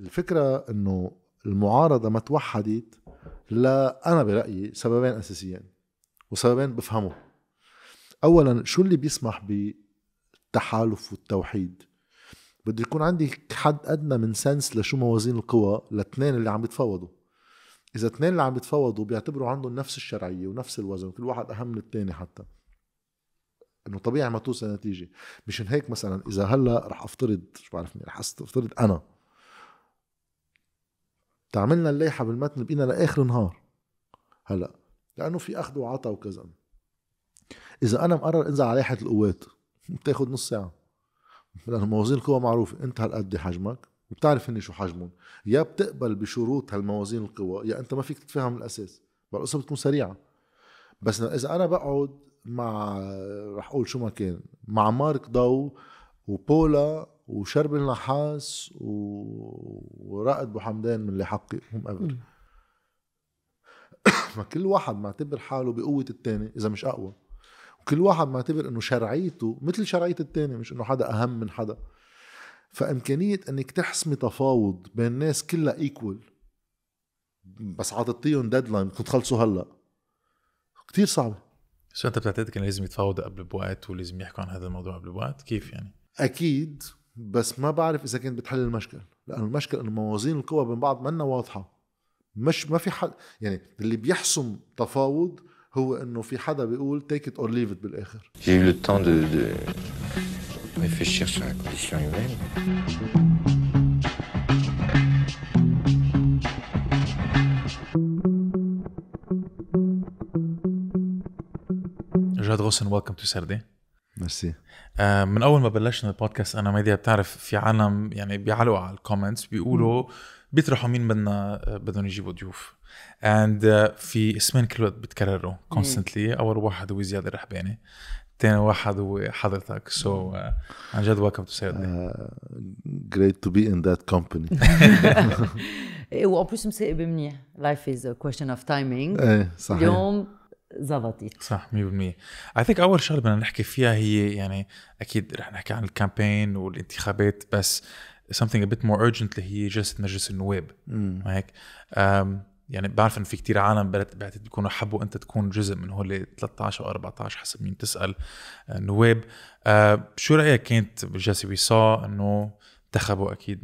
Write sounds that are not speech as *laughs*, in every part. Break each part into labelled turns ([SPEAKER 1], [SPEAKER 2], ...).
[SPEAKER 1] الفكره انه المعارضه ما توحدت لا انا برايي سببين اساسيين وسببين بفهمه اولا شو اللي بيسمح بالتحالف والتوحيد بده يكون عندي حد ادنى من سنس لشو موازين القوى لاثنين اللي عم يتفاوضوا اذا اثنين اللي عم يتفاوضوا بيعتبروا عندهم نفس الشرعيه ونفس الوزن كل واحد اهم من الثاني حتى انه طبيعي ما توصل نتيجه مشان هيك مثلا اذا هلا رح افترض شو بعرفني رح افترض انا تعملنا الليحه بالمتن بقينا لاخر نهار هلا لانه في اخذ وعطا وكذا اذا انا مقرر انزل على لائحه القوات بتاخذ نص ساعه لانه موازين القوى معروفه انت هالقد حجمك وبتعرف هن شو حجمهم يا بتقبل بشروط هالموازين القوى يا انت ما فيك تتفهم الاساس بقى القصه بتكون سريعه بس اذا انا بقعد مع رح اقول شو ما كان مع مارك ضو وبولا وشرب النحاس و... ورائد حمدان من اللي حقي هم ما كل واحد معتبر حاله بقوة التاني إذا مش أقوى وكل واحد معتبر إنه شرعيته مثل شرعية التاني مش إنه حدا أهم من حدا فإمكانية إنك تحسمي تفاوض بين ناس كلها إيكول بس عاطيتيهم ديدلاين بدكم تخلصوا هلا كتير صعبة
[SPEAKER 2] شو أنت بتعتقد كان لازم يتفاوض قبل بوقت ولازم يحكوا عن هذا
[SPEAKER 1] الموضوع قبل بوقت كيف يعني؟ أكيد بس ما بعرف اذا كانت بتحل المشكل لانه المشكل انه موازين القوى بين بعض منا واضحه مش ما في حد يعني اللي بيحسم تفاوض هو انه في حدا بيقول تيك ات اور ليف ات بالاخر J'ai eu le temps de, de réfléchir sur la condition humaine.
[SPEAKER 2] Jad Rosen, welcome to Saturday. ميرسي آه، من اول ما بلشنا البودكاست انا ميديا بتعرف في عالم يعني بيعلقوا على الكومنتس بيقولوا بيطرحوا مين بدنا آه، بدهم يجيبوا ضيوف اند آه، في اسمين كل وقت بتكرروا كونستنتلي اول واحد هو زياد الرحباني تاني واحد هو حضرتك
[SPEAKER 1] سو عن جد ويلكم تو سيد جريت تو بي ان ذات كومباني
[SPEAKER 3] وان بلوس مسيقة منيح لايف از كويشن اوف تايمينج ايه صحيح اليوم
[SPEAKER 2] زبطت صح 100% اي ثينك اول شغله بدنا نحكي فيها هي يعني اكيد رح نحكي عن الكامبين والانتخابات بس something a bit more urgent اللي هي جلسه مجلس النواب ما هيك يعني بعرف انه في كتير عالم بعتقد بيكونوا حبوا انت تكون جزء من هول 13 او 14 حسب مين تسال آه، نواب uh, شو رايك كانت بالجلسه وي سو انه انتخبوا اكيد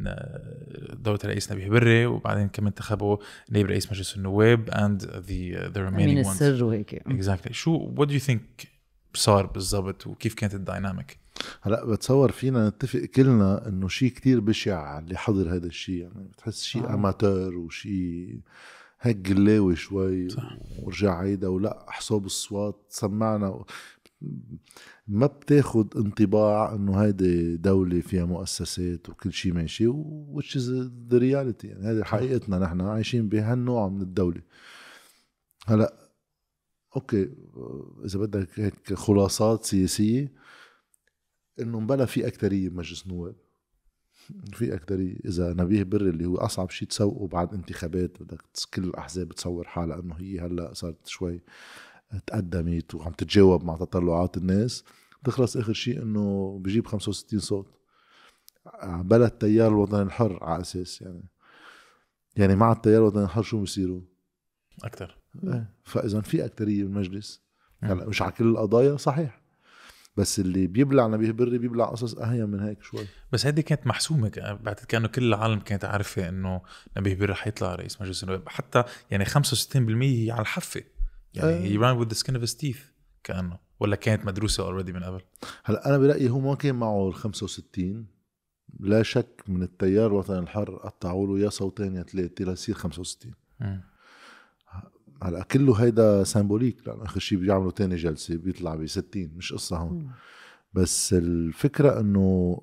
[SPEAKER 2] دوله رئيس نبيه بري وبعدين كمان انتخبوا نائب رئيس مجلس النواب اند ذا ذا remaining ones السر وهيك اكزاكتلي آه. شو وات دو يو ثينك صار بالضبط وكيف كانت الدايناميك؟
[SPEAKER 1] هلا بتصور فينا نتفق كلنا انه شيء كتير بشع اللي حضر هذا الشيء يعني بتحس شيء آه. اماتور وشيء هيك قلاوي شوي صح. ورجع هيدا ولا حساب الصوات سمعنا ما بتاخد انطباع انه هيدي دولة فيها مؤسسات وكل شيء ماشي وتش از ذا رياليتي يعني هذه حقيقتنا نحن عايشين بهالنوع من الدولة هلا اوكي اذا بدك هيك خلاصات سياسية انه مبلا في اكثرية بمجلس النواب في اكثرية اذا نبيه بري اللي هو اصعب شيء تسوقه بعد انتخابات بدك كل الاحزاب تصور حالها انه هي هلا صارت شوي تقدمت وعم تتجاوب مع تطلعات الناس تخلص اخر شيء انه بجيب 65 صوت آه، بلا التيار الوطني الحر على اساس يعني يعني مع التيار الوطني الحر شو بصيروا؟ اكثر ايه فاذا في اكثريه بالمجلس نعم. هلا مش على كل القضايا صحيح بس اللي بيبلع نبيه بري بيبلع قصص اهين من هيك شوي
[SPEAKER 2] بس هيدي كانت محسومه بعتقد كانه كل العالم كانت عارفه انه نبيه بري حيطلع رئيس مجلس النواب حتى يعني 65% هي على الحفه يعني هي آه. ran with the skin of his teeth كانه ولا كانت مدروسه اوريدي من قبل
[SPEAKER 1] هلا انا برايي هو ما كان معه ال 65 لا شك من التيار الوطني الحر قطعوا له يا صوتين يا ثلاثه ليصير 65 م. هلا كله هيدا سيمبوليك لانه اخر شيء بيعملوا ثاني جلسه بيطلع ب 60 مش قصه هون م. بس الفكره انه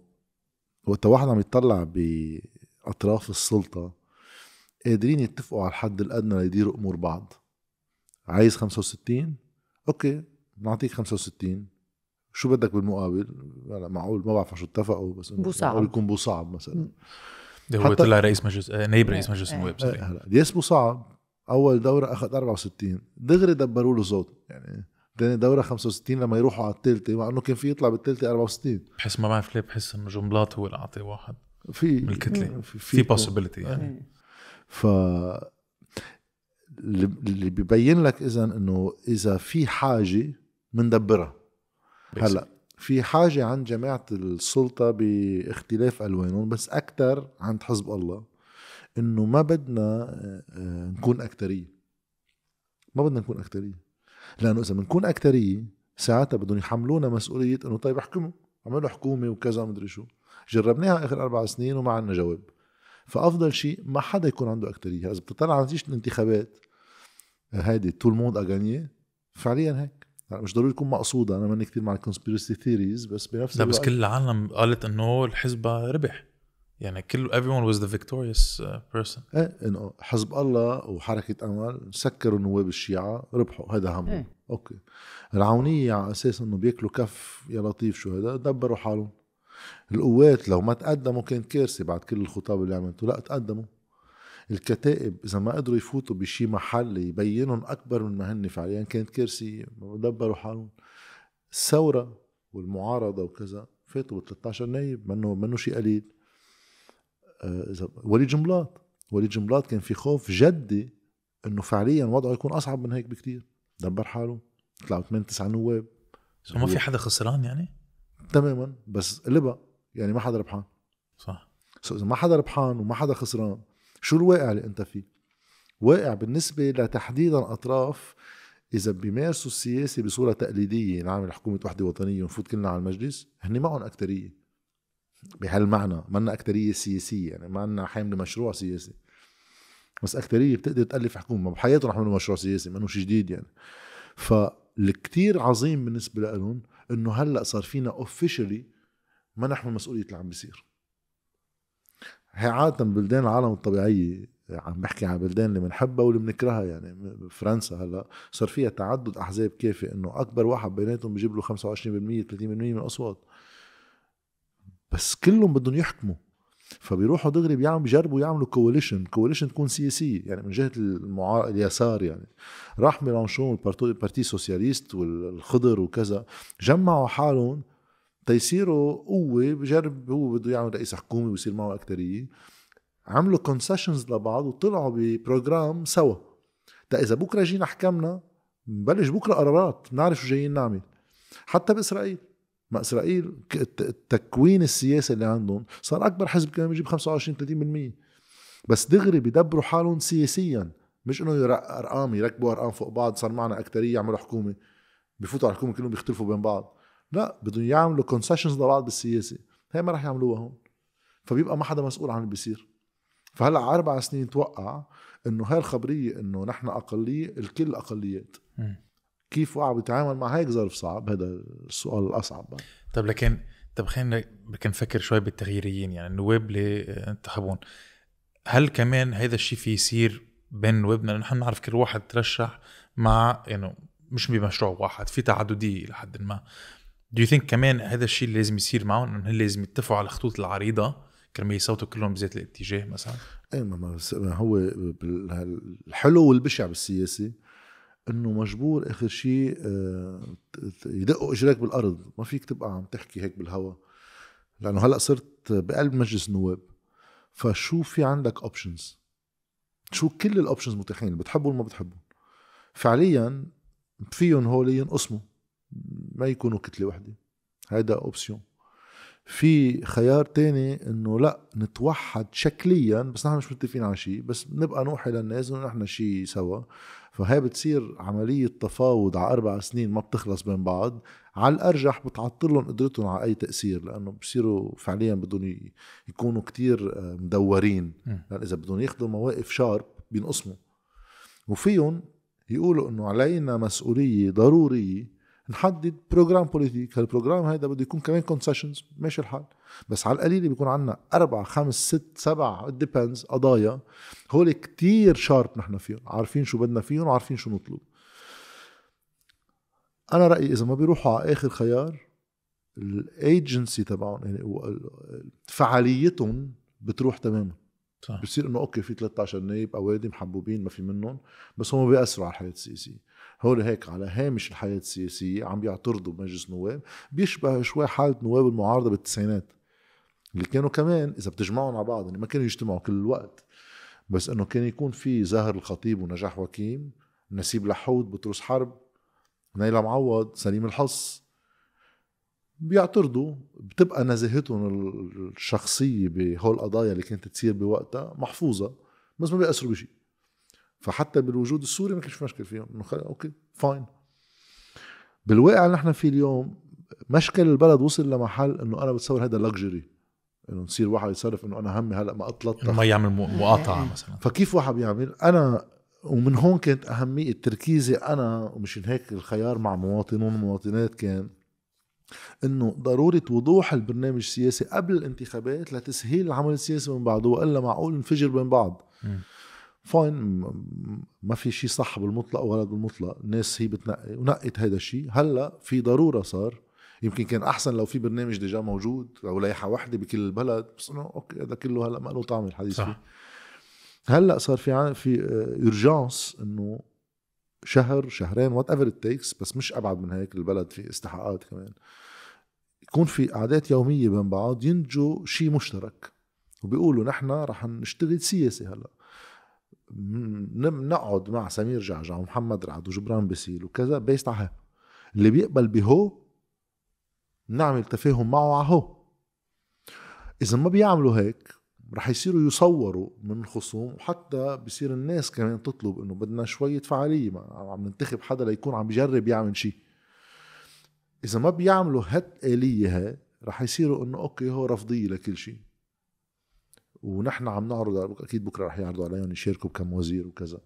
[SPEAKER 1] وقت واحد عم يطلع باطراف السلطه قادرين يتفقوا على الحد الادنى ليديروا امور بعض عايز 65 اوكي بنعطيك 65 شو بدك بالمقابل؟ لا معقول ما بعرف شو اتفقوا بس انه معقول يكون بو صعب مثلا هو طلع رئيس
[SPEAKER 2] مجلس آه، نائب رئيس آه، مجلس آه، النواب هلا
[SPEAKER 1] ياس بو صعب اول دوره اخذ 64 دغري دبروا له صوت يعني ثاني دوره 65 لما يروحوا على الثالثه مع انه كان في يطلع بالثالثه 64
[SPEAKER 2] بحس ما بعرف ليه بحس انه جملات هو اللي اعطي واحد
[SPEAKER 1] في من الكتله في في, في possibility يعني ف اللي ببين لك اذا انه اذا في حاجه مندبرها هلا في حاجه عند جماعه السلطه باختلاف الوانهم بس اكثر عند حزب الله انه ما بدنا آه، آه، نكون اكثريه ما بدنا نكون اكثريه لانه اذا بنكون اكثريه ساعتها بدهم يحملونا مسؤوليه انه طيب احكموا عملوا حكومه وكذا مدري شو جربناها اخر اربع سنين وما عندنا جواب فافضل شيء ما حدا يكون عنده اكثريه اذا بتطلع على نتيجه الانتخابات هيدي تو الموند اغاني فعليا هيك يعني مش ضروري تكون مقصوده انا ماني كثير مع الكونسبيرسي ثيريز بس بنفس الوقت بس كل
[SPEAKER 2] العالم قالت انه الحزب ربح يعني كل everyone was the victorious
[SPEAKER 1] uh, person ايه انه حزب الله وحركه امل سكروا نواب الشيعه ربحوا هذا همهم ايه. اوكي العونيه على اساس انه بياكلوا كف يا لطيف شو هذا دبروا حالهم القوات لو ما تقدموا كان كارثه بعد كل الخطاب اللي عملته لا تقدموا الكتائب اذا ما قدروا يفوتوا بشي محل يبينهم اكبر من ما هن فعليا كانت كارثه دبروا حالهم الثوره والمعارضه وكذا فاتوا ب 13 نايب منه منه شيء قليل آه، اذا وليد جملاط وليد جملاط كان في خوف جدي انه فعليا وضعه يكون اصعب من هيك بكثير دبر حاله طلعوا 8 9 نواب وما في
[SPEAKER 2] حدا خسران يعني؟
[SPEAKER 1] تماما بس قلبها يعني ما حدا ربحان صح سو اذا ما حدا ربحان وما حدا خسران شو الواقع اللي انت فيه؟ واقع بالنسبه لتحديدا اطراف اذا بيمارسوا السياسه بصوره تقليديه نعمل يعني حكومه وحده وطنيه ونفوت كلنا على المجلس هن معهم اكثريه بهالمعنى لنا اكثريه سياسيه يعني ما لنا حامله مشروع سياسي بس اكثريه بتقدر تالف حكومه بحياتهم رح يعملوا مشروع سياسي ما شيء جديد يعني فالكتير عظيم بالنسبه لهم انه هلا صار فينا اوفيشلي ما نحمل مسؤوليه اللي عم بيصير هي عادة بلدان العالم الطبيعية عم بحكي عن بلدان اللي بنحبها واللي بنكرهها يعني فرنسا هلا صار فيها تعدد احزاب كافي انه اكبر واحد بيناتهم بجيب له 25% 30% من الاصوات بس كلهم بدهم يحكموا فبيروحوا دغري بيعملوا بيجربوا يعملوا كواليشن كواليشن تكون سياسيه يعني من جهه المعا... اليسار يعني راح ميلانشون والبارتي سوسياليست والخضر وكذا جمعوا حالهم تيصيروا قوه بجرب هو بده يعمل رئيس حكومه ويصير معه اكثريه عملوا كونسيشنز لبعض وطلعوا ببروجرام سوا تا اذا بكره جينا حكمنا نبلش بكره قرارات بنعرف شو جايين نعمل حتى باسرائيل مع اسرائيل التكوين السياسي اللي عندهم صار اكبر حزب كان بيجيب 25 30% بس دغري بدبروا حالهم سياسيا مش انه ارقام يركبوا ارقام فوق بعض صار معنا اكثريه يعملوا حكومه بفوتوا على الحكومه كلهم بيختلفوا بين بعض لا بدهم يعملوا كونسيشنز لبعض بالسياسه هي ما راح يعملوها هون فبيبقى ما حدا مسؤول عن اللي بيصير فهلا اربع سنين توقع انه هاي الخبريه انه نحن اقليه الكل اقليات كيف وقع بيتعامل مع هيك ظرف صعب هذا السؤال الاصعب بعد.
[SPEAKER 2] طب لكن طب خلينا لكن نفكر شوي بالتغييريين يعني النواب اللي انتخبون هل كمان هذا الشيء في يصير بين نوابنا نحن نعرف كل واحد ترشح مع يعني مش بمشروع واحد في تعدديه لحد ما دو يو ثينك كمان هذا الشيء اللي لازم يصير معهم انه لازم يتفقوا على الخطوط العريضه كرمال يصوتوا كلهم بذات الاتجاه مثلا
[SPEAKER 1] ايه ما هو الحلو والبشع بالسياسه انه مجبور اخر شيء آه، يدقوا اجريك بالارض ما فيك تبقى عم تحكي هيك بالهواء لانه هلا صرت بقلب مجلس النواب فشو في عندك اوبشنز شو كل الاوبشنز متاحين بتحبهم ما بتحبهم فعليا فيهم هول ينقسموا ما يكونوا كتله وحده هيدا اوبسيون في خيار تاني انه لا نتوحد شكليا بس نحن مش متفقين على شيء بس نبقى نوحي للناس انه نحن شيء سوا فهي بتصير عملية تفاوض على أربع سنين ما بتخلص بين بعض على الأرجح بتعطلهم قدرتهم على أي تأثير لأنه بصيروا فعليا بدهم يكونوا كتير آه، مدورين لأن إذا بدهم ياخذوا مواقف شارب بينقسموا وفيهم يقولوا انه علينا مسؤوليه ضروريه نحدد بروجرام بوليتيك هالبروجرام هيدا بده يكون كمان كونسيشنز ماشي الحال بس على القليله بيكون عندنا اربع خمس ست سبع ديبندز قضايا هول كتير شارب نحن فيهم عارفين شو بدنا فيهم وعارفين شو نطلب انا رايي اذا ما بيروحوا على اخر خيار الايجنسي تبعهم يعني فعاليتهم بتروح تماما صح. بصير انه اوكي في 13 نايب اوادي محبوبين ما في منهم بس هم بيأثروا على الحياه السياسيه هول هيك على هامش الحياه السياسيه عم بيعترضوا بمجلس النواب بيشبه شوي حاله نواب المعارضه بالتسعينات اللي كانوا كمان اذا بتجمعهم على بعض يعني ما كانوا يجتمعوا كل الوقت بس انه كان يكون في زاهر الخطيب ونجاح وكيم نسيب لحود بطرس حرب نيلة معوض سليم الحص بيعترضوا بتبقى نزاهتهم الشخصية بهول القضايا اللي كانت تصير بوقتها محفوظة بس ما بيأثروا بشيء فحتى بالوجود السوري ما كانش في مشكل فيهم انه اوكي فاين بالواقع اللي احنا فيه اليوم مشكل البلد وصل لمحل انه انا بتصور هذا لكجري انه نصير واحد يصرف انه انا همي هلا ما اتلطخ ما يعمل مقاطعه مثلا فكيف واحد بيعمل انا ومن هون كانت اهميه تركيزي انا ومشان هيك الخيار مع مواطنون ومواطنات كان انه ضروره وضوح البرنامج السياسي قبل الانتخابات لتسهيل العمل السياسي من بعده والا معقول ننفجر بين بعض فاين ما في شيء صح بالمطلق ولا بالمطلق الناس هي بتنقي ونقت هذا الشيء هلا في ضروره صار يمكن كان احسن لو في برنامج ديجا موجود او لائحه وحده بكل البلد بس انه اوكي هذا كله هلا ما له طعم الحديث صح. فيه هلا صار في في ايرجانس آه، انه شهر شهرين وات ايفر تيكس بس مش ابعد من هيك البلد في استحقاقات كمان يكون في قعدات يوميه بين بعض ينتجوا شيء مشترك وبيقولوا نحن رح نشتغل سياسه هلا نقعد مع سمير جعجع ومحمد رعد وجبران باسيل وكذا بيست على اللي بيقبل بهو نعمل تفاهم معه عهو اذا ما بيعملوا هيك رح يصيروا يصوروا من الخصوم وحتى بصير الناس كمان تطلب انه بدنا شوية فعالية عم ننتخب حدا ليكون عم يجرب يعمل شيء اذا ما بيعملوا آلية هاي رح يصيروا انه اوكي هو رفضية لكل شيء ونحن عم نعرض اكيد بكره رح يعرضوا عليهم يشاركوا بكم وزير وكذا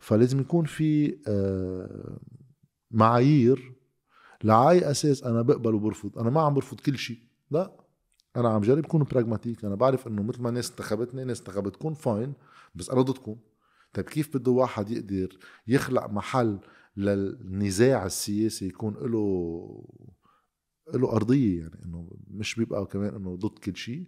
[SPEAKER 1] فلازم يكون في آه، معايير لعاي اساس انا بقبل وبرفض انا ما عم برفض كل شيء لا انا عم جرب كون براغماتيك انا بعرف انه مثل ما ناس انتخبتني ناس انتخبتكم فاين بس انا ضدكم طيب كيف بده واحد يقدر يخلق محل للنزاع السياسي يكون له له ارضيه يعني انه مش بيبقى كمان انه ضد كل شيء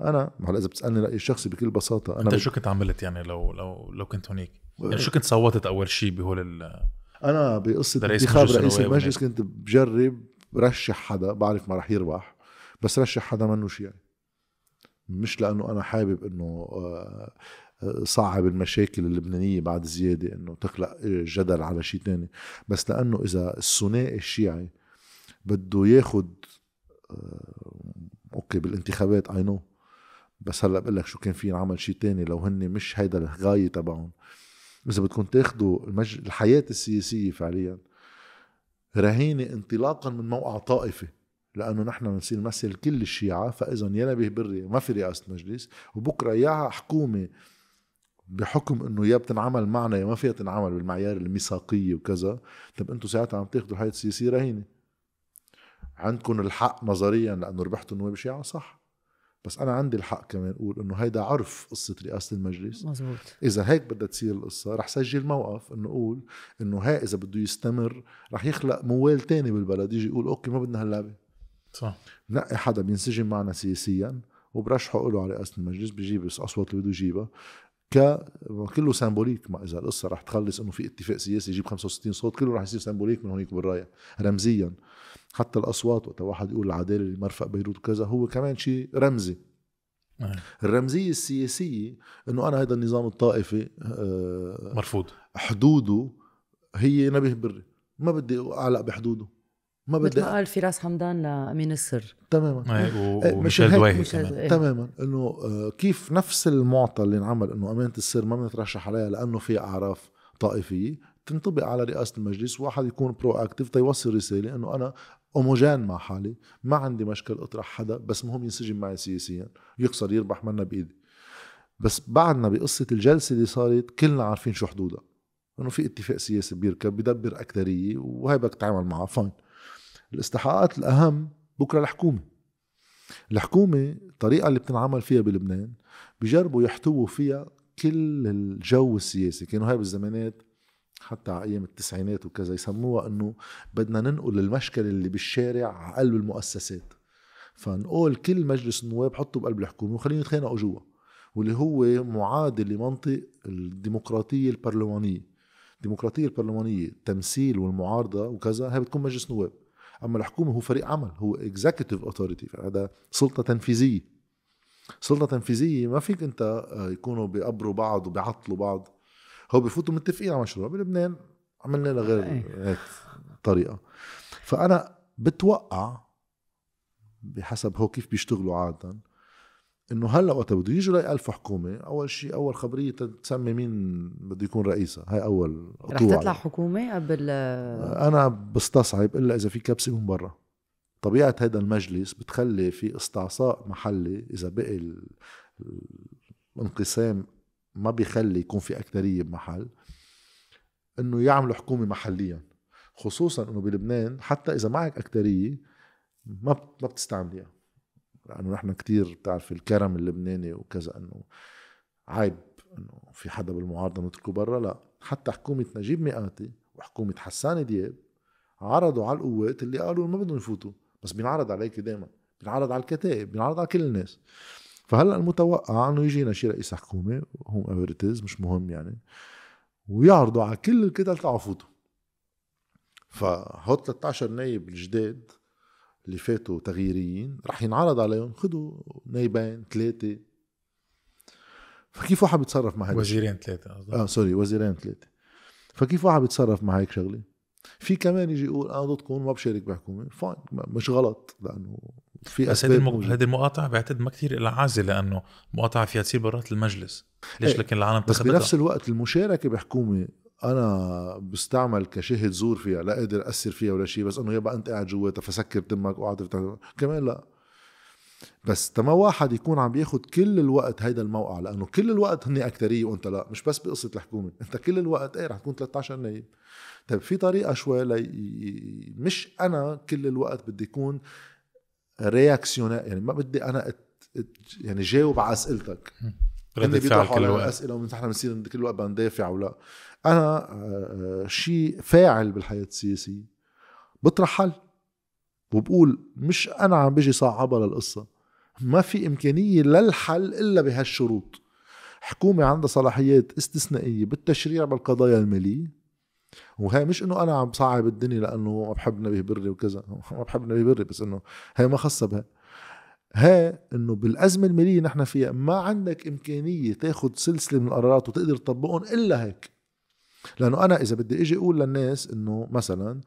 [SPEAKER 1] انا هلا اذا بتسالني رايي الشخصي بكل بساطه انا انت شو
[SPEAKER 2] كنت عملت يعني لو لو لو كنت هناك؟ يعني أه. شو
[SPEAKER 1] كنت صوتت اول شيء بهول انا بقصه انتخاب رئيس المجلس كنت بجرب رشح حدا بعرف ما رح يربح بس رشح حدا منه شيعي يعني. مش لانه انا حابب انه آه، آه، صعب المشاكل اللبنانيه بعد زياده انه تخلق جدل على شيء تاني بس لانه اذا الثنائي الشيعي بده ياخد آه، اوكي بالانتخابات اي نو بس هلا بقول لك شو كان في ينعمل شيء تاني لو هن مش هيدا الغايه تبعهم اذا بدكم تاخذوا المج... الحياه السياسيه فعليا رهينه انطلاقا من موقع طائفي لانه نحن بنصير نمثل كل الشيعة فاذا يا نبيه بري ما في رئاسه مجلس وبكره يا حكومه بحكم انه يا بتنعمل معنا يا ما فيها تنعمل بالمعيار الميثاقيه وكذا طب انتم ساعتها عم تاخذوا الحياه السياسيه رهينه عندكم الحق نظريا لانه ربحتوا النواب الشيعة صح بس انا عندي الحق كمان اقول انه هيدا عرف قصه رئاسه المجلس مزبوط. اذا هيك بدها تصير القصه رح سجل موقف انه اقول انه هاي اذا بده يستمر رح يخلق موال تاني بالبلد يجي يقول اوكي ما بدنا هاللعبه صح نقي حدا بينسجم معنا سياسيا وبرشحه له على رئاسه المجلس بجيب الاصوات اللي بده يجيبها ك كله سامبوليك ما اذا القصه رح تخلص انه في اتفاق سياسي يجيب 65 صوت كله رح يصير سامبوليك من هونيك بالرايه رمزيا حتى الاصوات وقت واحد يقول العداله مرفق بيروت وكذا هو كمان شيء رمزي نعم. الرمزيه السياسيه انه انا هذا النظام الطائفي آه، مرفوض حدوده هي نبه بري ما بدي اعلق بحدوده ما بدي مثل ما
[SPEAKER 3] قال فراس حمدان لامين السر
[SPEAKER 1] تماما وميشيل دويهي إيه، إيه، تماما انه آه، كيف نفس المعطى اللي انعمل انه امانه السر ما بنترشح عليها لانه في اعراف طائفيه تنطبق على رئاسه المجلس واحد يكون برو اكتيف تيوصل رساله انه انا اوموجان مع حالي ما عندي مشكل اطرح حدا بس مهم ينسجم معي سياسيا يخسر يربح منا بايدي بس بعدنا بقصه الجلسه اللي صارت كلنا عارفين شو حدودها انه في اتفاق سياسي بيركب بدبر اكثريه وهي بدك تتعامل معها فاين الاستحقاقات الأهم بكرة الحكومة الحكومة الطريقة اللي بتنعمل فيها بلبنان بجربوا يحتووا فيها كل الجو السياسي كانوا هاي بالزمانات حتى على ايام التسعينات وكذا يسموها انه بدنا ننقل المشكله اللي بالشارع على قلب المؤسسات فنقول كل مجلس النواب حطه بقلب الحكومه وخليهم يتخانقوا جوا واللي هو معادل لمنطق الديمقراطيه البرلمانيه الديمقراطيه البرلمانيه التمثيل والمعارضه وكذا هي بتكون مجلس نواب اما الحكومه هو فريق عمل هو اكزيكتيف اوثوريتي هذا سلطه تنفيذيه سلطه تنفيذيه ما فيك انت آه، يكونوا بيقبروا بعض وبيعطلوا بعض هو بفوتوا متفقين على مشروع بلبنان عملنا له غير إيه. هيك طريقه فانا بتوقع بحسب هو كيف بيشتغلوا عاده انه هلا وقت بده يجوا ليألفوا حكومه اول شيء اول خبريه تسمي مين بده يكون رئيسها هاي اول رح تطلع علي.
[SPEAKER 3] حكومه قبل انا
[SPEAKER 1] بستصعب الا اذا في كبسه من برا طبيعه هذا المجلس بتخلي في استعصاء محلي اذا بقي الانقسام ما بيخلي يكون في اكثريه بمحل انه يعملوا حكومه محليا خصوصا انه بلبنان حتى اذا معك اكثريه ما ما بتستعمليها لانه نحن كثير بتعرفي الكرم اللبناني وكذا انه عيب انه في حدا بالمعارضه نتركه برا لا حتى حكومه نجيب مئاتي وحكومه حسان دياب عرضوا على القوات اللي قالوا ما بدهم يفوتوا بس بينعرض عليك دائما بينعرض على الكتائب بينعرض على كل الناس فهلا المتوقع انه يجينا شي رئيس حكومه هو ايفرتيز مش مهم يعني ويعرضوا على كل الكتل تعفوتوا فوتوا فهو 13 نايب الجداد اللي فاتوا تغييريين رح ينعرض عليهم خدوا نايبين ثلاثه فكيف واحد بيتصرف مع هيك وزيرين ثلاثه اه سوري وزيرين ثلاثه فكيف واحد بيتصرف مع هيك شغله في كمان يجي يقول انا آه، ضد ما بشارك بحكومه فاين مش غلط لانه في بس هذه المق...
[SPEAKER 2] المقاطعه بعتقد ما كثير لها عازه لانه مقاطعه فيها تصير برات المجلس ليش إيه، لكن العالم بس بنفس
[SPEAKER 1] الوقت المشاركه بحكومه انا بستعمل كشاهد زور فيها لا قادر اثر فيها ولا شيء بس انه يبقى انت قاعد جواتها فسكر تمك واقعد كمان لا بس تما واحد يكون عم بياخد كل الوقت هيدا الموقع لانه كل الوقت هن اكثريه وانت لا مش بس بقصه الحكومه انت كل الوقت ايه رح تكون 13 نايب طيب في طريقه شوي لي مش انا كل الوقت بدي يكون رياكسيونا يعني ما بدي انا ات... ات... يعني جاوب على اسئلتك
[SPEAKER 2] رد فعل كل
[SPEAKER 1] الوقت اسئله ونحن بنصير كل الوقت بندافع ولا انا آه، آه، شيء فاعل بالحياه السياسيه بطرح حل وبقول مش انا عم بيجي صعبها للقصه ما في امكانيه للحل الا بهالشروط حكومه عندها صلاحيات استثنائيه بالتشريع بالقضايا الماليه وهي مش انه انا عم صعب الدنيا لانه ما بحب نبيه بري وكذا ما بحب نبيه بري بس انه هي ما خصها بها هي انه بالازمه الماليه نحن فيها ما عندك امكانيه تاخد سلسله من القرارات وتقدر تطبقهم الا هيك لانه انا اذا بدي اجي اقول للناس انه مثلا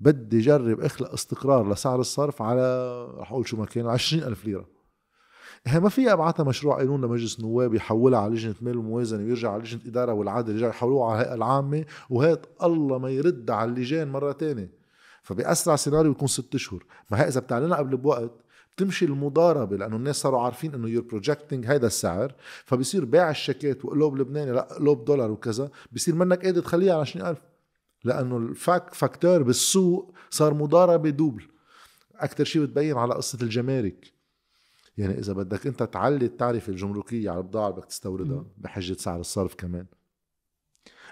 [SPEAKER 1] بدي جرب اخلق استقرار لسعر الصرف على رح اقول شو ما كان 20000 ليره هي ما في ابعتها مشروع قانون لمجلس النواب يحولها على لجنه مال وموازنه ويرجع على لجنه اداره والعدل يرجع يحولوها على الهيئه العامه وهات الله ما يرد على اللجان مره تانية فباسرع سيناريو يكون ست اشهر ما هي اذا بتعلنها قبل بوقت تمشي المضاربه لانه الناس صاروا عارفين انه يور بروجكتنج هيدا السعر فبصير بيع الشيكات وقلوب لبناني لا قلوب دولار وكذا بصير منك قادر تخليها على 20000 لانه الفاك فاكتور بالسوق صار مضاربه دوبل اكثر شيء بتبين على قصه الجمارك يعني اذا بدك انت تعلي التعرفه الجمركيه على البضاعه اللي بدك تستوردها بحجه سعر الصرف كمان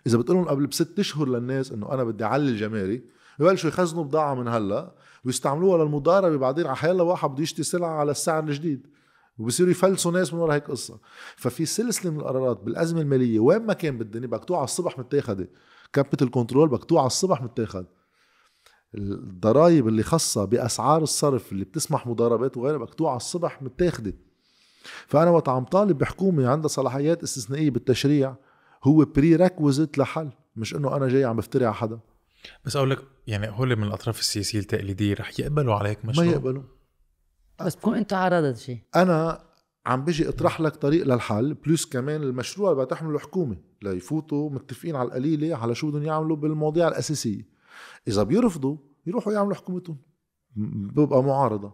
[SPEAKER 1] اذا بتقول لهم قبل بست اشهر للناس انه انا بدي اعلي الجمارك ببلشوا يخزنوا بضاعه من هلا ويستعملوها للمضاربه بعدين على واحد بده يشتري سلعه على السعر الجديد وبصيروا يفلسوا ناس من ورا هيك قصه ففي سلسله من القرارات بالازمه الماليه وين ما كان بالدنيا على الصبح متاخده كابيتال كنترول على الصبح متاخد الضرائب اللي خاصه باسعار الصرف اللي بتسمح مضاربات وغيرها على الصبح متاخده فانا وقت عم طالب بحكومه عندها صلاحيات استثنائيه بالتشريع هو بري ريكوزيت لحل مش انه انا جاي عم بفتري على حدا
[SPEAKER 2] بس اقول لك يعني هول من الاطراف السياسيه التقليديه رح يقبلوا عليك مشروع ما يقبلوا
[SPEAKER 3] بس بكون انت عرضت شيء
[SPEAKER 1] انا عم بيجي اطرح لك طريق للحل بلس كمان المشروع اللي بتحمله الحكومه ليفوتوا متفقين على القليله على شو بدهم يعملوا بالمواضيع الاساسيه اذا بيرفضوا يروحوا يعملوا حكومتهم ببقى معارضه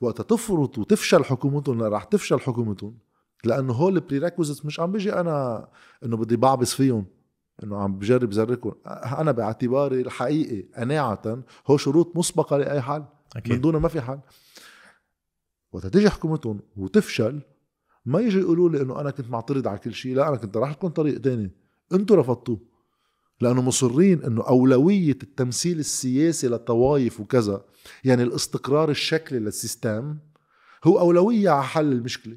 [SPEAKER 1] وقت تفرط وتفشل حكومتهم رح تفشل حكومتهم لانه هول البريكوزيتس مش عم بيجي انا انه بدي بعبس فيهم انه عم بجرب زركم انا باعتباري الحقيقي قناعه هو شروط مسبقه لاي حل أكيد. من دونه ما في حل وقت تيجي حكومتهم وتفشل ما يجي يقولوا لي انه انا كنت معترض على كل شيء لا انا كنت راح لكم طريق تاني انتم رفضتوه لانه مصرين انه اولويه التمثيل السياسي للطوائف وكذا يعني الاستقرار الشكلي للسيستم هو اولويه على حل المشكله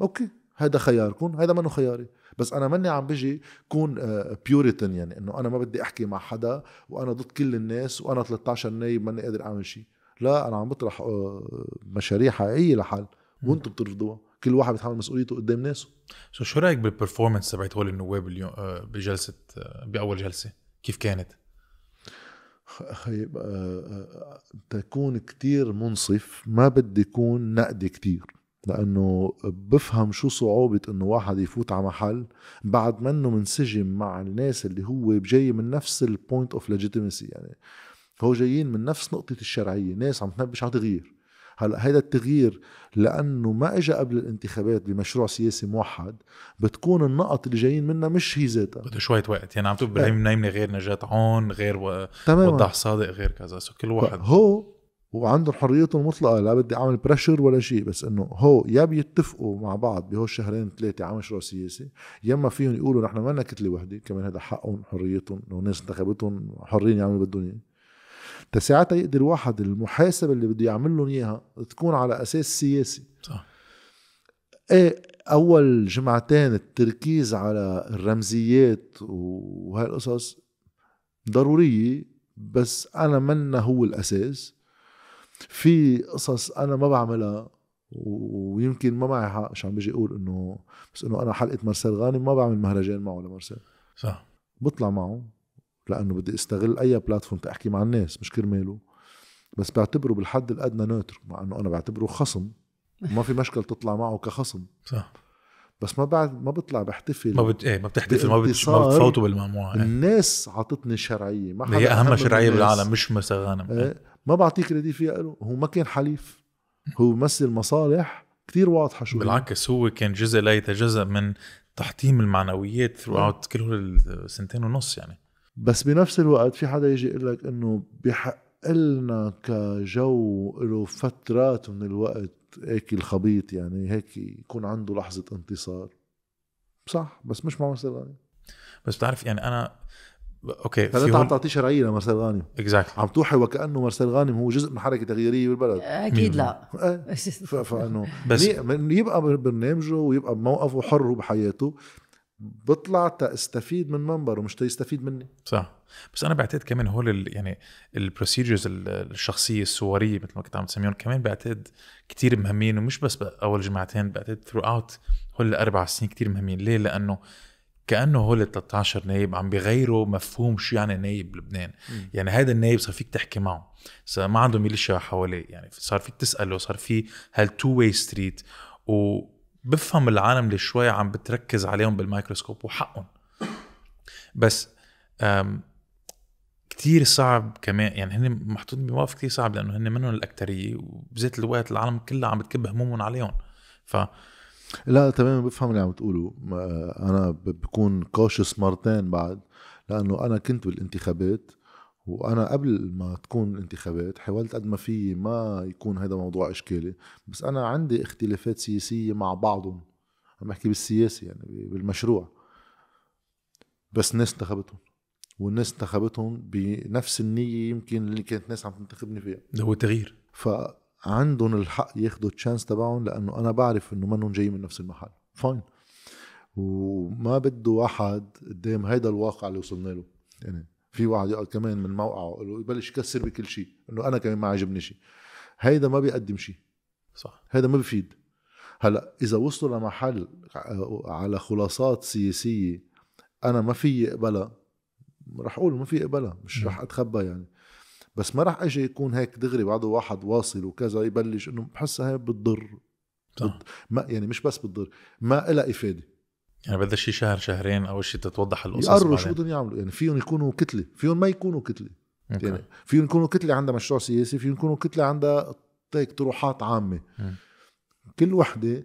[SPEAKER 1] اوكي هذا خياركم هذا منه خياري بس انا ماني عم بجي كون بيوريتن آه، يعني انه انا ما بدي احكي مع حدا وانا ضد كل الناس وانا 13 نايب ماني قادر اعمل شيء لا انا عم بطرح آه، مشاريع حقيقيه لحال وانتم بترفضوها كل واحد بيتحمل مسؤوليته قدام ناسه سو شو رايك
[SPEAKER 2] بالبرفورمانس تبعت هول النواب اليوم آه، بجلسه باول جلسه كيف كانت؟
[SPEAKER 1] تكون كتير منصف ما بدي يكون نقدي كتير لانه بفهم شو صعوبه انه واحد يفوت على محل بعد منه منسجم مع الناس اللي هو جاي من نفس البوينت اوف ليجيتيمسي يعني هو جايين من نفس نقطه الشرعيه ناس عم تنبش على تغيير هلا هيدا التغيير لانه ما اجى قبل الانتخابات بمشروع سياسي موحد بتكون النقط اللي جايين منها مش هي ذاتها بده
[SPEAKER 2] شوية وقت يعني عم تقول إيه. نايمني غير نجاة عون غير و... وضح صادق غير كذا سو كل واحد
[SPEAKER 1] هو وعنده حريتهم المطلقه لا بدي اعمل بريشر ولا شيء بس انه هو يا بيتفقوا مع بعض بهول الشهرين ثلاثه على مشروع سياسي يا اما فيهم يقولوا نحن ما كتله وحده كمان هذا حقهم حريتهم لو الناس انتخبتهم حرين يعملوا بدهم اياه تساعتها يقدر الواحد المحاسبه اللي بده يعمل لهم اياها تكون على اساس سياسي صح ايه اول جمعتين التركيز على الرمزيات وهالقصص ضروريه بس انا منا هو الاساس في قصص انا ما بعملها ويمكن ما معي حق مش عم بيجي اقول انه بس انه انا حلقه مارسيل غانم ما بعمل مهرجان معه لمارسيل صح بطلع معه لانه بدي استغل اي بلاتفورم تحكي مع الناس مش كرماله بس بعتبره بالحد الادنى نوتر مع انه انا بعتبره خصم ما في مشكل تطلع معه كخصم صح بس ما بعد ما بطلع بحتفل ما بت... ايه ما بتحتفل ما, بت... ما بتفوتوا بالمجموعه ايه. الناس عطتني شرعيه ما هي اهم شرعيه بالعالم مش مسا غانم ايه. إيه. ما بعطيك كريدي فيها له هو ما كان حليف هو مثل مصالح كثير واضحه شو
[SPEAKER 2] بالعكس هو كان جزء لا يتجزا من تحطيم المعنويات throughout كل السنتين ونص يعني
[SPEAKER 1] بس بنفس الوقت في حدا يجي يقول لك انه بحق لنا كجو له فترات من الوقت هيك الخبيط يعني هيك يكون عنده لحظه انتصار صح بس مش مع مثلا بس بتعرف يعني انا اوكي فلا عم تعطيه شرعيه لمارسيل غانم اكزاكتلي exactly. عم توحي وكانه مارسيل غانم هو جزء من حركه تغييريه بالبلد اكيد لا إيه. *laughs* فانه بس يبقى برنامجه ويبقى بموقفه حر بحياته بطلع تستفيد من منبره مش تستفيد مني
[SPEAKER 2] صح بس انا بعتقد كمان هول ال يعني البروسيجرز الشخصيه الصوريه مثل ما كنت عم تسميهم كمان بعتقد كتير مهمين ومش بس اول جمعتين بعتقد ثرو اوت هول الاربع سنين كتير مهمين ليه؟ لانه كانه هول ال 13 نايب عم بيغيروا مفهوم شو يعني نايب بلبنان م. يعني هذا النايب صار فيك تحكي معه صار ما عنده ميليشيا حواليه يعني صار فيك تساله صار في هال تو واي ستريت وبفهم العالم اللي شوي عم بتركز عليهم بالمايكروسكوب وحقهم بس كتير صعب كمان يعني هن محطوطين بموقف كتير صعب لانه هن منهم الاكثريه وبذات الوقت العالم كلها عم بتكب همومهم عليهم ف
[SPEAKER 1] لا تماما بفهم اللي عم تقوله انا بكون كوشس مرتين بعد لانه انا كنت بالانتخابات وانا قبل ما تكون الانتخابات حاولت قد ما في ما يكون هذا موضوع اشكالي بس انا عندي اختلافات سياسيه مع بعضهم عم بحكي بالسياسه يعني بالمشروع بس الناس انتخبتهم والناس انتخبتهم بنفس النيه يمكن اللي كانت الناس عم تنتخبني فيها هو تغيير ف عندهم الحق ياخذوا التشانس تبعهم لانه انا بعرف انه منهم جاي من نفس المحل فاين وما بده واحد قدام هيدا الواقع اللي وصلنا له يعني في واحد يقعد كمان من موقعه يبلش يكسر بكل شيء انه انا كمان ما عجبني شيء هيدا ما بيقدم شيء صح هيدا ما بفيد هلا اذا وصلوا لمحل على خلاصات سياسيه انا ما في اقبلها رح اقول ما في اقبلها مش رح اتخبى يعني بس ما راح اجي يكون هيك دغري بعده واحد واصل وكذا يبلش انه بحسها هي بتضر بت... ما يعني مش بس بتضر ما لها افاده
[SPEAKER 2] يعني بدها شي شهر شهرين اول شيء تتوضح القصص يقروا شو
[SPEAKER 1] بدهم يعملوا يعني فيهم يكونوا كتله فيهم ما يكونوا كتله يعني فيهم يكونوا كتله عندها مشروع سياسي فيهم يكونوا كتله عندها هيك طروحات عامه كل وحده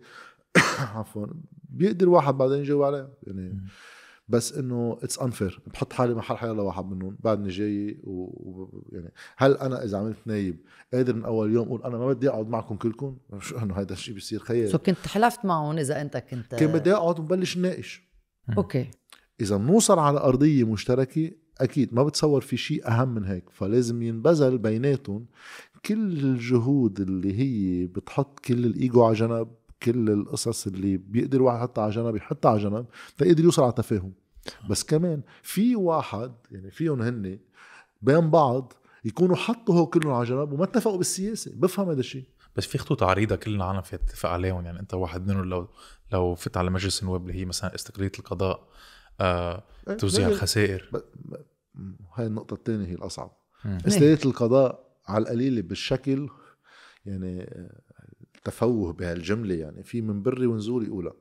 [SPEAKER 1] *coughs* عفوا بيقدر واحد بعدين يجاوب عليها يعني مم. بس انه اتس انفير بحط حالي محل الله واحد منهم بعدني جاي ويعني هل انا اذا عملت نايب قادر من اول يوم اقول انا ما بدي اقعد معكم كلكم شو انه هذا الشيء بيصير خيال سو
[SPEAKER 3] كنت حلفت معهم اذا انت كنت كان بدي
[SPEAKER 1] اقعد ونبلش نناقش اوكي اذا بنوصل على ارضيه مشتركه اكيد ما بتصور في شيء اهم من هيك فلازم ينبذل بيناتهم كل الجهود اللي هي بتحط كل الايجو على جنب كل القصص اللي بيقدر الواحد يحطها على جنب يحطها على جنب تيقدر يوصل على تفاهم بس كمان في واحد يعني فيهم هن بين بعض يكونوا حطوا هو كلهم على جنب وما اتفقوا بالسياسه بفهم هذا الشيء بس في خطوط
[SPEAKER 2] عريضه كل العالم في تتفق عليهم يعني انت واحد منهم لو لو فت على مجلس النواب اللي هي مثلا استقلاليه
[SPEAKER 1] القضاء آه، إيه، توزيع الخسائر هاي النقطه الثانيه هي الاصعب إيه. استقلاليه القضاء على القليله بالشكل يعني آه، تفوه بهالجمله يعني في من بري ونزول يقولها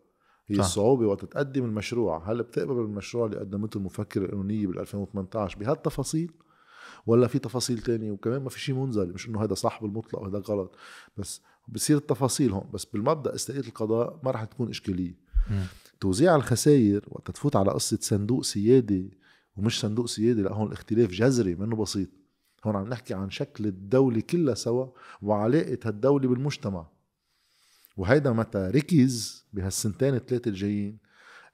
[SPEAKER 1] هي صح. الصعوبه وقت تقدم المشروع هل بتقبل المشروع اللي قدمته المفكر القانونيه بال 2018 بهالتفاصيل ولا في تفاصيل تانية وكمان ما في شيء منزل مش انه هذا صح بالمطلق وهذا غلط بس بصير التفاصيل هون بس بالمبدا استقلالية القضاء ما راح تكون اشكاليه توزيع الخسائر وقت تفوت على قصه صندوق سيادي ومش صندوق سيادي لا هون الاختلاف جذري منه بسيط هون عم نحكي عن شكل الدولة كلها سوا وعلاقة هالدولة بالمجتمع وهيدا متى ركز بهالسنتين الثلاثه الجايين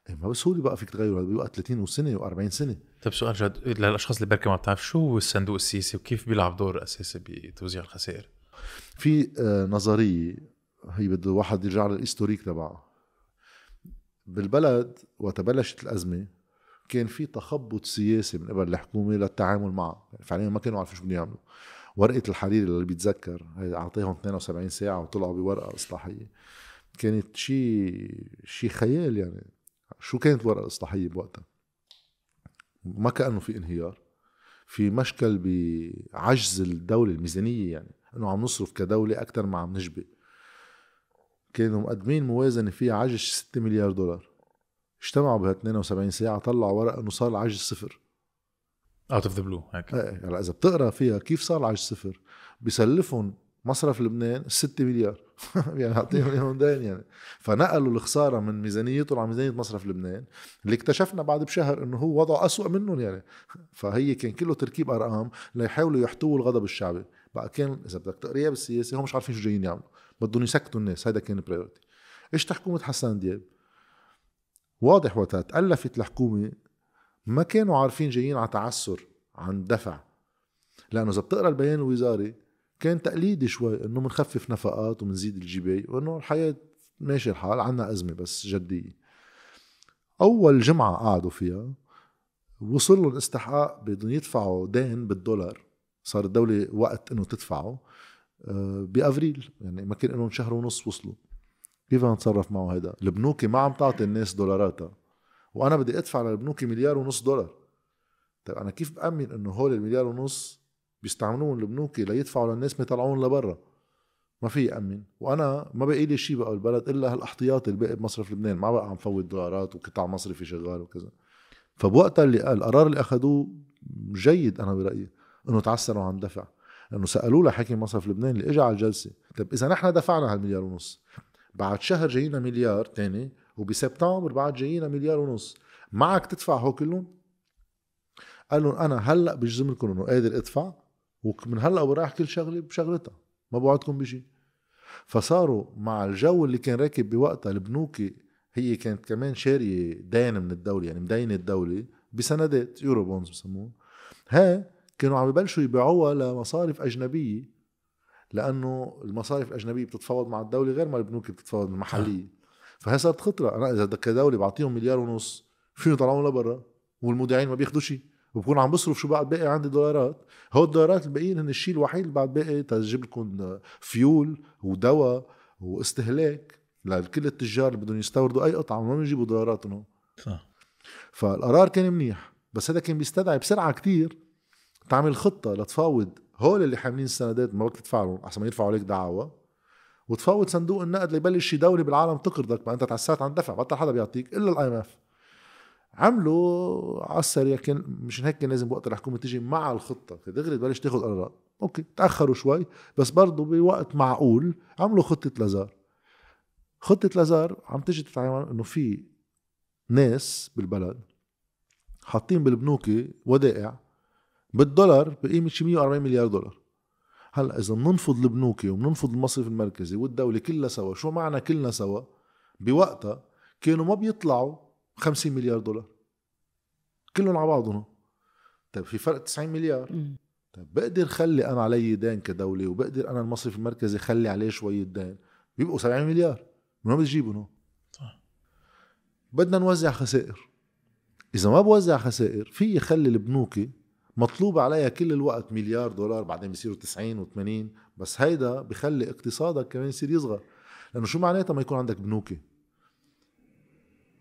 [SPEAKER 1] إيه، ما بسهوله بقى فيك تغيره بيبقى 30 وسنه و40 سنه
[SPEAKER 2] طيب سؤال جد للاشخاص اللي بركي ما بتعرف شو هو الصندوق السياسي وكيف بيلعب دور اساسي بتوزيع الخسائر
[SPEAKER 1] في آه، نظريه هي بده واحد يرجع للاستوريك تبعها بالبلد وقت بلشت الازمه كان في تخبط سياسي من قبل الحكومه للتعامل معه يعني فعليا ما كانوا عارفين شو بدهم يعملوا ورقه الحرير اللي بيتذكر اعطيهم 72 ساعه وطلعوا بورقه اصلاحيه كانت شيء شيء خيال يعني شو كانت ورقه اصلاحيه بوقتها ما كانه في انهيار في مشكل بعجز الدوله الميزانيه يعني انه عم نصرف كدوله اكثر ما عم نجبي كانوا مقدمين موازنه فيها عجز 6 مليار دولار اجتمعوا بها 72 ساعه طلعوا ورقه انه صار العجز صفر
[SPEAKER 2] اوت اوف ذا بلو هيك
[SPEAKER 1] إيه، هلا اذا بتقرا فيها كيف صار العجز صفر بيسلفهم مصرف لبنان 6 مليار *laughs* يعني اعطيهم *laughs* اياهم دين يعني فنقلوا الخساره من ميزانيتهم على ميزانيه مصرف لبنان اللي اكتشفنا بعد بشهر انه هو وضعه أسوأ منهم يعني *laughs* فهي كان كله تركيب ارقام ليحاولوا يحتووا الغضب الشعبي بقى كان اذا بدك تقريها بالسياسه هم مش عارفين شو جايين يعملوا بدهم يسكتوا الناس هيدا كان بريورتي اجت حكومه حسان دياب واضح وقتها تالفت الحكومه ما كانوا عارفين جايين على تعسر عن دفع لانه اذا بتقرا البيان الوزاري كان تقليدي شوي انه بنخفف نفقات وبنزيد الجباي وانه الحياه ماشي الحال عنا ازمه بس جديه اول جمعه قعدوا فيها وصل لهم استحقاق بدهم يدفعوا دين بالدولار صار الدوله وقت انه تدفعه آه، بافريل يعني ما كان لهم شهر ونص وصلوا كيف نتصرف معه هذا البنوك ما عم تعطي الناس دولاراتها وانا بدي ادفع للبنوك مليار ونص دولار طيب انا كيف بامن انه هول المليار ونص بيستعملوهم البنوك ليدفعوا للناس ما يطلعون لبرا ما في امن وانا ما بقي لي شيء بقى بالبلد الا هالاحتياطي الباقي بمصرف لبنان ما بقى عم فوت دولارات وقطاع مصرفي شغال وكذا فبوقتها اللي قال القرار اللي اخذوه جيد انا برايي انه تعسروا عن دفع لانه سالوه لحاكم مصرف لبنان اللي اجى على الجلسه طيب اذا نحن دفعنا هالمليار ونص بعد شهر جاينا مليار تاني وبسبتمبر بعد جايينا مليار ونص معك تدفع هو كلهم قال لهم انا هلا بجزم لكم انه قادر ادفع ومن هلا ورايح كل شغله بشغلتها ما بوعدكم بشيء فصاروا مع الجو اللي كان راكب بوقتها البنوك هي كانت كمان شاريه دين من الدوله يعني مدينه الدوله بسندات يورو بونز بسموه ها كانوا عم يبلشوا يبيعوها لمصارف اجنبيه لانه المصارف الاجنبيه بتتفاوض مع الدوله غير ما البنوك بتتفاوض المحليه فهي صارت خطره انا اذا كدوله بعطيهم مليار ونص فيهم يطلعون لبرا والمودعين ما بياخذوا شيء وبكون عم بصرف شو بعد باقي عندي دولارات هو الدولارات الباقيين هن الشيء الوحيد اللي بعد باقي تجيب لكم فيول ودواء واستهلاك لكل التجار اللي بدهم يستوردوا اي قطعه ما بيجيبوا دولاراتهم صح فالقرار كان منيح بس هذا كان بيستدعي بسرعه كتير تعمل خطه لتفاوض هول اللي حاملين السندات ما بدك تدفع لهم احسن ما يرفعوا عليك دعاوى وتفوت صندوق النقد ليبلش شي دوله بالعالم تقرضك ما انت تعسات عن دفع بطل حدا بيعطيك الا الاي ام اف عملوا على السريع كان مشان هيك كان لازم وقت الحكومه تيجي مع الخطه دغري تبلش تاخذ قرارات اوكي تاخروا شوي بس برضه بوقت معقول عملوا خطه لازار خطه لازار عم تيجي تتعامل انه في ناس بالبلد حاطين بالبنوك ودائع بالدولار بقيمه شي 140 مليار دولار هلا اذا بننفض البنوكي وبننفض المصرف المركزي والدوله كلها سوا شو معنى كلنا سوا بوقتها كانوا ما بيطلعوا 50 مليار دولار كلهم على بعضهم طيب في فرق 90 مليار طيب بقدر خلي انا علي دين كدوله وبقدر انا المصرف المركزي خلي عليه شويه دين بيبقوا 70 مليار من وين بتجيبهم صح بدنا نوزع خسائر اذا ما بوزع خسائر في يخلي البنوكي مطلوب عليها كل الوقت مليار دولار بعدين بيصيروا 90 و80 بس هيدا بخلي اقتصادك كمان يصير يصغر لانه شو معناتها ما يكون عندك بنوكي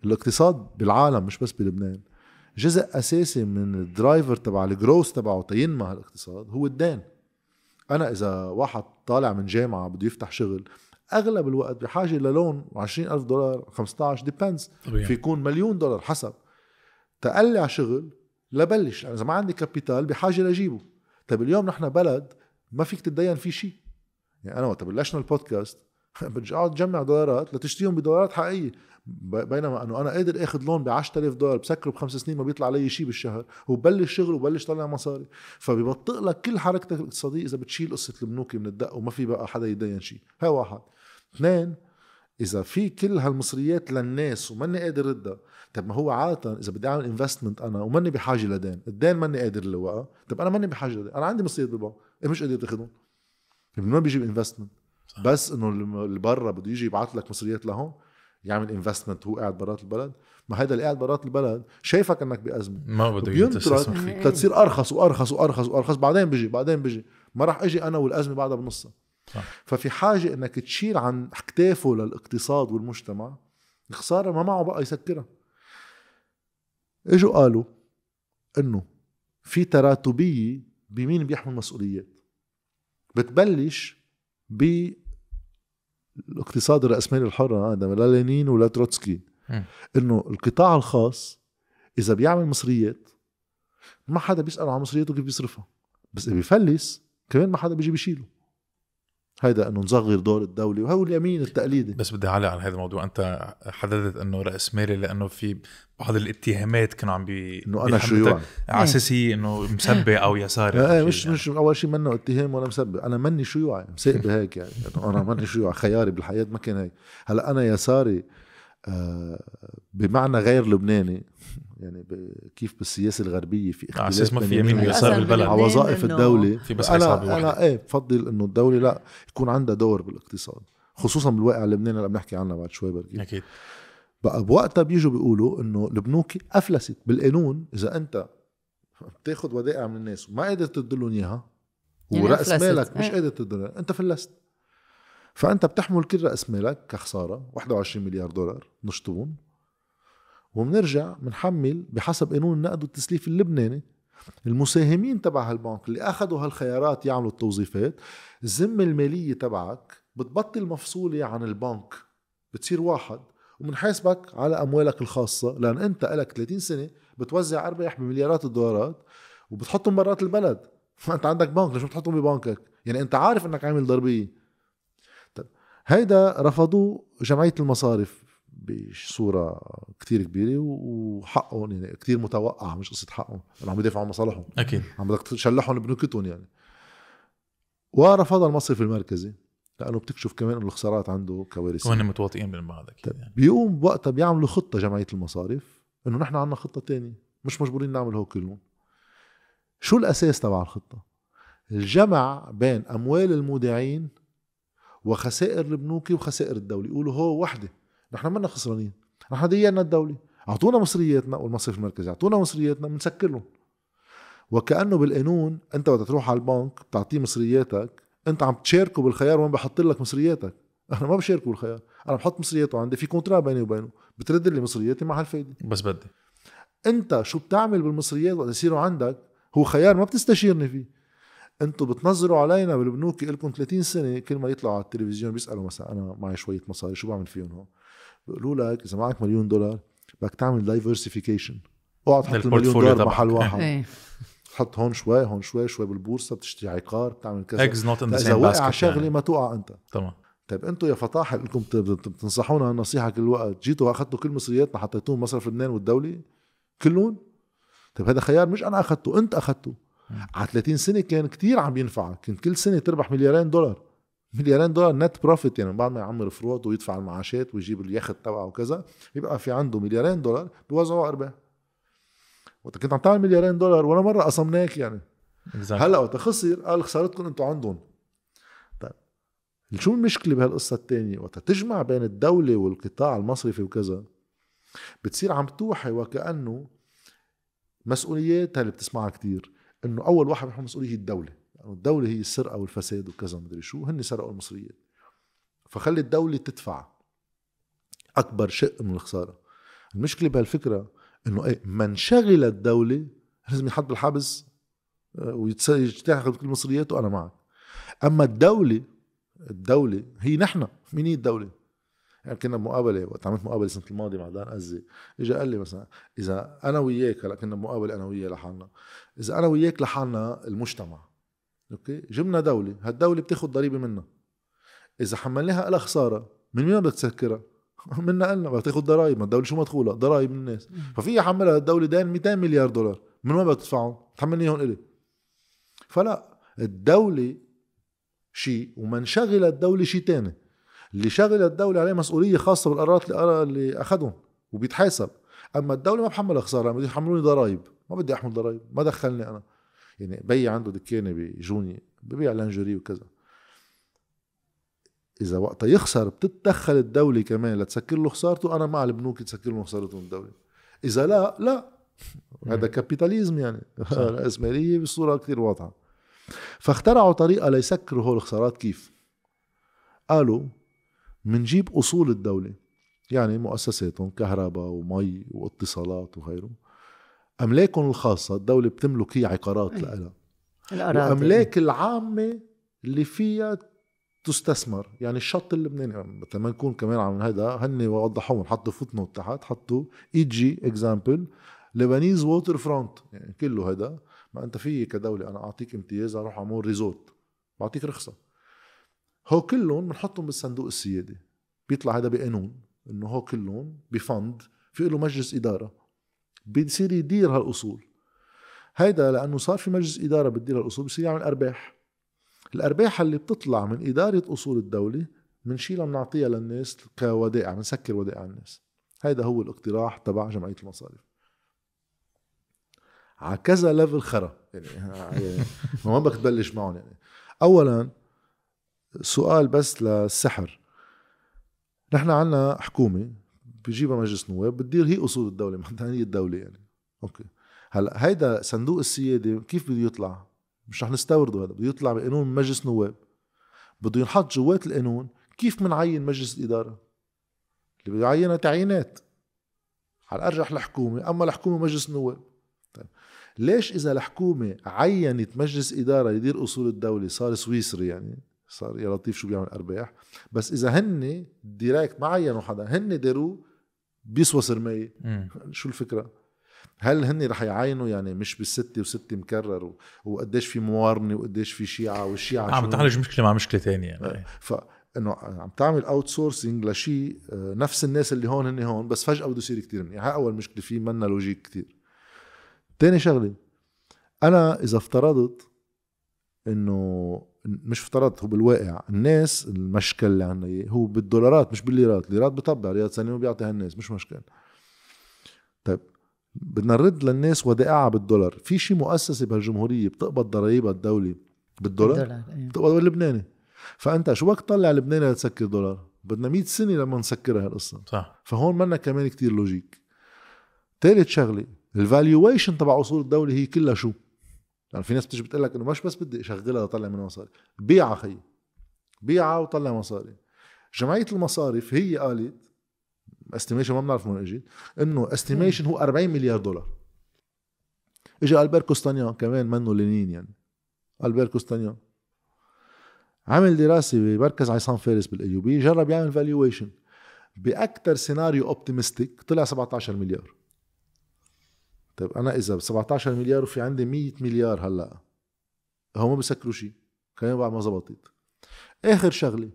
[SPEAKER 1] الاقتصاد بالعالم مش بس بلبنان جزء اساسي من الدرايفر تبع الجروس تبعه تينمى هالاقتصاد هو الدين انا اذا واحد طالع من جامعه بده يفتح شغل اغلب الوقت بحاجه للون 20000 دولار 15 ديبندز في يكون مليون دولار حسب تقلع شغل لبلش لانه يعني اذا ما عندي كابيتال بحاجه لجيبه طيب اليوم نحن بلد ما فيك تتدين فيه شيء يعني انا وقت بلشنا البودكاست بدي اقعد جمع دولارات لتشتريهم بدولارات حقيقيه بينما انه انا قادر اخذ لون ب 10000 دولار بسكره بخمس سنين ما بيطلع علي شيء بالشهر وبلش شغل وبلش طلع مصاري فببطئ لك كل حركتك الاقتصاديه اذا بتشيل قصه البنوك من الدق وما في بقى حدا يدين شيء هاي واحد اثنين اذا في كل هالمصريات للناس وماني قادر ردها طب ما هو عادة إذا بدي أعمل انفستمنت أنا وماني بحاجة لدين الدين ماني قادر لوقع آه، طب أنا ماني بحاجة لدين أنا عندي مصير بالبنك إيه مش قادر تاخذهم طيب من وين بيجيب انفستمنت بس انه اللي برا بده يجي يبعث لك مصريات لهون يعمل انفستمنت هو قاعد برات البلد ما هيدا اللي قاعد برات البلد شايفك انك بازمه
[SPEAKER 2] ما
[SPEAKER 3] بده ينترك *laughs* تصير
[SPEAKER 1] ارخص وارخص وارخص وارخص بعدين بيجي بعدين بيجي ما راح اجي انا والازمه بعدها بنصها ففي حاجه انك تشيل عن اكتافه للاقتصاد والمجتمع الخساره ما معه بقى يسكرها اجوا قالوا انه في تراتبيه بمين بيحمل مسؤوليات بتبلش بالاقتصاد الرأسمالي الحر هذا آه، لا لينين ولا تروتسكي انه القطاع الخاص اذا بيعمل مصريات ما حدا بيسأله عن مصرياته كيف بيصرفها بس اذا بيفلس كمان ما حدا بيجي بيشيله هيدا انه نصغر دور الدوله وهو
[SPEAKER 2] اليمين التقليدي بس بدي اعلق على هذا الموضوع انت حددت انه راس مالي لانه في بعض الاتهامات كانوا عم بي انه انا شيوعي إيه. على اساس انه مسبة او يساري إيه، لا إيه، مش
[SPEAKER 1] يعني. مش اول شيء منه اتهام ولا مسبة انا مني شيوعي مسبه هيك يعني انا مني شيوعي خياري بالحياه ما كان هيك هلا انا يساري آه، بمعنى غير لبناني يعني كيف بالسياسه الغربيه في آه، اختلاف على اساس ما في يمين ويسار بالبلد على وظائف الدوله في بس انا انا ايه بفضل انه الدوله لا يكون عندها دور بالاقتصاد خصوصا بالواقع اللبناني اللي بنحكي عنه بعد شوي بركي اكيد بقى بوقتها بيجوا بيقولوا انه البنوك افلست بالقانون اذا انت بتاخذ ودائع من الناس وما قادر تدلهم اياها يعني وراس مالك مش إيه. قادر تدلهم انت فلست فانت بتحمل كل راس مالك كخساره 21 مليار دولار نشطون وبنرجع بنحمل بحسب قانون النقد والتسليف اللبناني المساهمين تبع هالبنك اللي اخذوا هالخيارات يعملوا التوظيفات الذمه الماليه تبعك بتبطل مفصوله عن البنك بتصير واحد وبنحاسبك على اموالك الخاصه لان انت لك 30 سنه بتوزع ارباح بمليارات الدولارات وبتحطهم برات البلد فانت *laughs* عندك بنك ليش بتحطهم ببنكك يعني انت عارف انك عامل ضربيه هيدا رفضوه جمعية المصارف بصورة كتير كبيرة وحقهم يعني كتير متوقع مش قصة حقهم لأنه عم يدافعوا عن مصالحهم أكيد عم بدك تشلحهم بنكتهم يعني ورفضها المصرف المركزي لانه بتكشف كمان انه الخسارات عنده كوارث وهن
[SPEAKER 2] متواطئين من اكيد
[SPEAKER 1] طيب، يعني. بيقوم وقتها بيعملوا خطه جمعيه المصارف انه نحن عندنا خطه تانية مش مجبورين نعمل هو كلهم شو الاساس تبع الخطه الجمع بين اموال المودعين وخسائر البنوك وخسائر الدولة يقولوا هو وحده نحن منا خسرانين نحن دينا الدولة اعطونا مصرياتنا والمصرف المركزي اعطونا مصرياتنا بنسكر وكانه بالقانون انت وقت تروح على البنك بتعطيه مصرياتك انت عم تشاركه بالخيار وين بحط لك مصرياتك انا ما بشاركه بالخيار انا بحط مصرياته عندي في كونترا بيني وبينه بترد لي مصرياتي مع هالفايده بس بدي انت شو بتعمل بالمصريات وقت يصيروا عندك هو خيار ما بتستشيرني فيه انتم بتنظروا علينا بالبنوك لكم 30 سنه كل ما يطلعوا على التلفزيون بيسالوا مثلا انا معي شويه مصاري شو بعمل فيهم هون بيقولوا لك اذا معك مليون دولار بدك تعمل دايفرسيفيكيشن اوعى تحط المليون دولار محل واحد إيه. تحط هون شوي هون شوي شوي بالبورصه بتشتري عقار بتعمل كذا اذا وقع شغله يعني. ما توقع انت تمام طيب انتم يا فطاحل انكم بتنصحونا النصيحه كل الوقت جيتوا اخذتوا كل مصرياتنا حطيتوهم مصرف لبنان والدوله كلهم طيب هذا خيار مش انا اخذته انت اخذته على 30 سنه كان كتير عم ينفع كنت كل سنه تربح مليارين دولار مليارين دولار نت بروفيت يعني بعد ما يعمر فروض ويدفع المعاشات ويجيب اليخت تبعه وكذا يبقى في عنده مليارين دولار بيوزعوا ارباح وقت كنت عم تعمل مليارين دولار ولا مره قصمناك يعني exactly. هلا وقت خسر قال خسارتكم انتم عندهم طيب شو المشكله بهالقصه الثانيه وقت تجمع بين الدوله والقطاع المصرفي وكذا بتصير عم توحي وكانه مسؤوليات اللي بتسمعها كثير انه اول واحد بيحمل مسؤوليه هي الدوله لانه يعني الدوله هي السرقه والفساد وكذا ومدري شو هن سرقوا المصريات فخلي الدوله تدفع اكبر شق من الخساره المشكله بهالفكره انه ايه من شغل الدوله لازم ينحط بالحبس آه، ويتاخذ كل مصرياته انا معك اما الدوله الدوله هي نحن مين هي الدوله يعني كنا بمقابله وقت عملت مقابله السنه الماضيه مع دان ازي اجى قال لي مثلا اذا انا وياك هلا كنا بمقابله انا وياه لحالنا اذا انا وياك لحالنا المجتمع اوكي جبنا دوله هالدوله بتاخذ ضريبه منا اذا حملناها لها خساره من مين *laughs* بدها تسكرها؟ منا قلنا بدها تاخذ ضرائب ما الدوله شو مدخوله ضرائب من الناس ففي حملها الدوله دين 200 مليار دولار من وين بدها تدفعهم؟ تحملني اياهم الي فلا الدوله شيء ومنشغل الدوله شيء ثاني اللي شغل الدوله عليه مسؤوليه خاصه بالقرارات اللي اللي اخذهم وبيتحاسب اما الدوله ما بحمل خساره بده يحملوني ضرائب ما بدي احمل ضرائب ما دخلني انا يعني بي عنده دكانه بجوني ببيع لانجوري وكذا اذا وقتها يخسر بتتدخل الدوله كمان لتسكر له خسارته انا مع البنوك تسكر لهم خسارتهم الدوله اذا لا لا هذا كابيتاليزم يعني رأسمالية *laughs* بصورة كثير واضحة فاخترعوا طريقة ليسكروا هول الخسارات كيف قالوا منجيب أصول الدولة يعني مؤسساتهم كهرباء ومي واتصالات وغيره أملاكهم الخاصة الدولة بتملك هي عقارات إيه. لها الأملاك إيه. العامة اللي فيها تستثمر يعني الشط اللبناني مثلا ما نكون كمان عم هذا هن وضحوهم حطوا فوتنوت تحت حطوا اي جي اكزامبل لبنيز ووتر فرونت يعني كله هذا ما انت في كدوله انا اعطيك امتياز اروح اعمل ريزورت بعطيك رخصه هو كلهم بنحطهم بالصندوق السيادي بيطلع هذا بقانون انه هو كلهم بفند في له مجلس اداره بيصير يدير هالاصول هيدا لانه صار في مجلس اداره بتدير هالاصول بصير يعمل ارباح الارباح اللي بتطلع من اداره اصول الدوله بنشيلها بنعطيها للناس كودائع بنسكر ودائع الناس هيدا هو الاقتراح تبع جمعيه المصارف على كذا ليفل خرا يعني, *laughs* يعني ما بدك تبلش معهم يعني اولا سؤال بس للسحر نحن عنا حكومه بيجيبها مجلس نواب بتدير هي اصول الدوله مدنيه الدوله يعني اوكي هلا هيدا صندوق السياده كيف بده يطلع؟ مش رح نستورده هذا بده يطلع بقانون من مجلس نواب بده ينحط جوات القانون كيف بنعين مجلس الاداره؟ اللي بده يعينها تعيينات على الارجح الحكومه اما الحكومه مجلس النواب طيب ليش اذا الحكومه عينت مجلس اداره يدير اصول الدوله صار سويسري يعني صار يا لطيف شو بيعمل ارباح بس اذا هن دايركت ما عينوا حدا هن داروه بيسوى سرمية شو الفكرة هل هن رح يعينوا يعني مش بالستة وستة مكرر وقديش في موارنة وقديش في شيعة والشيعة عم تعالج
[SPEAKER 2] مشكلة مع مشكلة ثانية
[SPEAKER 1] يعني. إيه. ف... انه عم تعمل اوت سورسينج لشيء آه، نفس الناس اللي هون هن هون بس فجاه بده يصير كثير منيح هاي اول مشكله فيه منا لوجيك كثير تاني شغله انا اذا افترضت انه مش افترضت هو بالواقع الناس المشكل اللي يعني اياه هو بالدولارات مش بالليرات الليرات بطبع رياض سليم بيعطي هالناس مش مشكل طيب بدنا نرد للناس ودائعها بالدولار في شي مؤسسة بهالجمهورية بتقبض ضرائبها الدولة بالدولار, بالدولار. إيه. بتقبض باللبناني فأنت شو وقت طلع لبناني لتسكر دولار بدنا 100 سنة لما نسكرها هالقصة صح فهون منا كمان كتير لوجيك ثالث شغلة الفالويشن تبع اصول الدولة هي كلها شو؟ لان يعني في ناس بتيجي بتقول لك انه مش بس بدي اشغلها وطلع منها مصاري بيعها خيي بيعها وطلع مصاري جمعيه المصارف هي قالت استيميشن ما بنعرف من اجت انه استيميشن هو 40 مليار دولار اجى البير كوستانيان كمان منه لينين يعني البير كوستانيان عمل دراسه بمركز عصام فارس بالايوبي جرب يعمل فالويشن باكثر سيناريو اوبتيمستيك طلع 17 مليار طيب انا اذا ب 17 مليار وفي عندي 100 مليار هلا هم ما بيسكروا شيء كمان بعد ما زبطت اخر شغله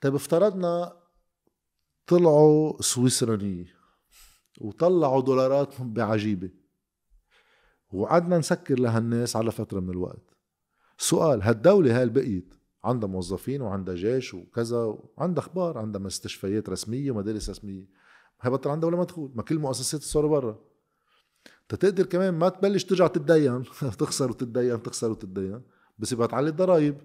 [SPEAKER 1] طيب افترضنا طلعوا سويسرانية وطلعوا دولارات بعجيبة وقعدنا نسكر لهالناس على فترة من الوقت سؤال هالدولة هاي بقيت عندها موظفين وعندها جيش وكذا وعندها اخبار عندها مستشفيات رسمية ومدارس رسمية هي بطل عندها ولا مدخول ما كل مؤسسات صاروا برا تتقدر كمان ما تبلش ترجع تتدين *laughs* تخسر وتتدين تخسر وتتدين بس يبقى تعلي الضرائب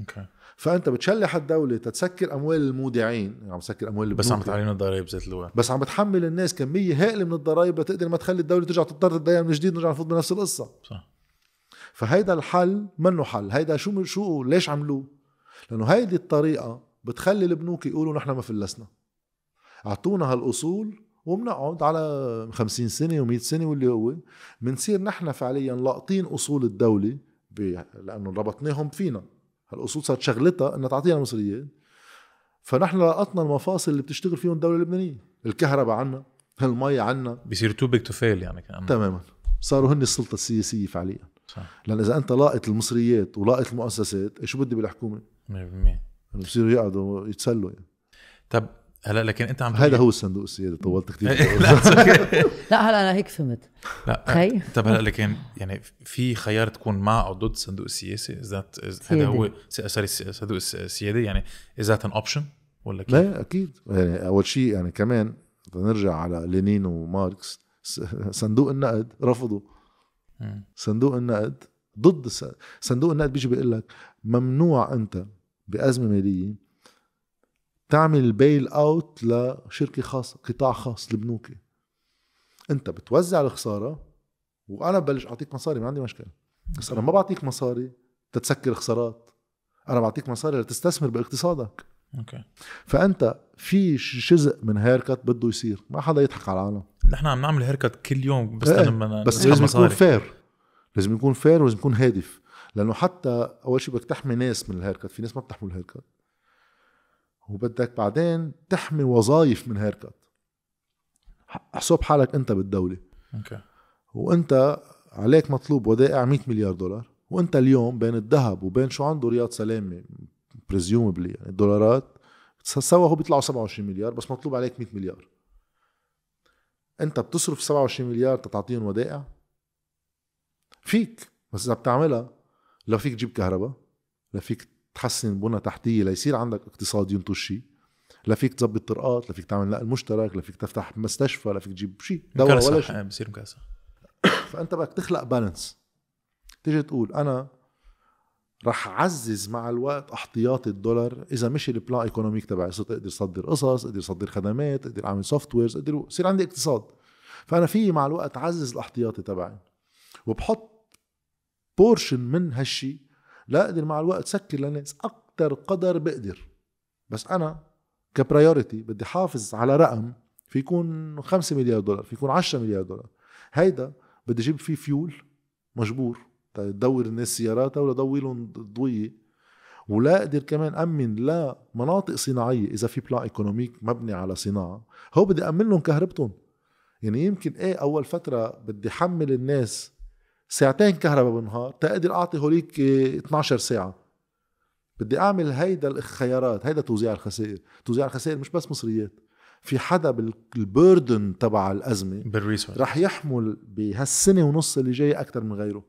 [SPEAKER 1] اوكي فانت بتشلح الدوله تتسكر اموال المودعين يعني عم تسكر اموال البنوك بس عم
[SPEAKER 2] تعلينا الضرائب ذات الوقت
[SPEAKER 1] بس عم بتحمل الناس كميه هائله من الضرائب لتقدر ما تخلي الدوله ترجع تضطر تتدين من جديد نرجع نفوت بنفس القصه صح فهيدا الحل منه حل هيدا شو شو ليش عملوه لانه هيدي الطريقه بتخلي البنوك يقولوا نحن ما فلسنا اعطونا هالاصول وبنقعد على 50 سنه و100 سنه واللي هو بنصير نحن فعليا لاقطين اصول الدوله لانه ربطناهم فينا هالاصول صارت شغلتها انها تعطينا المصريين فنحن لقطنا المفاصل اللي بتشتغل فيهم الدوله اللبنانيه الكهرباء عنا المي عنا بيصير تو بيج تو فيل يعني كمان تماما صاروا هن السلطه السياسيه فعليا صح لان اذا انت لاقط المصريات ولاقط المؤسسات شو بدي بالحكومه 100% بصيروا يقعدوا يتسلوا يعني طب هلا لكن انت عم هذا هو الصندوق السياده طولت كثير *laughs*
[SPEAKER 3] *laughs* لا هلا انا هيك فهمت لا خي طب هلا لكن
[SPEAKER 2] يعني في خيار تكون مع او ضد الصندوق السياسي اذا هذا هو سوري الصندوق السياده يعني از ذات ان اوبشن ولا كيف؟
[SPEAKER 1] لا اكيد يعني اول شيء يعني كمان نرجع على لينين وماركس صندوق النقد رفضوا صندوق النقد ضد صندوق النقد بيجي بيقول لك ممنوع انت بازمه ماليه تعمل بيل اوت لشركه خاصه قطاع خاص البنوكي انت بتوزع الخساره وانا ببلش اعطيك مصاري ما عندي مشكله بس انا ما بعطيك مصاري تتسكر خسارات انا بعطيك مصاري لتستثمر باقتصادك اوكي فانت في جزء من هيركت بده يصير ما حدا يضحك على العالم
[SPEAKER 2] نحن عم نعمل هيركت كل يوم إيه، بس ايه. لما بس لازم يكون
[SPEAKER 1] فير لازم يكون فير ولازم يكون هادف لانه حتى اول شيء بدك تحمي ناس من الهيركت في ناس ما بتحمل الهيركت وبدك بعدين تحمي وظائف من هيركت احسب حالك انت بالدوله اوكي وانت عليك مطلوب ودائع 100 مليار دولار وانت اليوم بين الذهب وبين شو عنده رياض سلامه بريزيومبلي يعني الدولارات سوا هو بيطلعوا 27 مليار بس مطلوب عليك 100 مليار انت بتصرف 27 مليار تتعطيهم ودائع فيك بس اذا بتعملها لا فيك تجيب كهرباء لا فيك تحسن بنى تحتيه ليصير عندك اقتصاد ينتج شيء لا فيك تظبط طرقات لا فيك تعمل نقل مشترك لا فيك تفتح مستشفى لا فيك تجيب شيء دواء ولا شيء آه، بصير مكاسح *coughs* فانت بدك تخلق بالانس تيجي تقول انا رح عزز مع الوقت احتياطي الدولار اذا مشي البلان ايكونوميك تبعي صرت اقدر صدر قصص اقدر صدر خدمات اقدر اعمل سوفت ويرز اقدر يصير عندي اقتصاد فانا فيي مع الوقت عزز الاحتياطي تبعي وبحط بورشن من هالشي لا اقدر مع الوقت سكر للناس اكثر قدر بقدر بس انا كبرايورتي بدي حافظ على رقم في يكون 5 مليار دولار في يكون 10 مليار دولار هيدا بدي اجيب فيه فيول مجبور تدور الناس سياراتها ولا ضوي لهم ضويه ولا اقدر كمان امن لا مناطق صناعيه اذا في بلان ايكونوميك مبني على صناعه هو بدي امن لهم كهربتهم يعني يمكن ايه اول فتره بدي حمل الناس ساعتين كهرباء بالنهار تقدر اعطي هوليك 12 ساعه بدي اعمل هيدا الخيارات هيدا توزيع الخسائر توزيع الخسائر مش بس مصريات في حدا بالبردن تبع الازمه بالريسورس رح يحمل بهالسنه ونص اللي جايه اكثر من غيره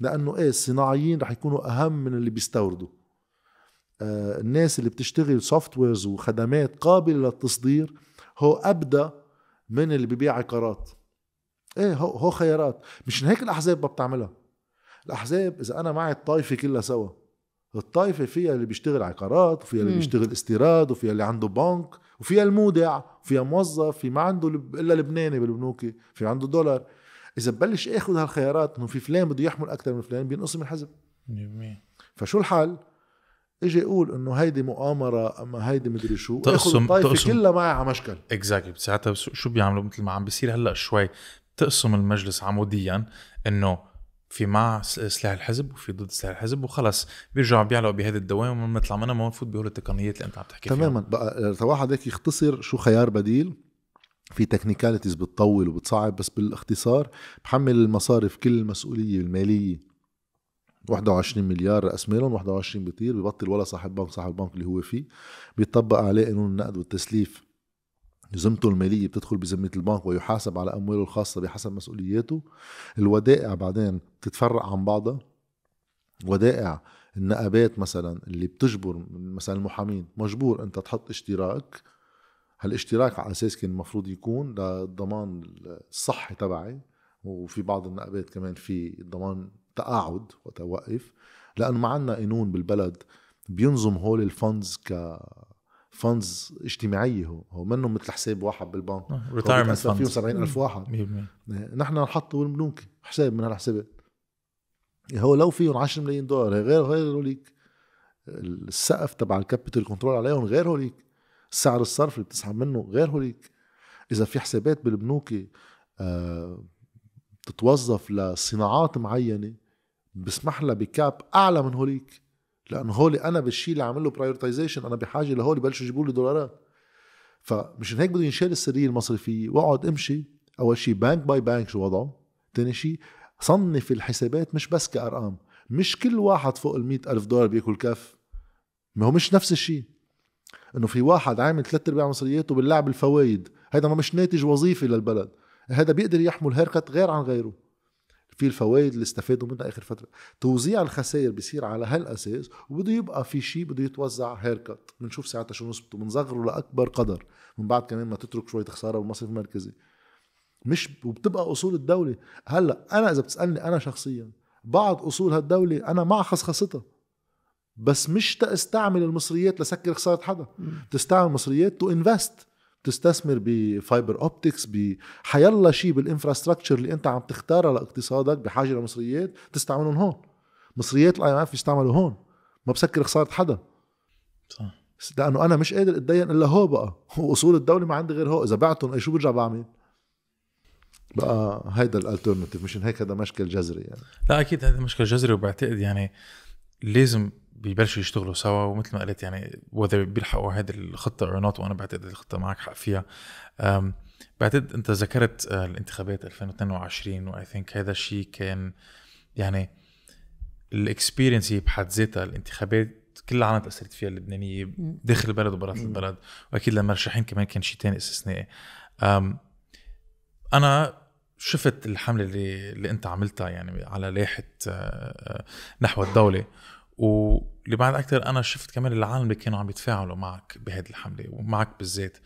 [SPEAKER 1] لانه ايه الصناعيين رح يكونوا اهم من اللي بيستوردوا آه الناس اللي بتشتغل سوفت ويرز وخدمات قابله للتصدير هو ابدا من اللي ببيع عقارات ايه هو هو خيارات مش هيك الاحزاب ما بتعملها الاحزاب اذا انا معي الطائفه كلها سوا الطائفه فيها اللي بيشتغل عقارات وفيها اللي بيشتغل استيراد وفيها اللي عنده بنك وفيها المودع وفيها موظف في ما عنده لب... الا لبناني بالبنوك في عنده دولار اذا ببلش اخذ هالخيارات انه في فلان بده يحمل اكثر من فلان بينقسم الحزب جميل فشو الحل؟ اجي اقول انه هيدي مؤامره اما هيدي مدري شو تقسم الطائفه تقسم. كلها معي على مشكل
[SPEAKER 2] اكزاكتلي ساعتها شو بيعملوا مثل ما عم بيصير هلا شوي تقسم المجلس عموديا انه في مع سلاح الحزب وفي ضد سلاح الحزب وخلص بيرجعوا بيعلقوا بهذا الدوام وما منها ما بنفوت بهول التقنيات اللي انت عم
[SPEAKER 1] تحكي تماما فيها. بقى آه، واحد هيك يختصر شو خيار بديل في تكنيكاليتيز بتطول وبتصعب بس بالاختصار بحمل المصارف كل المسؤوليه الماليه 21 مليار راس مالهم 21 بيطير ببطل ولا صاحب بنك صاحب البنك اللي هو فيه بيطبق عليه قانون النقد والتسليف ذمته المالية بتدخل بذمة البنك ويحاسب على أمواله الخاصة بحسب مسؤولياته الودائع بعدين بتتفرق عن بعضها ودائع النقابات مثلا اللي بتجبر مثلا المحامين مجبور انت تحط اشتراك هالاشتراك على اساس كان المفروض يكون للضمان الصحي تبعي وفي بعض النقابات كمان في ضمان تقاعد وتوقف لانه ما عندنا قانون بالبلد بينظم هول الفندز ك فاندز اجتماعيه هو هو منه مثل حساب واحد بالبنك ريتايرمنت نعم. فاند فيهم 70000 واحد 100% نحن نحط بالبنوك حساب من هالحسابات هو لو فيهم 10 ملايين دولار غير غير هوليك السقف تبع الكابيتال كنترول عليهم غير هوليك سعر الصرف اللي بتسحب منه غير هوليك اذا في حسابات بالبنوك آه بتتوظف لصناعات معينه بسمح لها بكاب اعلى من هوليك لانه هولي انا بالشيء اللي عامل له برايورتايزيشن انا بحاجه لهول بلشوا يجيبوا لي دولارات فمشان هيك بده ينشال السريه المصرفيه واقعد امشي اول شيء بانك باي بانك شو وضعه ثاني شيء صنف الحسابات مش بس كارقام مش كل واحد فوق ال ألف دولار بياكل كف ما هو مش نفس الشيء انه في واحد عامل ثلاث ارباع مصرياته باللعب الفوائد هذا ما مش ناتج وظيفي للبلد هذا بيقدر يحمل هيركت غير عن غيره في الفوائد اللي استفادوا منها اخر فتره توزيع الخسائر بيصير على هالاساس وبده يبقى في شيء بده يتوزع هيركت بنشوف ساعتها شو نسبته بنصغره لاكبر قدر من بعد كمان ما تترك شويه خساره بالمصرف المركزي مش وبتبقى اصول الدوله هلا انا اذا بتسالني انا شخصيا بعض اصول هالدوله انا مع خصخصتها بس مش تستعمل المصريات لسكر خساره حدا تستعمل المصريات تو انفست بتستثمر بفايبر اوبتكس بحيلا شيء بالانفراستراكشر اللي انت عم تختارها لاقتصادك بحاجه لمصريات تستعملهم هون مصريات الاي ام اف يستعملوا هون ما بسكر خساره حدا صح لانه انا مش قادر اتدين الا هو بقى واصول الدوله ما عندي غير هو اذا بعتهم اي شو برجع بعمل بقى هيدا الالترناتيف مشان هيك هذا مشكل جذري يعني
[SPEAKER 2] لا اكيد هذا مشكل جذري وبعتقد يعني لازم بيبلشوا يشتغلوا سوا ومثل ما قلت يعني وذر بيلحقوا هذه الخطه او نوت وانا بعتقد الخطه معك حق فيها بعتقد انت ذكرت آه، الانتخابات 2022 واي ثينك هذا الشيء كان يعني الاكسبيرينس بحد ذاتها الانتخابات كل العالم تاثرت فيها اللبنانيه داخل البلد وبرات البلد واكيد للمرشحين كمان كان شيء ثاني استثنائي انا شفت الحمله اللي, اللي انت عملتها يعني على لائحه آه، آه، نحو الدوله بعد اكثر انا شفت كمان العالم اللي كانوا عم يتفاعلوا معك بهذه الحمله ومعك بالذات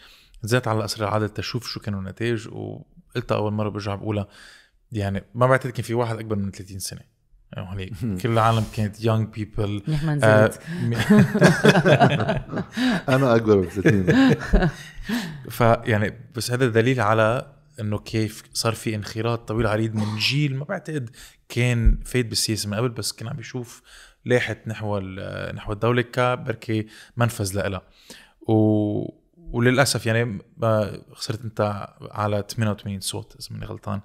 [SPEAKER 2] نزلت على قصر العادة تشوف شو كانوا النتائج وقلتها اول مره برجع بقولها يعني ما بعتقد كان في واحد اكبر من 30 سنه يعني هنيك كل العالم كانت آه، يونج بيبل *laughs* انا اكبر من 30 *laughs* فيعني بس هذا دليل على انه كيف صار في انخراط طويل عريض من جيل ما بعتقد كان فايت بالسياسه من قبل بس كان عم بيشوف لاحت نحو نحو الدوله كبركي منفذ لها و وللاسف يعني خسرت انت على 88 صوت اذا ماني غلطان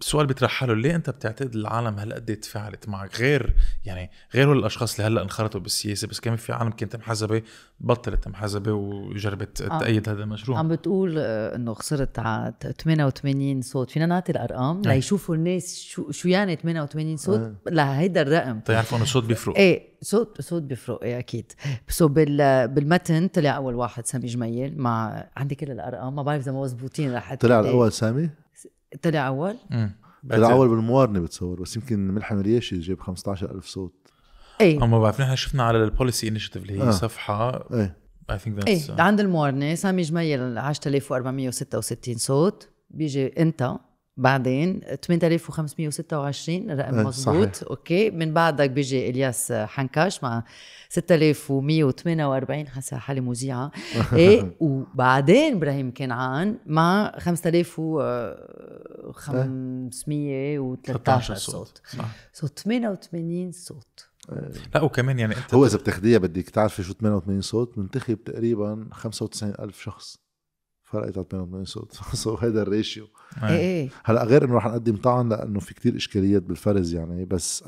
[SPEAKER 2] سؤال حاله ليه انت بتعتقد العالم هالقد إيه تفاعلت معك غير يعني غير الاشخاص اللي هلا انخرطوا بالسياسه بس كمان في عالم كانت محزبه بطلت محزبه وجربت آه. تأيد هذا المشروع عم
[SPEAKER 3] بتقول آه، انه خسرت على 88 صوت فينا نعطي الارقام ايه. ليشوفوا الناس شو شو يعني 88 صوت اه. لهيدا الرقم تعرفوا طيب، انه
[SPEAKER 1] الصوت بيفرق ايه
[SPEAKER 3] صوت صوت بيفرق ايه اكيد سو بال بالمتن طلع اول واحد سامي جميل مع عندي كل الارقام ما بعرف اذا مضبوطين رح طلع الاول سامي؟ طلع اول؟ طلع اول
[SPEAKER 1] بالموارنه بتصور بس يمكن ملحم الرياشي جاب 15000 صوت
[SPEAKER 3] اي
[SPEAKER 2] اما بعرف نحن شفنا على البوليسي انشيتيف اللي هي آه. صفحه
[SPEAKER 3] اي اي ثينك ذاتس ايه, إيه، uh, عند الموارنه سامي جميل 10466 صوت بيجي انت بعدين 8526 رقم آه، مضبوط اوكي من بعدك بيجي الياس حنكاش مع 6148 حاسه حالي مذيعه *laughs* ايه وبعدين ابراهيم كنعان مع 5513 صوت صح. صوت 88 صوت
[SPEAKER 1] لا وكمان يعني انت هو اذا بتاخديها بدك تعرفي شو 88 صوت منتخب تقريبا 95000 شخص فرقت على بينهم اسود سو هذا الريشيو إيه. ايه هلا غير انه رح نقدم طعن لانه في كتير اشكاليات بالفرز يعني بس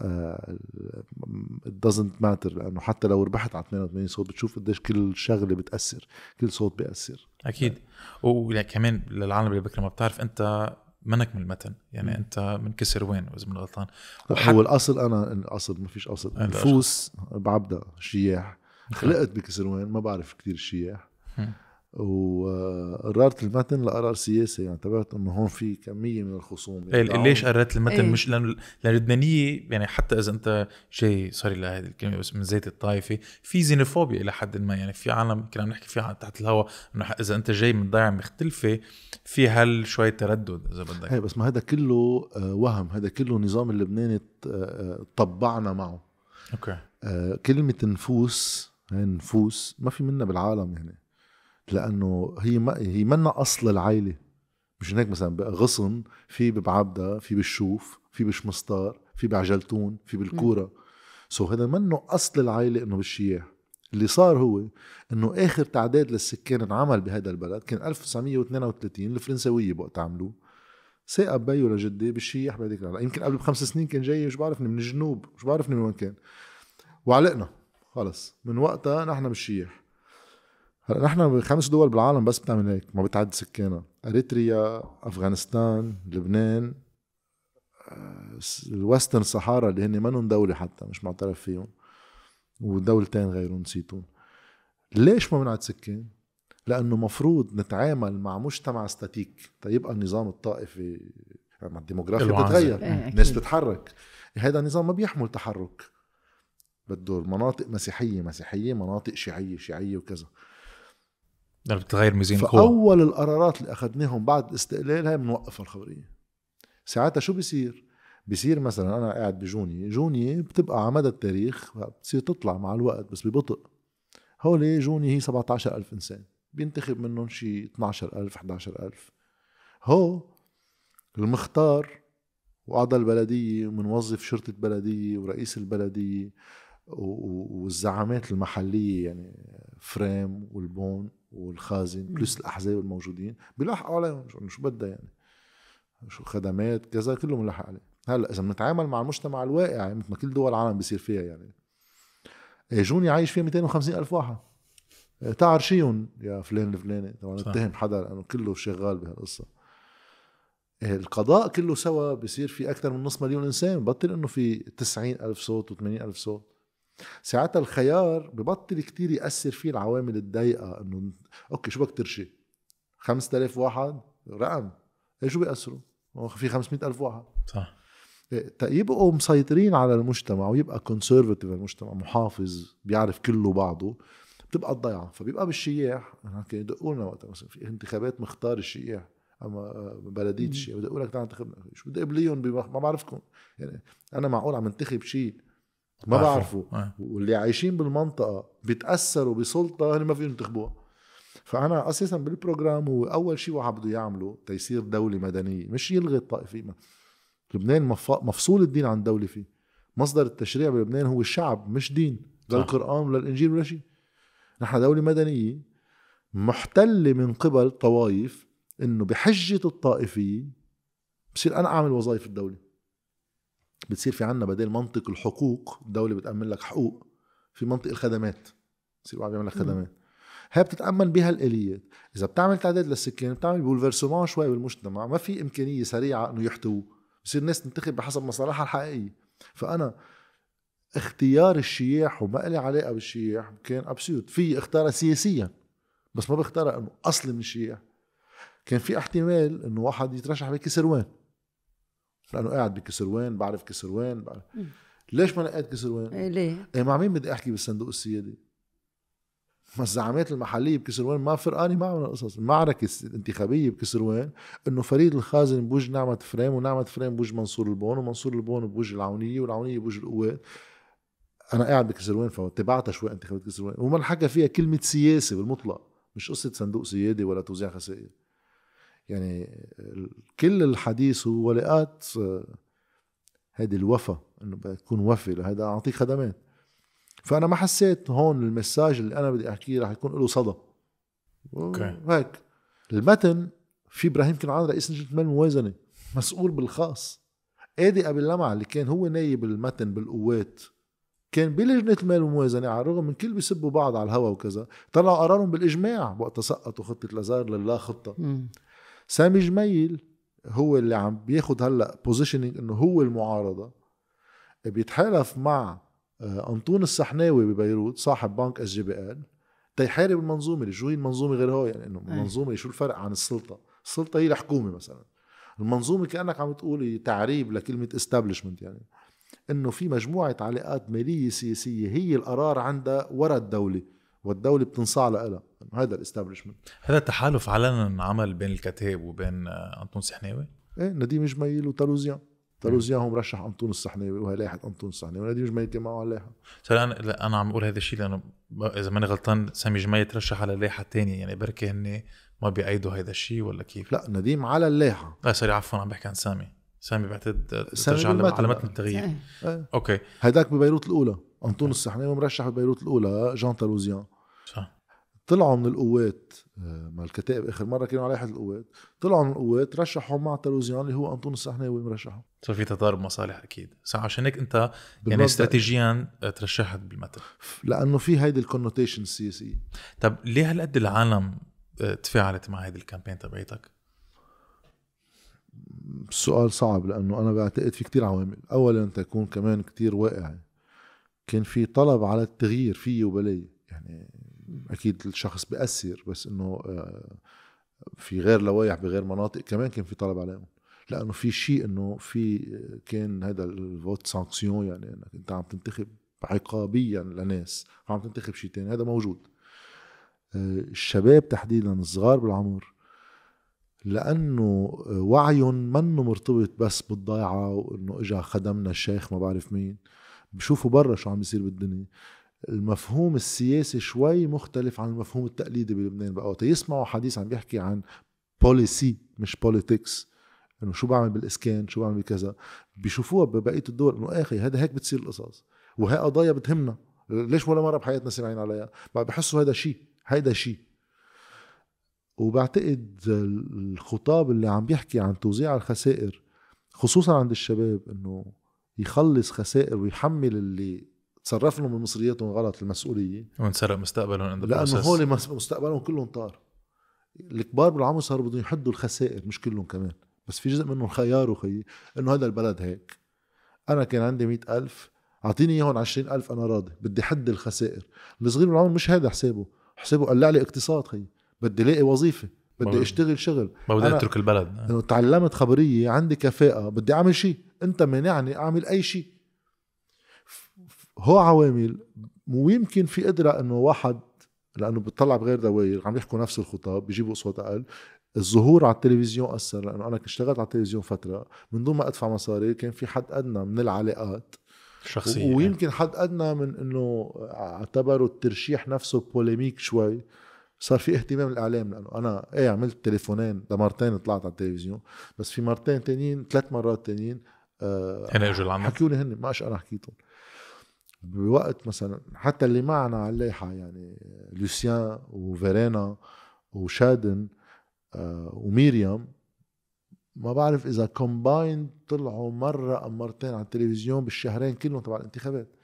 [SPEAKER 1] دازنت آه، ماتر لانه حتى لو ربحت على 88 صوت بتشوف قديش كل شغله بتاثر كل صوت بياثر
[SPEAKER 2] اكيد وكمان للعالم اللي بكره ما بتعرف انت منك
[SPEAKER 1] من المتن يعني انت من كسر وين اذا من غلطان طيب، هو الاصل انا الاصل ما فيش اصل نفوس بعبدا شياح خلقت بكسر وين ما بعرف كثير شياح وقررت المتن لقرار سياسي يعني اعتبرت انه هون في كميه من الخصوم يعني إيه ليش قررت المتن إيه. مش
[SPEAKER 2] لانه اللبنانيه يعني حتى اذا انت جاي سوري لهذه الكلمه بس من زيت الطائفه في زينوفوبيا الى حد ما يعني في عالم كنا عم نحكي فيها تحت الهواء انه اذا انت جاي من ضيعه مختلفه في هل شوي تردد اذا بدك ايه بس
[SPEAKER 1] ما هذا كله آه، وهم هذا كله النظام اللبناني آه، آه، طبعنا معه اوكي كلمه نفوس هي نفوس ما في منا بالعالم يعني لانه هي ما هي منا اصل العيله مش هيك مثلا غصن في ببعبدا في بالشوف في بشمسطار في بعجلتون في بالكوره سو هذا منه اصل العيله انه بالشياح اللي صار هو انه اخر تعداد للسكان انعمل بهذا البلد كان 1932 الفرنسويه بوقت عملوه ساقب بيو لجدي بالشياح بهذيك يمكن قبل بخمس سنين كان جاي مش بعرفني من الجنوب مش بعرفني من وين كان وعلقنا خلص من وقتها نحن بالشياح هلا نحن بخمس دول بالعالم بس بتعمل هيك ما بتعد سكانها اريتريا افغانستان لبنان آه، الويسترن صحارى اللي هن منهم دولة حتى مش معترف فيهم ودولتين غيرهم نسيتهم ليش ما بنعد سكان؟ لأنه مفروض نتعامل مع مجتمع ستاتيك تيبقى النظام الطائفي مع يعني الديموغرافيا بتتغير إيه، الناس بتتحرك هذا النظام ما بيحمل تحرك بده مناطق مسيحية مسيحية مناطق شيعية شيعية وكذا
[SPEAKER 2] بتتغير ميزان القوى
[SPEAKER 1] فاول القرارات اللي اخذناهم بعد الاستقلال هي بنوقف الخبريه ساعتها شو بيصير؟ بيصير مثلا انا قاعد بجوني جوني بتبقى على مدى التاريخ بتصير تطلع مع الوقت بس ببطء هول جوني هي 17000 انسان بينتخب منهم شي 12000 11000 هو المختار وأعضاء البلدية ومنوظف شرطة بلدية ورئيس البلدية والزعامات المحلية يعني فريم والبون والخازن بلس الاحزاب الموجودين بيلحقوا عليهم شو بدها يعني شو خدمات كذا كله ملحق عليه هلا اذا بنتعامل مع المجتمع الواقعي يعني مثل ما كل دول العالم بيصير فيها يعني اجوني إيه، عايش فيها 250 الف واحد إيه، تعرشيهم يا فلان الفلاني طبعا اتهم حدا لانه كله شغال بهالقصه إيه، القضاء كله سوا بصير في اكثر من نص مليون انسان بطل انه في 90 الف صوت و80 الف صوت ساعتها الخيار ببطل كتير ياثر فيه العوامل الضيقه انه اوكي شو بدك ترشي 5000 واحد رقم ايه شو بيأثروا في 500 ألف واحد صح إيه، يبقوا مسيطرين على المجتمع ويبقى كونسرفتيف المجتمع محافظ بيعرف كله بعضه بتبقى الضيعه فبيبقى بالشياح كانوا يدقوا لنا وقتها مثلا في انتخابات مختار الشياح اما بلديه الشياح بدقوا لك تعال انتخب شو بدي ابليهم ما بعرفكم يعني انا معقول عم انتخب شيء ما بعرفوا آه. واللي عايشين بالمنطقه بيتاثروا بسلطه هن يعني ما فيهم ينتخبوها فانا اساسا بالبروجرام هو اول شيء واحد بده يعمله تيصير دوله مدنيه مش يلغي الطائفيه لبنان مفصول الدين عن الدوله فيه مصدر التشريع بلبنان هو الشعب مش دين لا القران ولا الانجيل ولا شيء نحن دوله مدنيه محتله من قبل طوائف انه بحجه الطائفيه بصير انا اعمل وظائف الدوله بتصير في عنا بدل منطق الحقوق الدولة بتأمن لك حقوق في منطق الخدمات بصير واحد بيعمل لك خدمات هي بتتامن بها الاليات اذا بتعمل تعداد للسكان بتعمل بولفرسومان شوي بالمجتمع ما في امكانيه سريعه انه يحتووا بصير الناس تنتخب بحسب مصالحها الحقيقيه فانا اختيار الشياح وما لي علاقه بالشياح كان ابسيوت في اختارها سياسيا بس ما بختارها انه اصلي من الشياح كان في احتمال انه واحد يترشح بكسروان لانه قاعد بكسروان بعرف كسروان بعرف ليش ما نقيت كسروان؟ إيه، ليه؟ إيه مع مين بدي احكي بالصندوق السيادي؟ ما الزعامات المحليه بكسروان ما فرقاني معهم القصص، المعركه الانتخابيه بكسروان انه فريد الخازن بوج نعمه فريم ونعمه فريم بوج منصور البون ومنصور البون بوج العونيه والعونيه بوج القوات انا قاعد بكسروان فتبعتها شوي انتخابات كسروان وما حكى فيها كلمه سياسه بالمطلق مش قصه صندوق سيادي ولا توزيع خسائر يعني كل الحديث هو لقات هيدي آه، الوفا انه بدك تكون وفي لهذا اعطيك خدمات فانا ما حسيت هون المساج اللي انا بدي احكيه رح يكون له صدى اوكي هيك المتن في ابراهيم كنعان رئيس لجنه المال الموازنه مسؤول بالخاص ادي ابي اللمعه اللي كان هو نايب المتن بالقوات كان بلجنة المال الموازنه على الرغم من كل بيسبوا بعض على الهوا وكذا طلعوا قرارهم بالإجماع وقت سقطوا خطة لازار للا خطة سامي جميل هو اللي عم بياخد هلا بوزيشننج انه هو المعارضه بيتحالف مع آه، انطون السحناوي ببيروت صاحب بنك اس جي بي ال تيحارب المنظومه اللي شو هي المنظومه غير هو يعني انه المنظومه شو الفرق عن السلطه السلطه هي الحكومه مثلا المنظومه كانك عم تقولي تعريب لكلمه استابلشمنت يعني انه في مجموعه علاقات ماليه سياسيه هي القرار عندها ورا الدوله والدوله بتنصاع لها هذا الاستابلشمنت
[SPEAKER 2] هذا التحالف علنا عمل بين الكتاب وبين آه، انطون سحناوي
[SPEAKER 1] ايه نديم جميل وتالوزيان تالوزيان إيه. هو مرشح انطون السحناوي وهلاحة انطون السحناوي نديم جميل معه هلاحة
[SPEAKER 2] انا انا عم اقول هذا الشيء لانه اذا ماني غلطان سامي جميل ترشح على لائحة ثانيه يعني بركي هن ما بيأيدوا هيدا الشيء ولا كيف؟ لا نديم على اللائحة لا آه، سوري عفوا عم بحكي عن سامي سامي بعتقد
[SPEAKER 1] ترجع على متن التغيير إيه. اوكي هيداك ببيروت الاولى انطون السحناوي مرشح ببيروت الاولى جان تالوزيان صح طلعوا من القوات آه، ما الكتائب اخر مره كانوا على احد القوات طلعوا من القوات رشحوا مع تلوزيان اللي هو انطون الصحناوي مرشحه
[SPEAKER 2] صار في تضارب مصالح اكيد صح عشان هيك انت يعني استراتيجيا آه، ترشحت بالمتر
[SPEAKER 1] لانه في هيدي الكونوتيشن السياسيه طب ليه هالقد العالم
[SPEAKER 2] آه، تفاعلت مع هيدي الكامبين تبعيتك؟
[SPEAKER 1] سؤال صعب لانه انا بعتقد في كتير عوامل اولا تكون كمان كتير واقعي كان في طلب على التغيير فيه وبلاي يعني اكيد الشخص بأثر بس انه آه، في غير لوايح بغير مناطق كمان كان في طلب عليهم لانه في شيء انه في آه، كان هذا الفوت سانكسيون يعني انك انت عم تنتخب عقابيا لناس عم تنتخب شيء ثاني هذا موجود آه، الشباب تحديدا الصغار بالعمر لانه وعيهم منه مرتبط بس بالضيعه وانه اجى خدمنا الشيخ ما بعرف مين بشوفوا برا شو عم بيصير بالدنيا المفهوم السياسي شوي مختلف عن المفهوم التقليدي بلبنان بقى وقت يسمعوا حديث عم بيحكي عن بوليسي مش بوليتكس انه شو بعمل بالاسكان شو بعمل بكذا بيشوفوها ببقيه الدول انه اخي هذا هيك بتصير القصص وهي قضايا بتهمنا ليش ولا مره بحياتنا سمعين عليها بقى بحسوا هذا شيء هيدا شيء وبعتقد الخطاب اللي عم بيحكي عن توزيع الخسائر خصوصا عند الشباب انه يخلص خسائر ويحمل اللي صرفنا من مصرياتهم غلط المسؤوليه
[SPEAKER 2] وانسرق مستقبلهم لانه هول
[SPEAKER 1] مستقبلهم كلهم طار الكبار بالعمر صاروا بدهم يحدوا الخسائر مش كلهم كمان بس في جزء منهم خياروا خيي انه هذا البلد هيك انا كان عندي مئة ألف اعطيني اياهم عشرين ألف انا راضي بدي حد الخسائر الصغير بالعمر مش هذا حسابه حسابه قلع لي اقتصاد خيي بدي لاقي وظيفه بدي اشتغل شغل ما بدي اترك
[SPEAKER 2] البلد
[SPEAKER 1] تعلمت خبريه عندي كفاءه بدي اعمل شيء انت مانعني اعمل اي شيء هو عوامل ويمكن في قدرة انه واحد لانه بتطلع بغير دواير عم يحكوا نفس الخطاب بيجيبوا اصوات اقل الظهور على التلفزيون اثر لانه انا اشتغلت على التلفزيون فتره من دون ما ادفع مصاري كان في حد ادنى من العلاقات شخصية ويمكن حد ادنى من انه اعتبروا الترشيح نفسه بوليميك شوي صار في اهتمام الاعلام لانه انا ايه عملت تليفونين لمرتين طلعت على التلفزيون بس في مرتين تانيين ثلاث مرات تانيين آه هن اجوا العمل حكيوني هن ما انا حكيتهم بوقت مثلا حتى اللي معنا على اللايحه يعني لوسيان وفيرينا وشادن آه، وميريام ما بعرف اذا كومباين طلعوا مره او مرتين على التلفزيون بالشهرين كلهم تبع الانتخابات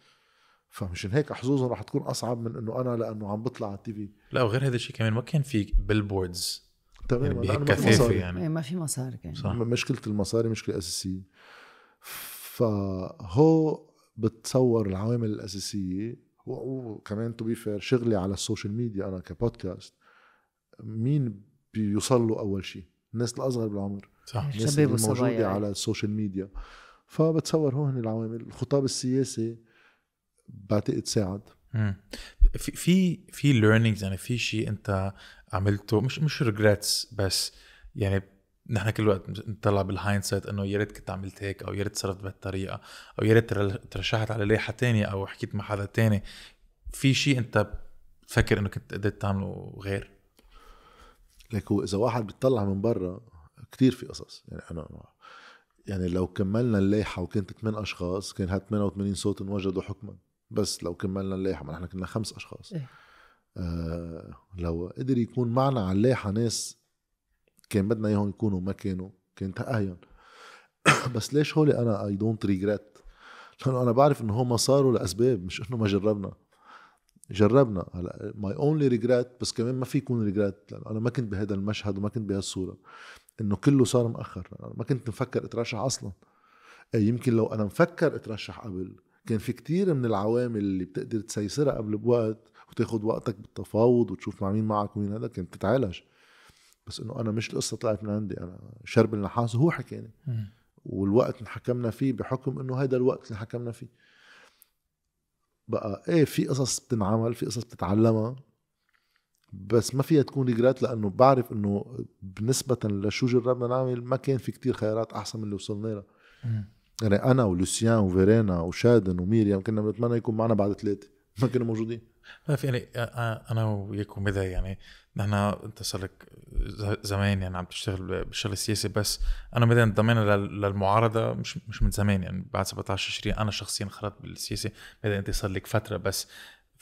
[SPEAKER 1] فمشان هيك حظوظهم رح تكون اصعب من انه انا لانه عم بطلع على التي في
[SPEAKER 2] لا وغير هذا الشيء كمان ما كان في
[SPEAKER 1] بيلبوردز تماما يعني كثافه يعني إيه، ما في مصاري كان يعني. مشكله المصاري مشكله اساسيه فهو بتصور العوامل الاساسيه وكمان تو بي فير شغلي على السوشيال ميديا انا كبودكاست مين بيوصل له اول شيء الناس الاصغر بالعمر صح يعني الناس اللي موجوده يعني. على السوشيال ميديا فبتصور هون العوامل الخطاب السياسي
[SPEAKER 2] بعتقد ساعد في في في ليرنينجز يعني في شيء انت عملته مش مش ريجريتس بس يعني نحن كل وقت نطلع بالهايندسايت انه يا ريت كنت عملت هيك او يا ريت تصرفت بهالطريقه او يا ريت ترشحت على لائحه تانية او حكيت مع حدا تاني في شيء انت بتفكر انه كنت قدرت تعمله غير
[SPEAKER 1] لك هو اذا واحد بيطلع من برا كتير في قصص يعني انا يعني لو كملنا اللائحه وكانت ثمان اشخاص كان هاد 88 صوت انوجدوا حكما بس لو كملنا اللائحه ما نحن كنا خمس اشخاص إيه. آه لو قدر يكون معنا على اللائحه ناس كان بدنا اياهم يكونوا ما كانوا كانت اهين *coughs* بس ليش هول انا اي دونت ريجريت لانه انا بعرف انه ما صاروا لاسباب مش انه ما جربنا جربنا هلا ماي اونلي ريجريت بس كمان ما في يكون ريجريت لانه انا ما كنت بهذا المشهد وما كنت بهالصوره انه كله صار مأخر أنا ما كنت مفكر اترشح اصلا أي يمكن لو انا مفكر اترشح قبل كان في كتير من العوامل اللي بتقدر تسيسرها قبل بوقت وتاخد وقتك بالتفاوض وتشوف مع مين معك ومين هذا كانت تتعالج بس انه انا مش القصه طلعت من عندي انا شرب النحاس هو حكاني والوقت اللي حكمنا فيه بحكم انه هذا الوقت اللي حكمنا فيه بقى ايه في قصص بتنعمل في قصص بتتعلمها بس ما فيها تكون ريجرات لانه بعرف انه بالنسبه لشو جربنا نعمل ما كان في كتير خيارات احسن من اللي وصلنا لها يعني انا ولوسيان وفيرينا وشادن وميريام كنا بنتمنى يكون معنا بعد ثلاثه ما كانوا موجودين
[SPEAKER 2] ما في يعني انا وياك بدا يعني نحن انت صار زمان يعني عم تشتغل بالشغل السياسي بس انا بدأ انضمينا للمعارضه مش مش من زمان يعني بعد 17 تشرين انا شخصيا خرجت بالسياسه بدأ انت صار لك فتره بس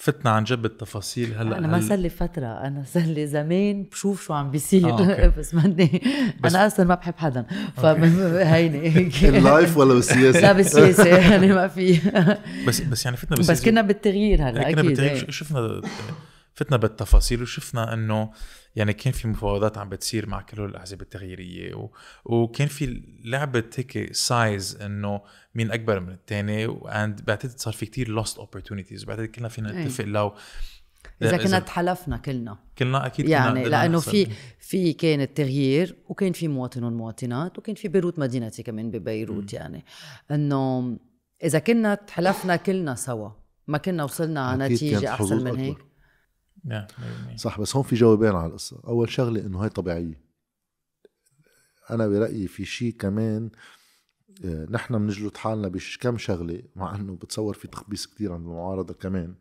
[SPEAKER 2] فتنا عن جد بالتفاصيل هلا انا ما صار
[SPEAKER 3] لي فتره انا صار لي زمان بشوف شو عم بيصير آه، *laughs* بس ماني انا اصلا ما بحب حدا فهيني *laughs* *laughs* اللايف ولا بالسياسه؟ لا بالسياسه يعني ما في بس بس يعني فتنا بالسياسه بس كنا بالتغيير هلا اكيد كنا بالتغيير إيه.
[SPEAKER 2] شفنا فتنا بالتفاصيل وشفنا انه يعني كان في مفاوضات عم بتصير مع كل الاحزاب التغييريه و... وكان في لعبه هيك سايز انه مين اكبر من الثاني واند بعتقد صار في كتير لوست اوبورتونيتيز بعتقد كلنا فينا إيه. نتفق لو اذا كنا
[SPEAKER 3] تحلفنا كلنا كلنا اكيد يعني كنا لانه في في كان التغيير وكان في مواطن ومواطنات وكان في بيروت مدينتي كمان ببيروت م. يعني انه اذا كنا تحلفنا كلنا سوا ما كنا وصلنا على نتيجه احسن من هيك
[SPEAKER 1] صح بس هون في جوابين على القصه اول شغله انه هاي طبيعيه انا برايي في شيء كمان آه، نحن بنجلد حالنا بكم شغله مع انه بتصور في تخبيص كتير عند المعارضه كمان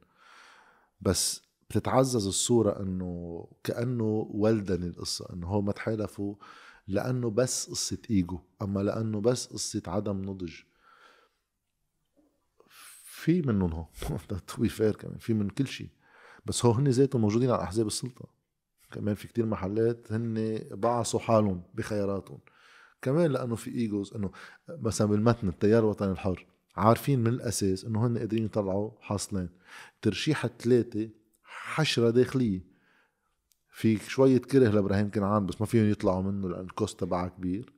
[SPEAKER 1] بس بتتعزز الصوره انه كانه ولدني القصه انه هو ما تحالفوا لانه بس قصه ايجو اما لانه بس قصه عدم نضج في منهم هون تو بي فير كمان في من كل شيء بس هو هن ذاتهم موجودين على احزاب السلطه كمان في كتير محلات هن بعصوا حالهم بخياراتهم كمان لانه في ايجوز انه مثلا بالمتن التيار الوطني الحر عارفين من الاساس انه هن قادرين يطلعوا حاصلين ترشيح الثلاثه حشره داخليه في شوية كره لابراهيم كنعان بس ما فيهم يطلعوا منه لأن الكوست تبعها كبير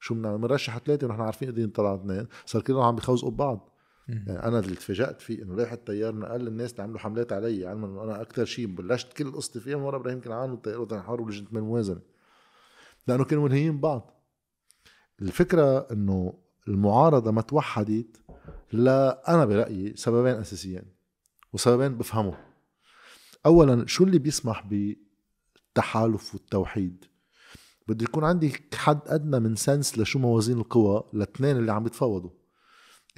[SPEAKER 1] شو بنعمل بنرشح ثلاثة ونحن عارفين قادرين نطلع اثنين صار كلهم عم بيخوزقوا ببعض يعني انا اللي تفاجات فيه انه رايح التيار من اقل الناس اللي عملوا حملات علي علما يعني انه انا اكثر شيء بلشت كل قصتي فيها ورا ابراهيم كنعان والتيار الوطني الحر ولجنه الموازنه لانه كانوا منهيين بعض الفكره انه المعارضه ما توحدت لا انا برايي سببين اساسيين وسببين بفهمهم اولا شو اللي بيسمح بالتحالف والتوحيد بده يكون عندي حد ادنى من سنس لشو موازين القوى لاثنين اللي عم يتفاوضوا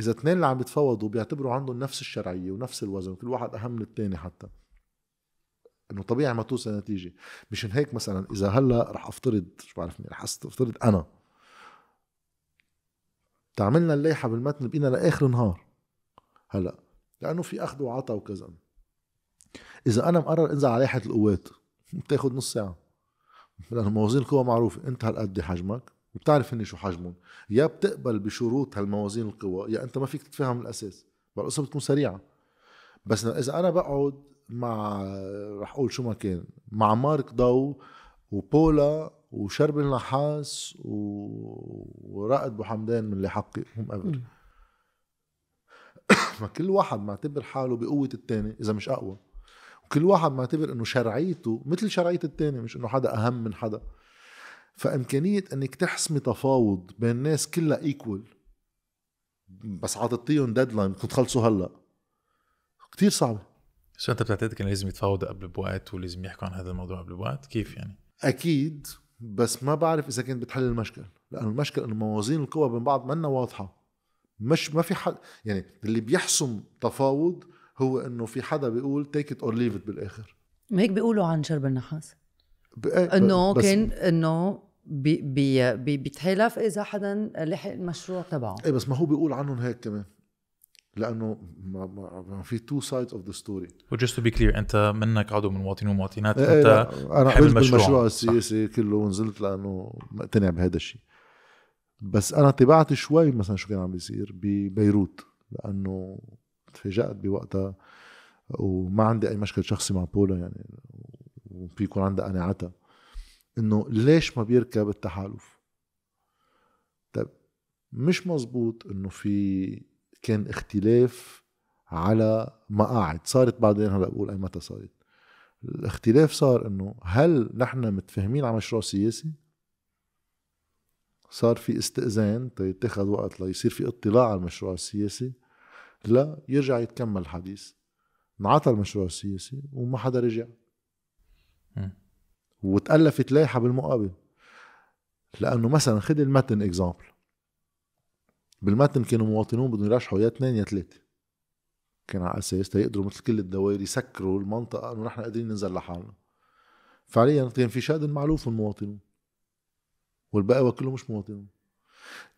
[SPEAKER 1] اذا اثنين اللي عم يتفاوضوا بيعتبروا عندهم نفس الشرعيه ونفس الوزن كل واحد اهم من الثاني حتى انه طبيعي ما توصل نتيجه مشان هيك مثلا اذا هلا رح افترض شو بعرف رح افترض انا تعملنا الليحه بالمتن بقينا لاخر النهار هلا لانه في اخذ وعطا وكذا اذا انا مقرر انزل على لائحه القوات بتاخذ نص ساعه لانه موازين القوى معروفه انت هالقد إيه حجمك بتعرف هن شو حجمهم يا بتقبل بشروط هالموازين القوى يا انت ما فيك تتفهم الاساس القصه بتكون سريعه بس اذا انا بقعد مع رح اقول شو ما كان مع مارك ضو وبولا وشرب النحاس و... ورائد بو حمدان من اللي حقي هم قبل *coughs* ما كل واحد معتبر حاله بقوة التاني إذا مش أقوى وكل واحد معتبر إنه شرعيته مثل شرعية التاني مش إنه حدا أهم من حدا فامكانيه انك تحسمي تفاوض بين ناس كلها إيكول بس عاطتيهم ديدلاين بدكم تخلصوا هلا كتير صعبه
[SPEAKER 2] شو انت بتعتقد كان لازم يتفاوض قبل بوقت ولازم يحكوا عن هذا الموضوع قبل بوقت كيف يعني
[SPEAKER 1] اكيد بس ما بعرف اذا كانت بتحل المشكل لانه المشكل انه موازين القوى بين بعض منا واضحه مش ما في حد يعني اللي بيحسم تفاوض هو انه في حدا بيقول تيك ات اور ليف ات بالاخر
[SPEAKER 3] ما هيك بيقولوا عن شرب النحاس
[SPEAKER 1] إيه، انه كان
[SPEAKER 3] انه بي بي بيتحالف اذا حدا لحق المشروع تبعه
[SPEAKER 1] ايه بس ما هو بيقول عنهم هيك كمان لانه ما, ما في تو سايد اوف ذا ستوري
[SPEAKER 2] وجست تو بي كلير انت منك عضو من مواطنين ومواطنات إيه انت انا عملت المشروع
[SPEAKER 1] السياسي كله ونزلت لانه مقتنع بهذا الشيء بس انا تبعت شوي مثلا شو كان عم بيصير ببيروت لانه تفاجات بوقتها وما عندي اي مشكل شخصي مع بولا يعني وفي يكون عندها قناعتها انه ليش ما بيركب التحالف طيب مش مزبوط انه في كان اختلاف على مقاعد صارت بعدين هلا بقول اي متى صارت الاختلاف صار انه هل نحن متفاهمين على مشروع سياسي صار في استئذان تيتخذ وقت ليصير في اطلاع على المشروع السياسي لا يرجع يتكمل الحديث انعطى المشروع السياسي وما حدا رجع وتألفت لائحة بالمقابل لأنه مثلا خد المتن اكزامبل بالمتن كانوا مواطنون بدهم يرشحوا يا اثنين يا ثلاثة كان على أساس تيقدروا مثل كل الدوائر يسكروا المنطقة إنه نحن قادرين ننزل لحالنا فعليا كان في شاد معلوف المواطنون مواطنون كله مش مواطنون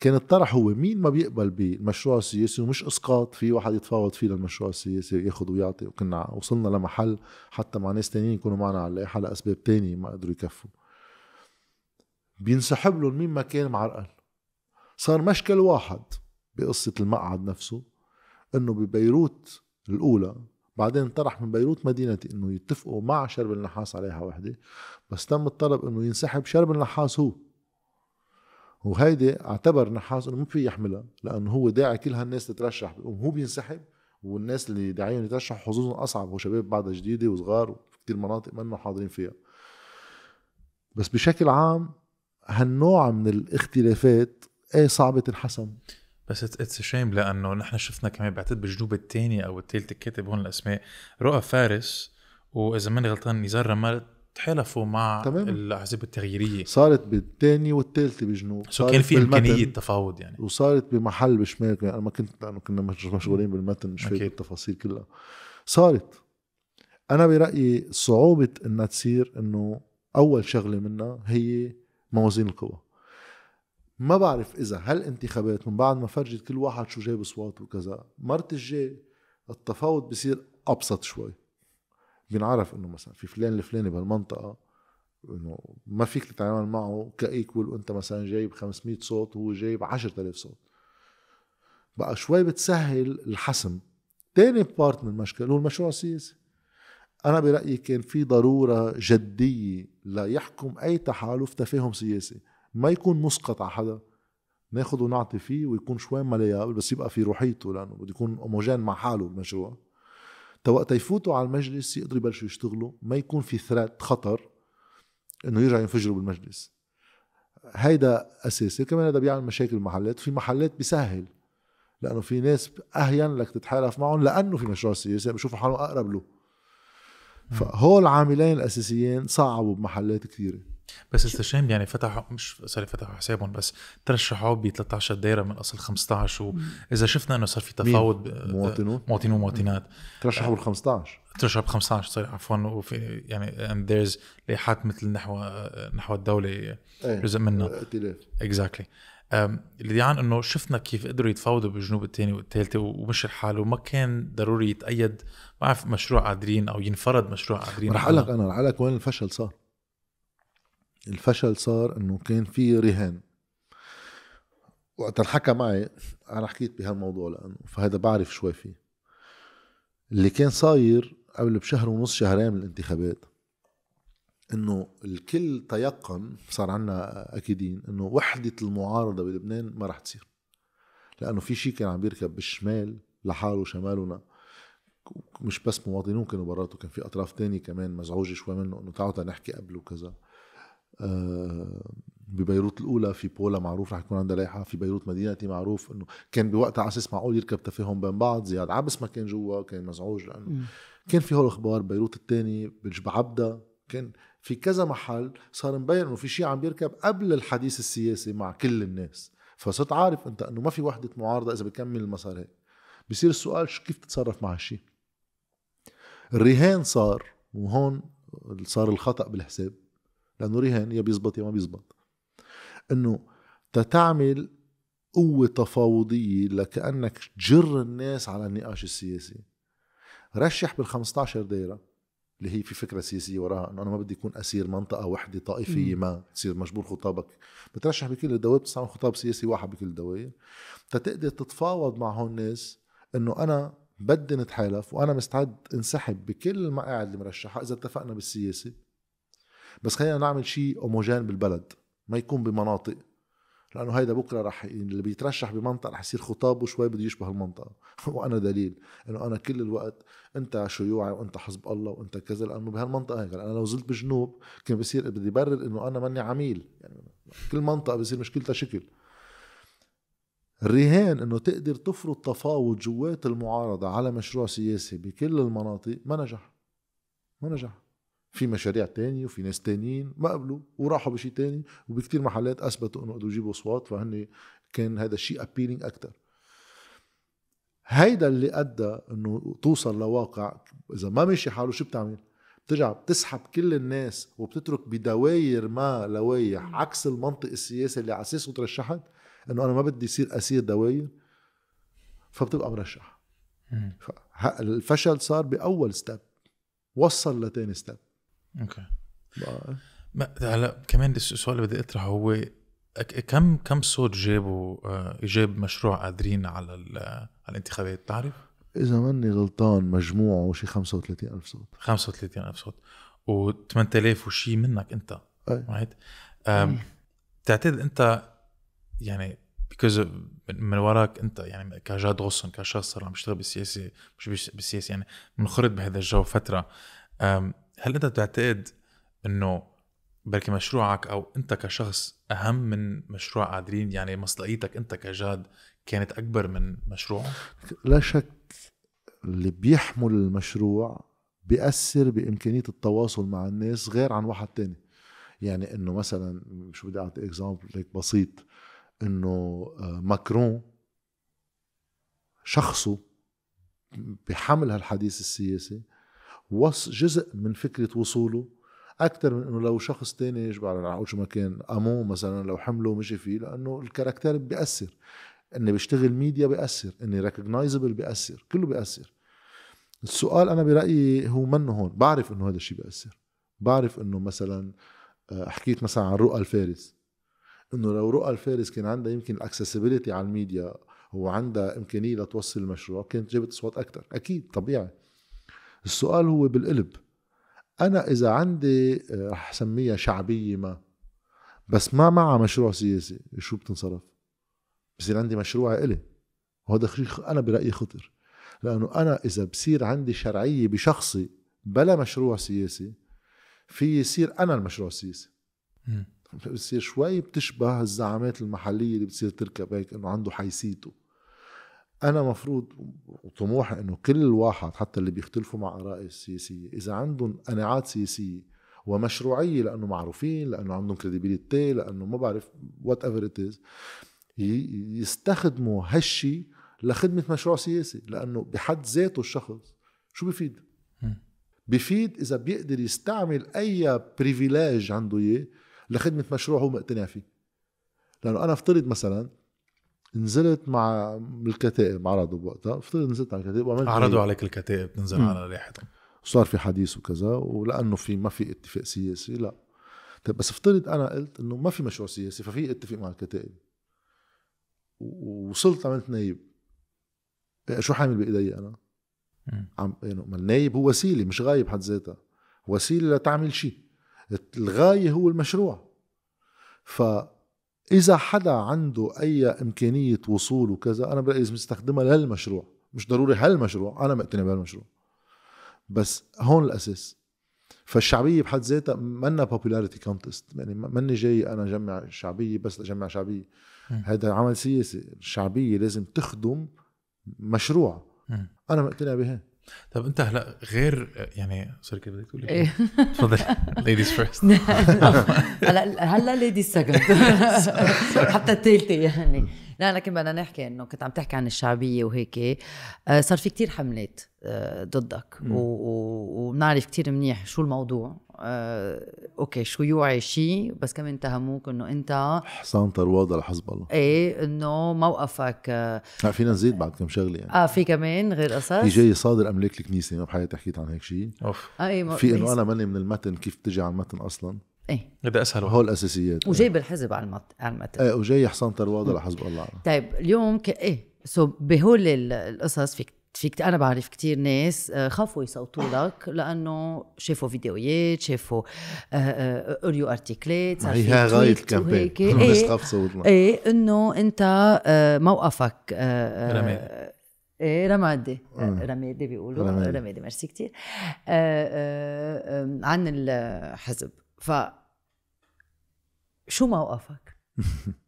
[SPEAKER 1] كان الطرح هو مين ما بيقبل بالمشروع السياسي ومش اسقاط في واحد يتفاوض فيه للمشروع السياسي ياخذ ويعطي وكنا وصلنا لمحل حتى مع ناس تانيين يكونوا معنا على اللائحه لاسباب تانية ما قدروا يكفوا بينسحب لهم مين ما كان معرقل صار مشكل واحد بقصه المقعد نفسه انه ببيروت الاولى بعدين انطرح من بيروت مدينتي انه يتفقوا مع شرب النحاس عليها وحده بس تم الطلب انه ينسحب شرب النحاس هو وهيدي اعتبر نحاس انه ما في يحملها لانه هو داعي كل هالناس تترشح بيقوم هو بينسحب والناس اللي داعيين يترشحوا حظوظهم اصعب وشباب بعدها جديده وصغار وفي كثير مناطق ما حاضرين فيها بس بشكل عام هالنوع من الاختلافات ايه صعبه تنحسم
[SPEAKER 2] بس اتس شيم لانه نحن شفنا كمان بعتقد بالجنوب الثاني او الثالث كاتب هون الاسماء رؤى فارس واذا ماني غلطان نزار رمال تحالفوا مع تمام. الاحزاب
[SPEAKER 1] التغييريه صارت بالثانيه والثالثه بجنوب سو كان في امكانيه تفاوض يعني وصارت بمحل بشمال يعني انا ما كنت لانه كنا مشغولين بالمتن مش فاكر التفاصيل كلها صارت انا برايي صعوبه انها تصير انه اول شغله منها هي موازين القوى ما بعرف اذا هالانتخابات من بعد ما فرجت كل واحد شو جاب اصوات وكذا مرت الجاي التفاوض بصير ابسط شوي بينعرف انه مثلا في فلان الفلاني بهالمنطقه انه ما فيك تتعامل معه كايكول وانت مثلا جايب 500 صوت وهو جايب 10000 صوت بقى شوي بتسهل الحسم تاني بارت من المشكله هو المشروع السياسي انا برايي كان في ضروره جديه ليحكم اي تحالف تفاهم سياسي ما يكون مسقط على حدا ناخذ ونعطي فيه ويكون شوي مليابل بس يبقى في روحيته لانه بده يكون هوموجين مع حاله المشروع وقت يفوتوا على المجلس يقدروا يبلشوا يشتغلوا ما يكون في ثرات خطر انه يرجعوا ينفجروا بالمجلس هيدا اساسي كمان هذا بيعمل مشاكل المحلات في محلات بيسهل لانه في ناس اهين لك تتحالف معهم لانه في مشروع سياسي بشوفوا حالهم اقرب له فهول العاملين الاساسيين صعبوا بمحلات كثيره
[SPEAKER 2] بس استشام يعني فتحوا مش سوري فتحوا حسابهم بس ترشحوا ب 13 دايره من اصل 15 واذا شفنا انه صار في تفاوض آه، مواطنون مواطنين ومواطنات ترشحوا بال 15 ترشحوا ب 15 سوري عفوا وفي يعني اند ذيرز لائحات مثل نحو آه، نحو الدوله آه، إيه، جزء منها ائتلاف اكزاكتلي اللي عن انه شفنا كيف قدروا يتفاوضوا بالجنوب الثاني والثالثه ومش الحال وما كان ضروري يتايد ما بعرف مشروع قادرين او ينفرض مشروع قادرين رح اقول لك انا
[SPEAKER 1] رح اقول لك وين الفشل صار الفشل صار انه كان في رهان وقت انحكى معي انا حكيت بهالموضوع لانه فهذا بعرف شوي فيه اللي كان صاير قبل بشهر ونص شهرين من الانتخابات انه الكل تيقن صار عنا اكيدين انه وحده المعارضه بلبنان ما رح تصير لانه في شيء كان عم بيركب بالشمال لحاله شمالنا مش بس مواطنون كانوا براته كان في اطراف تانية كمان مزعوجه شوي منه انه تعالوا نحكي قبل وكذا آه، ببيروت الاولى في بولا معروف رح يكون عندها لائحه في بيروت مدينتي معروف انه كان بوقتها على اساس معقول يركب تفاهم بين بعض زياد عبس ما كان جوا كان مزعوج لانه م. كان في هول اخبار بيروت الثاني بجب عبدا كان في كذا محل صار مبين انه في شيء عم بيركب قبل الحديث السياسي مع كل الناس فصرت عارف انت انه ما في وحده معارضه اذا بكمل المسار هيك بصير السؤال شو كيف تتصرف مع هالشيء الرهان صار وهون صار الخطا بالحساب لانه رهان يا بيزبط يا ما بيزبط انه تتعمل قوة تفاوضية لكأنك تجر الناس على النقاش السياسي رشح بال15 دايرة اللي هي في فكرة سياسية وراها انه انا ما بدي اكون اسير منطقة وحدة طائفية ما تصير مجبور خطابك بترشح بكل الدوائر بتستعمل خطاب سياسي واحد بكل الدوائر تتقدر تتفاوض مع هون الناس انه انا بدي نتحالف وانا مستعد انسحب بكل المقاعد المرشحة اذا اتفقنا بالسياسة بس خلينا نعمل شيء اوموجان بالبلد ما يكون بمناطق لانه هيدا بكره رح اللي بيترشح بمنطقه رح يصير خطابه شوي بده يشبه المنطقه *laughs* وانا دليل انه انا كل الوقت انت شيوعي وانت حزب الله وانت كذا لانه بهالمنطقه هيك انا لو زلت بجنوب كان بصير بدي برر انه انا ماني عميل يعني كل منطقه بصير مشكلتها شكل الرهان انه تقدر تفرض تفاوض جوات المعارضه على مشروع سياسي بكل المناطق ما نجح ما نجح في مشاريع تانية وفي ناس تانيين ما قبلوا وراحوا بشيء تاني وبكتير محلات اثبتوا انه قدروا يجيبوا اصوات فهن كان هذا الشيء ابيلينج اكثر هيدا اللي ادى انه توصل لواقع اذا ما ماشي حاله شو بتعمل؟ بترجع بتسحب كل الناس وبتترك بدواير ما لوايح عكس المنطق السياسي اللي على اساسه ترشحت انه انا ما بدي يصير اسير دواير فبتبقى مرشح الفشل صار باول ستيب وصل لتاني ستيب
[SPEAKER 2] اوكي هلا كمان السؤال اللي بدي اطرحه هو كم كم صوت جابوا آه، جاب مشروع قادرين على على الانتخابات بتعرف؟
[SPEAKER 1] اذا ماني غلطان مجموعه شي 35000 صوت
[SPEAKER 2] 35000 صوت و 8000 وشي منك انت رايت بتعتقد انت يعني بيكوز من وراك انت يعني كجاد غصن كشخص صار عم يشتغل بالسياسه مش بالسياسه يعني منخرط بهذا الجو فتره هل انت بتعتقد انه بركي مشروعك او انت كشخص اهم من مشروع قادرين يعني مصداقيتك انت كجاد كانت اكبر من مشروعه
[SPEAKER 1] لا شك اللي بيحمل المشروع بيأثر بإمكانية التواصل مع الناس غير عن واحد تاني يعني انه مثلا شو بدي اعطي اكزامبل هيك بسيط انه آه، ماكرون شخصه بحمل هالحديث السياسي وص جزء من فكره وصوله اكثر من انه لو شخص تاني بعرف اقول شو ما كان امو مثلا لو حمله مشي فيه لانه الكاركتير بياثر اني بشتغل ميديا بياثر اني ريكوجنايزبل بياثر كله بياثر السؤال انا برايي هو منه هون بعرف انه هذا الشيء بياثر بعرف انه مثلا آه، حكيت مثلا عن رؤى الفارس انه لو رؤى الفارس كان عندها يمكن الاكسسبيليتي على الميديا وعندها امكانيه لتوصل المشروع كانت جابت اصوات اكثر اكيد طبيعي السؤال هو بالقلب أنا إذا عندي آه، رح اسميها شعبية ما بس ما معها مشروع سياسي شو بتنصرف بصير عندي مشروع إلي وهذا أنا برأيي خطر لأنه أنا إذا بصير عندي شرعية بشخصي بلا مشروع سياسي في يصير أنا المشروع السياسي بتصير شوي بتشبه الزعامات المحلية اللي بتصير تركب هيك انه عنده حيسيته انا مفروض وطموحي انه كل واحد حتى اللي بيختلفوا مع ارائي السياسيه اذا عندهم قناعات سياسيه ومشروعيه لانه معروفين لانه عندهم كريديبيليتي لانه ما بعرف وات ايفر ات از يستخدموا هالشي لخدمه مشروع سياسي لانه بحد ذاته الشخص شو بفيد؟ بفيد اذا بيقدر يستعمل اي بريفيليج عنده اياه لخدمه مشروع هو مقتنع فيه لانه انا افترض مثلا نزلت مع الكتائب عرضوا بوقتها افترض نزلت على الكتائب وعملت عرضوا عليك
[SPEAKER 2] الكتائب تنزل على
[SPEAKER 1] ريحتهم وصار في حديث وكذا ولانه في ما في اتفاق سياسي لا طيب بس افترض انا قلت انه ما في مشروع سياسي ففي اتفاق مع الكتائب ووصلت عملت نايب إيه، شو حامل بايدي انا؟ عم يعني النايب هو وسيله مش غايه بحد ذاتها وسيله لتعمل شيء الغايه هو المشروع ف اذا حدا عنده اي امكانيه وصول وكذا انا برايي لازم يستخدمها للمشروع مش ضروري هالمشروع انا مقتنع بهالمشروع بس هون الاساس فالشعبيه بحد ذاتها منا بوبولاريتي كونتست يعني ماني جاي انا جمع شعبيه بس لأجمع شعبيه هذا عمل سياسي الشعبيه لازم تخدم مشروع انا مقتنع بها طب انت هلا
[SPEAKER 2] غير يعني سوري كيف بدك تقولي تفضل ليديز فيرست هلا هلا ليديز سكند *laughs* حتى
[SPEAKER 3] الثالثه يعني لا انا كنت بدنا نحكي انه كنت عم تحكي عن الشعبيه وهيك آه، صار في كتير حملات آه، ضدك وبنعرف كتير منيح شو الموضوع آه اوكي شيوعي شيء بس كمان اتهموك انه انت
[SPEAKER 1] حصان طروادة لحزب الله
[SPEAKER 3] ايه انه موقفك آه،,
[SPEAKER 1] آه فينا نزيد بعد كم شغله يعني
[SPEAKER 3] اه في كمان غير قصص في جاي
[SPEAKER 1] صادر املاك الكنيسه ما بحياتي حكيت عن هيك شيء اوف آه ايه في انه انا ماني من المتن كيف بتجي على المتن اصلا ايه هذا اسهل هول الاساسيات وجايب الحزب على المت... على المتن ايه وجاي حصان طروادة لحزب الله
[SPEAKER 3] طيب اليوم ك... ايه سو بهول القصص فيك فيك انا بعرف كثير ناس آه، خافوا يصوتوا آه. لك لانه شافوا فيديوهات شافوا اوريو ارتيكلات صار هي غايه الكامبين الناس تخاف صوتنا ايه انه انت آه، موقفك رمادي ايه رمادي رمادي بيقولوا رمادي, رمادي ميرسي كثير عن الحزب ف شو موقفك؟ *laughs*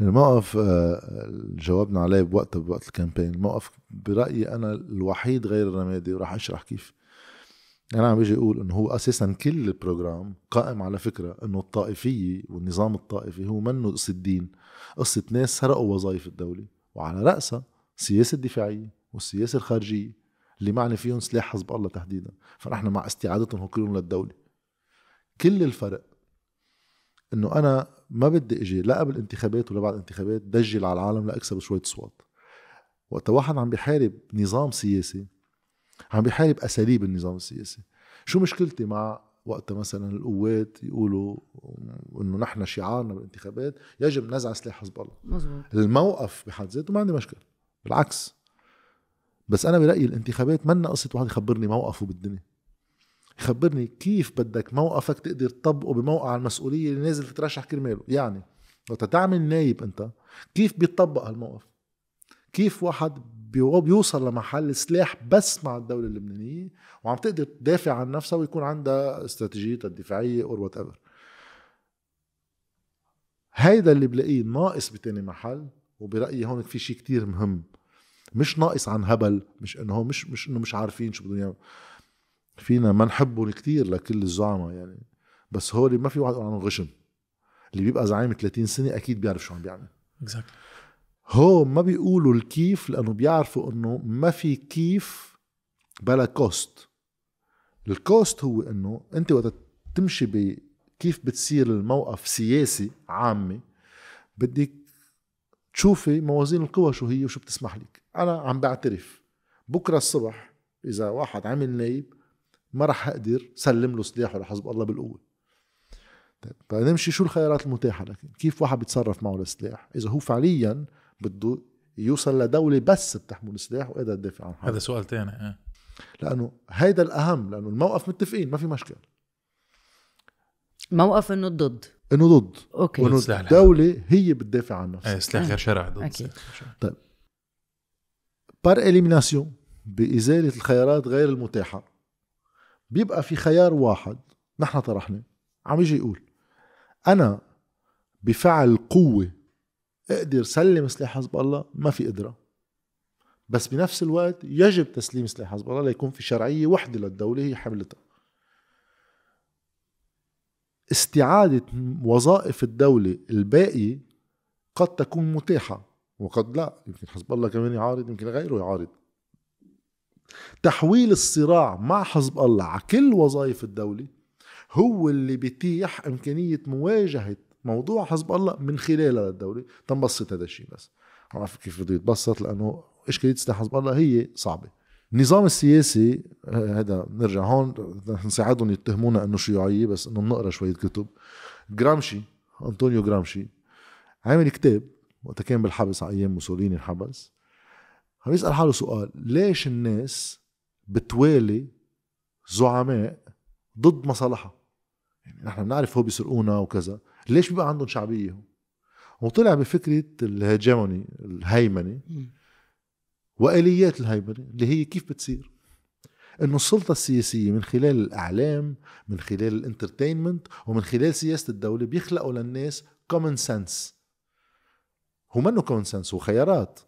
[SPEAKER 1] الموقف آه، جاوبنا عليه بوقتها بوقت الكامبين الموقف برايي انا الوحيد غير الرمادي وراح اشرح كيف انا عم بيجي اقول انه هو اساسا كل البروجرام قائم على فكره انه الطائفيه والنظام الطائفي هو منه قصه دين قصه ناس سرقوا وظائف الدوله وعلى راسها السياسه الدفاعيه والسياسه الخارجيه اللي معنى فيهم سلاح حزب الله تحديدا فنحن مع استعادتهم كلهم للدوله كل الفرق انه انا ما بدي اجي لا قبل انتخابات ولا بعد انتخابات دجل على العالم لاكسب شويه اصوات وقت واحد عم بيحارب نظام سياسي عم بيحارب اساليب النظام السياسي شو مشكلتي مع وقت مثلا القوات يقولوا انه نحن شعارنا بالانتخابات يجب نزع سلاح حزب الله مزبوط. الموقف بحد ذاته ما عندي مشكله بالعكس بس انا برايي الانتخابات منا قصه واحد يخبرني موقفه بالدنيا خبرني كيف بدك موقفك تقدر تطبقه بموقع المسؤولية اللي نازل تترشح كرماله يعني وقت تعمل نايب انت كيف بيطبق هالموقف كيف واحد بيوصل لمحل سلاح بس مع الدولة اللبنانية وعم تقدر تدافع عن نفسها ويكون عندها استراتيجيتها الدفاعية اور وات ايفر هيدا اللي بلاقيه ناقص بتاني محل وبرأيي هون في شيء كتير مهم مش ناقص عن هبل مش انه مش مش انه مش عارفين شو بدهم يعملوا فينا ما نحبهم كتير لكل الزعماء يعني بس هول ما في واحد يقول عنهم غشم اللي بيبقى زعيم 30 سنه اكيد بيعرف شو عم بيعمل اكزاكتلي هو ما بيقولوا الكيف لانه بيعرفوا انه ما في كيف بلا كوست الكوست هو انه انت وقت تمشي بكيف بتصير الموقف سياسي عامي بدك تشوفي موازين القوى شو هي وشو بتسمح لك انا عم بعترف بكره الصبح اذا واحد عمل نايب ما رح اقدر سلم له سلاحه لحزب الله بالقوه طيب فنمشي شو الخيارات المتاحه لكن كيف واحد بيتصرف معه السلاح اذا هو فعليا بده يوصل لدوله بس بتحمل سلاح وقادر تدافع عن حالها هذا
[SPEAKER 2] سؤال ثاني اه
[SPEAKER 1] لانه هيدا الاهم لانه الموقف متفقين ما في مشكله موقف انه ضد انه ضد اوكي وانه الدوله هي بتدافع عن نفسها ايه
[SPEAKER 2] سلاح غير شرع
[SPEAKER 1] ضد طيب بار اليميناسيون بازاله الخيارات غير المتاحه بيبقى في خيار واحد نحن طرحنا عم يجي يقول انا بفعل قوه اقدر سلم سلاح حزب الله ما في قدره بس بنفس الوقت يجب تسليم سلاح حزب الله ليكون في شرعيه وحده للدوله هي حملتها استعاده وظائف الدوله الباقيه قد تكون متاحه وقد لا يمكن حزب الله كمان يعارض يمكن غيره يعارض تحويل الصراع مع حزب الله على كل وظائف الدولة هو اللي بيتيح إمكانية مواجهة موضوع حزب الله من خلالها للدولة تنبسط هذا الشيء بس ما بعرف كيف بده يتبسط لأنه إشكالية سلاح حزب الله هي صعبة النظام السياسي آه، هذا نرجع هون نساعدهم يتهمونا انه شيوعيه بس انه بنقرا شويه كتب جرامشي انطونيو جرامشي عامل كتاب وقتها كان بالحبس على ايام موسوليني انحبس عم يسأل حاله سؤال ليش الناس بتوالي زعماء ضد مصالحها يعني نحن بنعرف هو بيسرقونا وكذا ليش بيبقى عندهم شعبية وطلع بفكرة الهيجموني الهيمنة وآليات الهيمنة اللي هي كيف بتصير انه السلطة السياسية من خلال الاعلام من خلال الانترتينمنت ومن خلال سياسة الدولة بيخلقوا للناس كومن سنس هو منه كومن سنس هو خيارات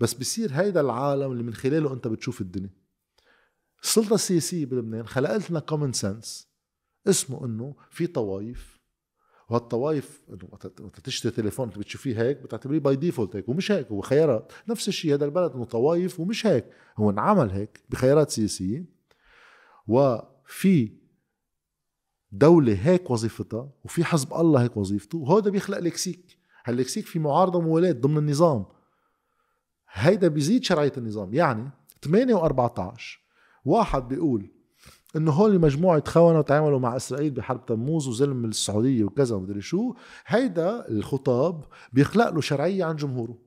[SPEAKER 1] بس بصير هيدا العالم اللي من خلاله انت بتشوف الدنيا السلطة السياسية بلبنان خلقت لنا كومن سنس اسمه انه في طوايف وهالطوايف انه وقت تشتري تليفون انت بتشوفيه هيك بتعتبريه باي ديفولت هيك ومش هيك هو خيارات نفس الشيء هذا البلد انه طوايف ومش هيك هو انعمل هيك بخيارات سياسية وفي دولة هيك وظيفتها وفي حزب الله هيك وظيفته وهذا بيخلق لكسيك هاللكسيك في معارضة وموالاة ضمن النظام هيدا بيزيد شرعية النظام يعني 8 و14 واحد بيقول انه هول مجموعة خونة وتعاملوا مع اسرائيل بحرب تموز وزلم السعودية وكذا ومدري شو هيدا الخطاب بيخلق له شرعية عن جمهوره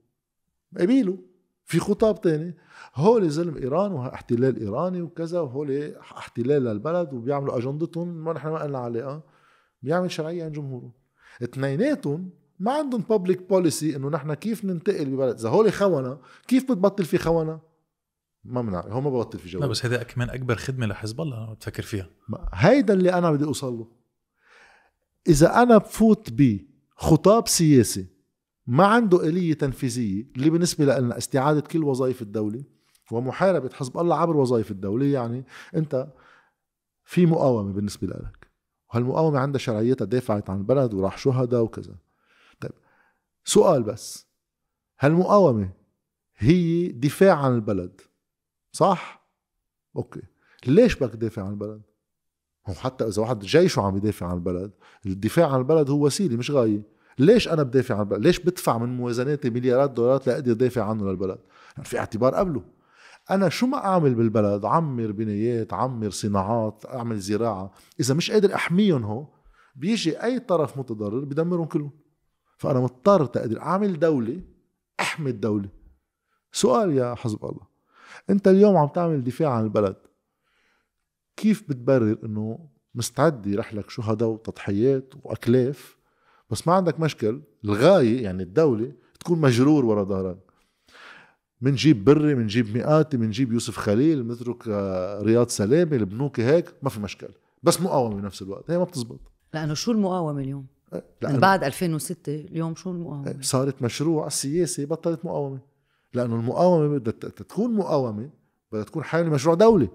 [SPEAKER 1] قبيله في خطاب تاني هول زلم ايران واحتلال ايراني وكذا وهول احتلال للبلد وبيعملوا اجندتهم ما نحن ما لنا علاقه بيعمل شرعيه عن جمهوره اثنيناتهم ما عندهم بابليك بوليسي انه نحن كيف ننتقل ببلد اذا هول خونه كيف بتبطل في خونه ما منع هو ما ببطل في جو لا
[SPEAKER 2] بس هذا كمان اكبر خدمه
[SPEAKER 1] لحزب الله بتفكر فيها هيدا اللي انا بدي اوصل له اذا انا بفوت بخطاب سياسي ما عنده آلية تنفيذية اللي بالنسبة لنا استعادة كل وظائف الدولة ومحاربة حزب الله عبر وظائف الدولة يعني أنت في مقاومة بالنسبة لك وهالمقاومة عندها شرعيتها دافعت عن البلد وراح شهداء وكذا سؤال بس هالمقاومة هي دفاع عن البلد صح؟ اوكي ليش بدك تدافع عن البلد؟ هو حتى اذا واحد جيشه عم يدافع عن البلد الدفاع عن البلد هو وسيله مش غايه ليش انا بدافع عن البلد ليش بدفع من موازناتي مليارات دولارات لاقدر دافع عنه للبلد يعني في اعتبار قبله انا شو ما اعمل بالبلد عمر بنايات عمر صناعات اعمل زراعه اذا مش قادر احميهم هو بيجي اي طرف متضرر بدمرهم كلهم فانا مضطر تقدر اعمل دوله احمي الدوله سؤال يا حزب الله انت اليوم عم تعمل دفاع عن البلد كيف بتبرر انه مستعد يرحلك شهداء وتضحيات واكلاف بس ما عندك مشكل الغايه يعني الدوله تكون مجرور ورا ظهرك منجيب بري منجيب مئاتي منجيب يوسف خليل منترك آه، رياض سلامه البنوك هيك ما في مشكل بس مقاومه بنفس الوقت هي ما بتزبط
[SPEAKER 3] لانه شو المقاومه
[SPEAKER 1] اليوم من يعني بعد
[SPEAKER 3] 2006 اليوم شو المقاومه؟
[SPEAKER 1] إيه، صارت مشروع سياسي بطلت مقاومه لانه المقاومه بدها تكون مقاومه بدها تكون حامل مشروع دولي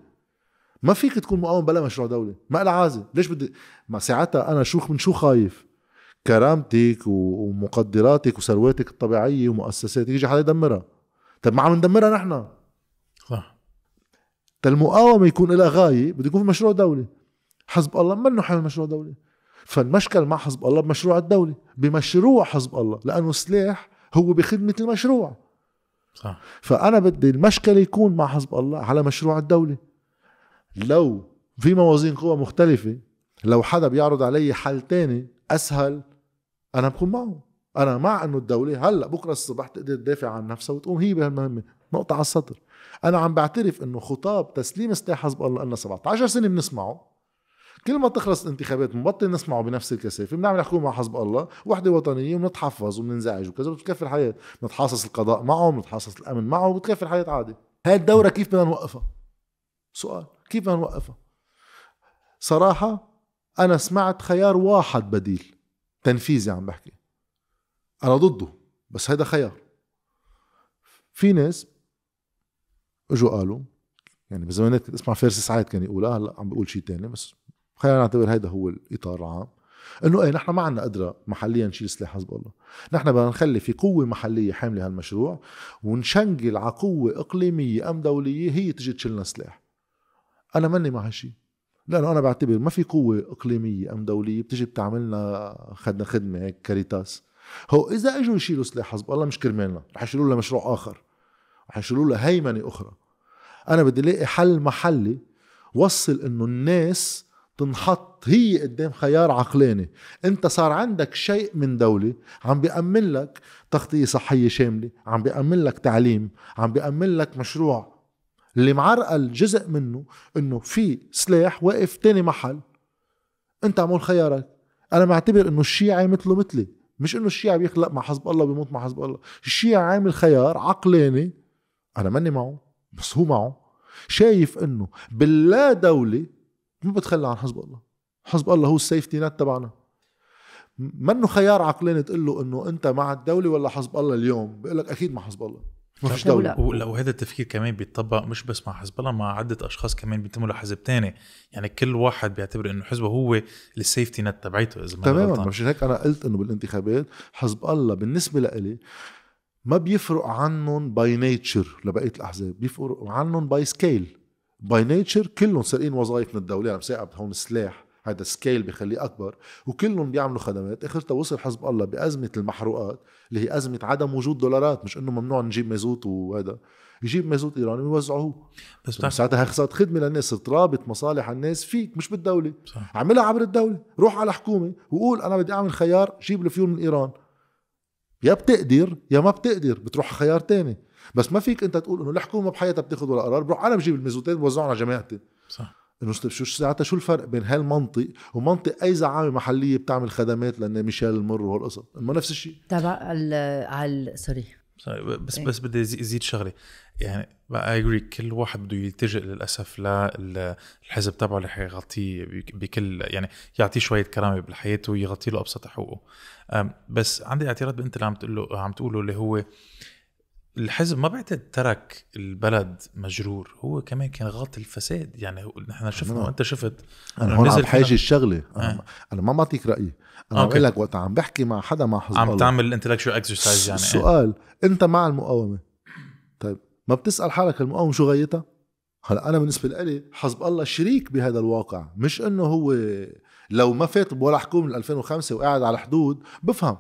[SPEAKER 1] ما فيك تكون مقاوم بلا مشروع دولي ما لها عازه ليش بدي ما ساعتها انا شو من شو خايف كرامتك ومقدراتك وثرواتك الطبيعيه ومؤسساتك يجي حدا يدمرها طب ما عم ندمرها نحن صح المقاومه يكون لها غايه بده يكون في مشروع دولي حزب الله منه حامل مشروع دولي فالمشكل مع حزب الله بمشروع الدولة بمشروع حزب الله لأنه سلاح هو بخدمة المشروع صح. فأنا بدي المشكلة يكون مع حزب الله على مشروع الدولة لو في موازين قوى مختلفة لو حدا بيعرض علي حل تاني أسهل أنا بكون معه أنا مع أنه الدولة هلأ بكرة الصبح تقدر تدافع عن نفسها وتقوم هي بهالمهمة نقطة على السطر أنا عم بعترف أنه خطاب تسليم سلاح حزب الله لنا 17 سنة بنسمعه كل ما تخلص الانتخابات بنبطل نسمعه بنفس الكثافه بنعمل حكومه مع حزب الله وحده وطنيه وبنتحفظ وبننزعج وكذا بتكفي الحياه بنتحاصص القضاء معه بنتحاصص الامن معه وبتكفي الحياه عادي هاي الدوره كيف بدنا نوقفها سؤال كيف بدنا نوقفها صراحه انا سمعت خيار واحد بديل تنفيذي عم بحكي انا ضده بس هيدا خيار في ناس اجوا قالوا يعني بزمانات كنت اسمع فارس سعيد كان يقولها آه، هلا عم بيقول شيء تاني بس خلينا نعتبر هيدا هو الاطار العام انه ايه نحن ما عندنا قدره محليا نشيل سلاح حزب الله، نحن بدنا نخلي في قوه محليه حامله هالمشروع ونشنقل على قوه اقليميه ام دوليه هي تجي تشيلنا سلاح. انا ماني مع هالشيء لانه انا بعتبر ما في قوه اقليميه ام دوليه بتجي بتعملنا خدنا خدمه هيك كاريتاس هو اذا اجوا يشيلوا سلاح حزب الله مش كرمالنا رح يشيلوا لنا مشروع اخر رح يشيلوا لنا هيمنه اخرى انا بدي الاقي حل محلي وصل انه الناس تنحط هي قدام خيار عقلاني انت صار عندك شيء من دولة عم بيأمن لك تغطية صحية شاملة عم بيأمن لك تعليم عم بيأمن لك مشروع اللي معرقل جزء منه انه في سلاح واقف تاني محل انت عمول خيارك انا معتبر انه الشيعي مثله مثلي مش انه الشيعي بيخلق مع حزب الله بيموت مع حزب الله الشيعي عامل خيار عقلاني انا ماني معه بس هو معه شايف انه باللا دولة ما بتخلى عن حزب الله حزب الله هو السيفتي نت تبعنا منه خيار عقلاني تقول له انه انت مع الدوله ولا حزب الله اليوم بقول لك اكيد مع حزب الله ما فيش دولة
[SPEAKER 2] وهذا التفكير كمان بيتطبق مش بس مع حزب الله مع عدة أشخاص كمان بينتموا لحزب تاني يعني كل واحد بيعتبر إنه حزبه هو السيفتي نت تبعيته إذا ما تماما مش
[SPEAKER 1] هيك أنا قلت إنه بالانتخابات حزب الله بالنسبة لإلي ما بيفرق عنهم باي نيتشر لبقية الأحزاب بيفرق عنهم باي سكيل باي نيتشر كلهم سارقين وظائف من الدوله عم يعني ساعد هون سلاح هذا سكيل بخليه اكبر وكلهم بيعملوا خدمات اخرتها وصل حزب الله بازمه المحروقات اللي هي ازمه عدم وجود دولارات مش انه ممنوع نجيب مازوت وهذا يجيب مازوت ايراني ويوزعوه بس بتعرف ساعتها خسرت خدمه للناس صرت رابط مصالح الناس فيك مش بالدوله صح. عملها عبر الدوله روح على حكومه وقول انا بدي اعمل خيار جيب الفيول من ايران يا بتقدر يا ما بتقدر بتروح على خيار تاني بس ما فيك انت تقول انه الحكومه بحياتها بتاخذ ولا قرار بروح انا بجيب الميزوتين بوزعهم على جماعتي صح انه شو ساعتها شو الفرق بين هالمنطق ومنطق اي زعامه محليه بتعمل خدمات لان ميشيل المر وهالقصص ما نفس الشيء
[SPEAKER 3] تبع على سوري بس إيه. بس
[SPEAKER 2] بدي ازيد شغله يعني اي اجري كل واحد بده يلتجئ للاسف للحزب تبعه اللي حيغطيه بكل يعني يعطيه شويه كرامه بالحياه ويغطي له ابسط حقوقه بس عندي اعتراض بانت اللي عم تقول عم تقوله اللي هو الحزب ما بعتقد ترك البلد مجرور هو كمان كان غاطي الفساد يعني نحن شفنا
[SPEAKER 1] نعم. وانت شفت انا هون عم بحاجي الشغله آه. انا, آه. أنا ما بعطيك رايي انا بقول لك وقت عم بحكي مع حدا مع حزب عم الله.
[SPEAKER 2] تعمل انتلكشوال اكسرسايز يعني السؤال
[SPEAKER 1] إيه؟ انت مع المقاومه طيب ما بتسال حالك المقاومه شو غايتها هلا انا بالنسبه لي حزب الله شريك بهذا الواقع مش انه هو لو ما فات ولا حكومه 2005 وقاعد على الحدود بفهم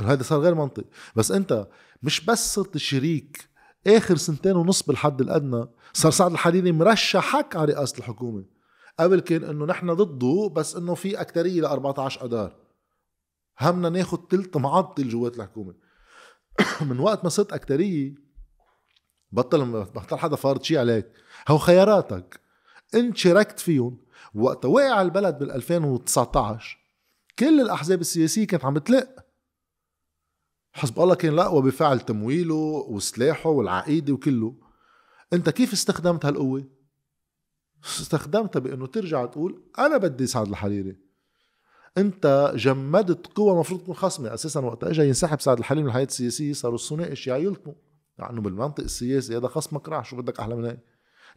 [SPEAKER 1] هذا صار غير منطقي بس انت مش بس صرت شريك اخر سنتين ونص بالحد الادنى صار سعد الحريري مرشحك على رئاسه الحكومه قبل كان انه نحن ضده بس انه في اكثريه ل 14 اذار همنا ناخذ ثلث معضل جوات الحكومه *coughs* من وقت ما صرت اكثريه بطل بطل حدا فارض شيء عليك هو خياراتك انت شاركت فيهم وقت وقع البلد بال 2019 كل الاحزاب السياسيه كانت عم تلق حزب الله كان الأقوى بفعل تمويله وسلاحه والعقيدة وكله أنت كيف استخدمت هالقوة؟ استخدمتها بأنه ترجع تقول أنا بدي سعد الحريري أنت جمدت قوة مفروض تكون خصمة أساسا وقت إجا ينسحب سعد الحريري من الحياة السياسية صاروا الثنائي يا يلتموا لأنه يعني بالمنطق السياسي هذا خصمك راح شو بدك أحلى من هيك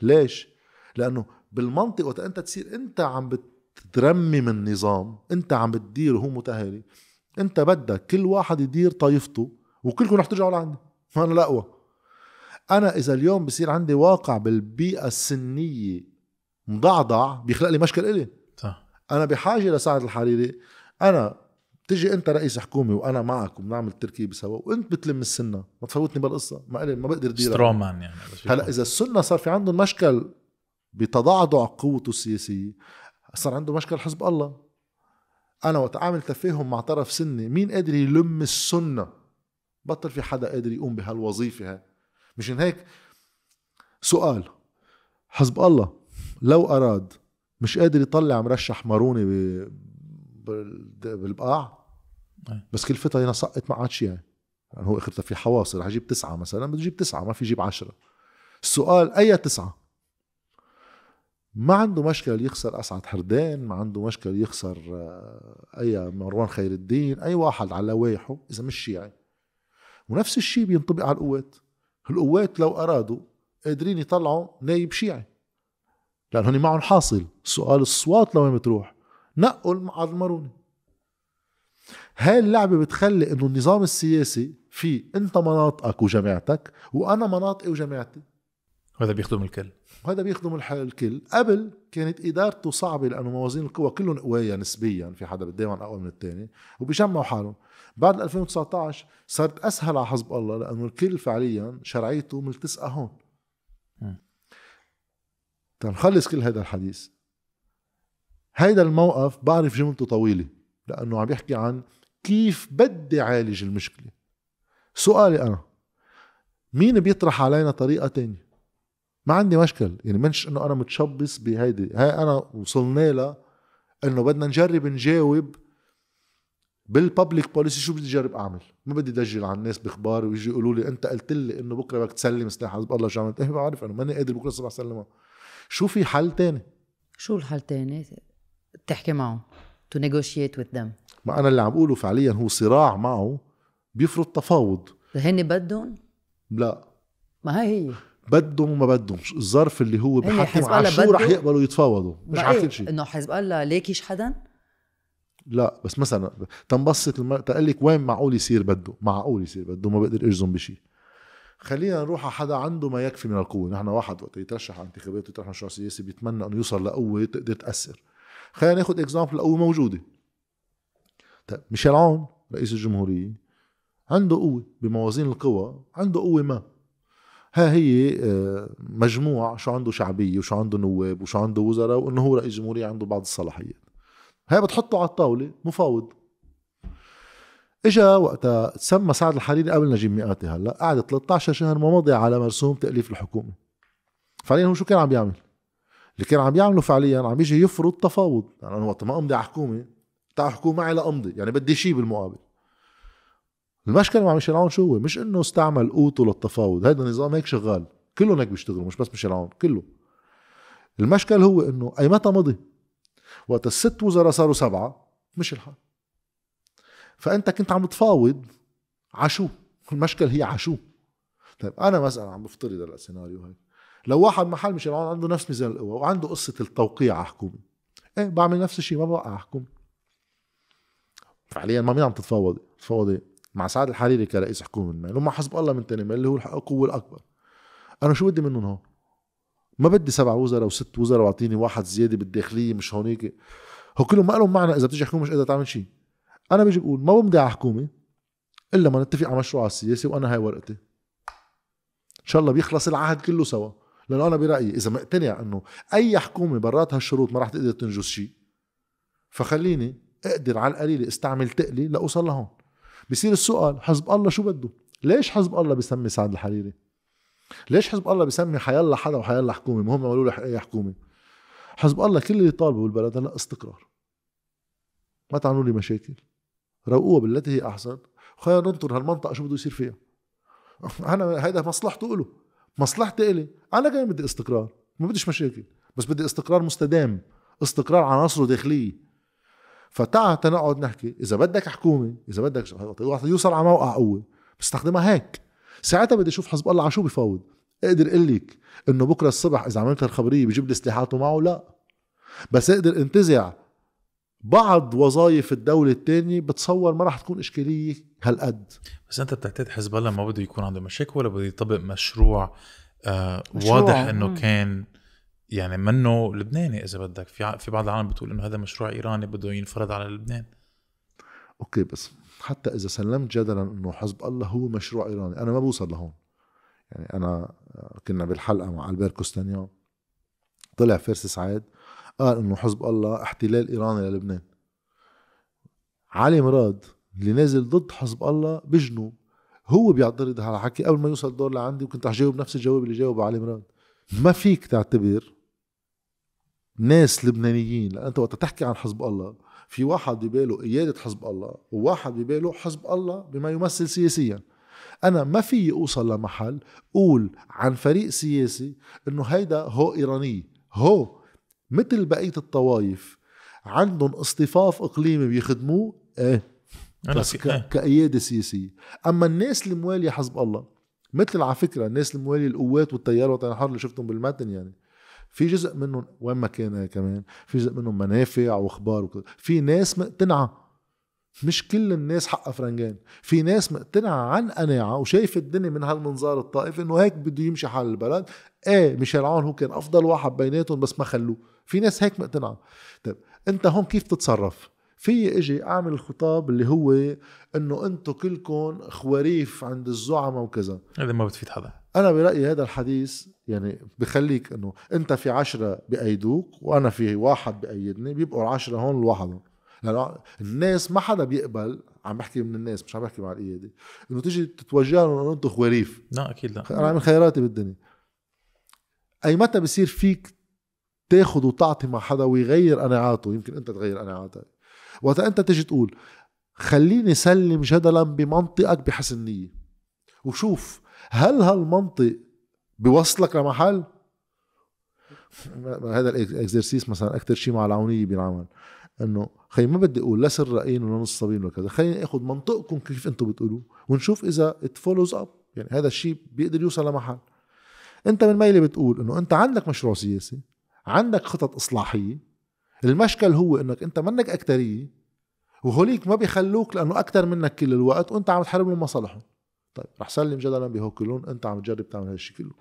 [SPEAKER 1] ليش؟ لأنه بالمنطق وقت أنت تصير أنت عم بترمم النظام أنت عم بتدير هو متهالي انت بدك كل واحد يدير طايفته وكلكم رح ترجعوا لعندي ما انا الاقوى انا اذا اليوم بصير عندي واقع بالبيئه السنيه مضعضع بيخلق لي مشكل الي صح انا بحاجه لسعد الحريري انا تجي انت رئيس حكومه وانا معك وبنعمل تركيبه سوا وانت بتلم السنه ما تفوتني بالقصه ما ما بقدر ديرها سترومان يعني هلا اذا السنه صار في عندهم مشكل بتضعضع قوته السياسيه صار عنده مشكل حزب الله انا وقت اعمل تفاهم مع طرف سني مين قادر يلم السنه بطل في حدا قادر يقوم بهالوظيفه هاي مشان هيك سؤال حزب الله لو اراد مش قادر يطلع مرشح ماروني بالبقاع إيه. بس كل فتره سقط ما عاد يعني. يعني هو اخرته في حواصل رح يجيب تسعه مثلا بده يجيب تسعه ما في يجيب عشرة السؤال اي تسعه ما عنده مشكلة يخسر أسعد حردان ما عنده مشكلة يخسر آه، أي مروان خير الدين أي واحد على لوايحه إذا مش شيعي ونفس الشيء بينطبق على القوات القوات لو أرادوا قادرين يطلعوا نايب شيعي لأن هني معهم حاصل سؤال الصوات لوين بتروح نقوا المقعد الماروني هاي اللعبة بتخلي انه النظام السياسي في انت مناطقك وجماعتك وانا مناطقي وجماعتي وهذا بيخدم الكل وهذا بيخدم الكل قبل كانت ادارته صعبه لانه موازين القوى كلهم قوايا نسبيا في حدا دائما اقوى من الثاني وبيجمعوا حالهم بعد 2019 صارت اسهل على حزب الله لانه الكل فعليا شرعيته ملتصقه هون تنخلص طيب كل هذا الحديث هيدا الموقف بعرف جملته طويله لانه عم يحكي عن كيف بدي عالج المشكله سؤالي انا مين بيطرح علينا طريقه تانية ما عندي مشكل يعني منش انه انا متشبص بهيدي هاي انا وصلنا لها انه بدنا نجرب نجاوب بالببليك بوليسي شو بدي اجرب اعمل ما بدي دجل على الناس باخبار ويجي يقولوا لي انت قلت لي انه بكره بدك تسلم سلاح حزب الله شو عملت ايه بعرف انا ماني قادر بكره الصبح اسلمها شو في حل تاني
[SPEAKER 3] شو الحل تاني تحكي معهم تو نيغوشيت وذ ذم
[SPEAKER 1] ما انا اللي عم بقوله فعليا هو صراع معه بيفرض تفاوض
[SPEAKER 3] هن بدهم
[SPEAKER 1] لا ما هي هي بدهم وما بدهمش الظرف اللي هو بحكم على شو رح يقبلوا يتفاوضوا مش على كل شيء انه
[SPEAKER 3] حزب الله ليكش حدا
[SPEAKER 1] لا بس مثلا تنبسط الم... تقول لك وين معقول يصير بده معقول يصير بده ما بقدر اجزم بشيء خلينا نروح على حدا عنده ما يكفي من القوه نحن واحد وقت يترشح على انتخابات ويترشح مشروع سياسي بيتمنى انه يوصل لقوه تقدر تاثر خلينا ناخذ اكزامبل قوه موجوده طيب ميشيل عون رئيس الجمهوريه عنده قوه بموازين القوى عنده قوه ما ها هي آه، مجموع شو عنده شعبيه وشو عنده نواب وشو عنده وزراء وانه هو رئيس جمهوريه عنده بعض الصلاحيات هاي بتحطه على الطاوله مفاوض اجا وقتها تسمى سعد الحريري قبل نجيب مئاتي هلا قعد 13 شهر ما مضى على مرسوم تاليف الحكومه فعليا هو شو كان عم يعمل؟ اللي كان عم يعمله فعليا عم يجي يفرض تفاوض يعني انا وقت ما امضي على حكومه تاع حكومه معي لامضي يعني بدي شيء بالمقابل المشكله مع ميشيل عون شو هو مش انه استعمل قوته للتفاوض هذا النظام هيك شغال كلهم هيك بيشتغلوا مش بس ميشيل عون كله المشكل هو انه اي متى مضي وقت الست وزراء صاروا سبعه مش الحال فانت كنت عم تفاوض عشو المشكل هي عشو طيب انا مثلا عم بفترض هلا السيناريو هيك لو واحد محل ميشيل عون عنده نفس ميزان القوى وعنده قصه التوقيع على حكومه ايه بعمل نفس الشيء ما بوقع حكومه فعليا ما مين عم تتفاوض تتفاوضي إيه؟ مع سعد الحريري كرئيس حكومه من ومع حزب الله من تاني اللي هو القوه الاكبر انا شو بدي منهم هون ما بدي سبع وزراء وست وزراء واعطيني واحد زياده بالداخليه مش هونيك هو كلهم ما لهم معنى اذا بتيجي حكومه مش قادره تعمل شيء انا بيجي بقول ما بمضي على حكومه الا ما نتفق على مشروع السياسي وانا هاي ورقتي ان شاء الله بيخلص العهد كله سوا لانه انا برايي اذا مقتنع انه اي حكومه برات هالشروط ما راح تقدر تنجز شيء فخليني اقدر على القليله استعمل تقلي لاوصل لهون بصير السؤال حزب الله شو بده ليش حزب الله بسمي سعد الحريري ليش حزب الله بسمي الله حدا الله حكومه ما هم عملوا له اي حكومه حزب الله كل اللي طالبه بالبلد هلا استقرار ما تعملوا لي مشاكل روقوها بالتي هي احسن خلينا ننطر هالمنطقه شو بده يصير فيها *laughs* انا هيدا مصلحته له مصلحتي الي انا كمان بدي استقرار ما بديش مشاكل بس بدي استقرار مستدام استقرار عناصره داخليه فتعا تنقعد نحكي اذا بدك حكومه اذا بدك يوصل على موقع قوه بستخدمها هيك ساعتها بدي اشوف حزب الله على شو بفاوض اقدر اقول لك انه بكره الصبح اذا عملت الخبريه بجيب لي سلاحاته معه لا بس اقدر انتزع بعض وظائف الدولة الثانية بتصور ما راح تكون إشكالية هالقد بس أنت
[SPEAKER 2] بتعتقد حزب الله ما بده يكون عنده مشاكل ولا بده يطبق مشروع, آه مشروع واضح إنه كان يعني منه لبناني اذا بدك في في بعض العالم بتقول انه هذا مشروع ايراني بده ينفرض على لبنان
[SPEAKER 1] اوكي بس حتى اذا سلمت جدلا انه حزب الله هو مشروع ايراني انا ما بوصل لهون يعني انا آه، كنا بالحلقه مع البير كوستانيو طلع فارس سعيد قال انه حزب الله احتلال ايراني للبنان علي مراد اللي نازل ضد حزب الله بجنوب هو بيعترض على الحكي قبل ما يوصل الدور لعندي وكنت رح جاوب نفس الجواب اللي جاوبه علي مراد ما فيك تعتبر ناس لبنانيين لان انت وقت تحكي عن حزب الله في واحد بباله قياده حزب الله وواحد بباله حزب الله بما يمثل سياسيا انا ما في اوصل لمحل قول عن فريق سياسي انه هيدا هو ايراني هو مثل بقيه الطوائف عندهم اصطفاف اقليمي بيخدموه ايه أنا بس كاياده إيه. سياسيه اما الناس اللي مواليه حزب الله مثل على فكره الناس الموالي القوات والتيار الوطني الحر اللي شفتهم بالمتن يعني في جزء منهم وين ما كان كمان في جزء منهم منافع واخبار وكذا في ناس مقتنعه مش كل الناس حقها فرنجان في ناس مقتنعة عن قناعة وشايفة الدنيا من هالمنظار الطائفي انه هيك بده يمشي حال البلد ايه ميشيل عون هو كان افضل واحد بيناتهم بس ما خلوه في ناس هيك مقتنعة طيب انت هون كيف تتصرف في اجي اعمل الخطاب اللي هو انه انتم كلكم خواريف عند الزعماء وكذا
[SPEAKER 2] هذا ما بتفيد حدا
[SPEAKER 1] انا برايي هذا الحديث يعني بخليك انه انت في عشرة بايدوك وانا في واحد بايدني بيبقوا العشرة هون لوحدهم لانه الناس ما حدا بيقبل عم بحكي من الناس مش عم بحكي مع الايادي انه تيجي تتوجه لهم انه انتم خواريف لا اكيد لا انا عامل خياراتي بالدنيا اي متى بصير فيك تاخذ وتعطي مع حدا ويغير قناعاته يمكن انت تغير قناعاتك وقت انت تيجي تقول خليني سلم جدلا بمنطقك بحسن نية وشوف هل هالمنطق بيوصلك لمحل هذا الاكزرسيس مثلا اكثر شيء مع العونيه بينعمل انه خي ما بدي اقول لا سرائين ولا نصابين ولا كذا خليني اخذ منطقكم كيف انتم بتقولوا ونشوف اذا ات فولوز اب يعني هذا الشيء بيقدر يوصل لمحل انت من ميلي بتقول انه انت عندك مشروع سياسي عندك خطط اصلاحيه المشكل هو انك انت منك اكتريه وهوليك ما بيخلوك لانه اكثر منك كل الوقت وانت عم تحارب لهم مصالحهم طيب رح سلم جدلا بهوكلون انت عم تجرب تعمل هالشيء كله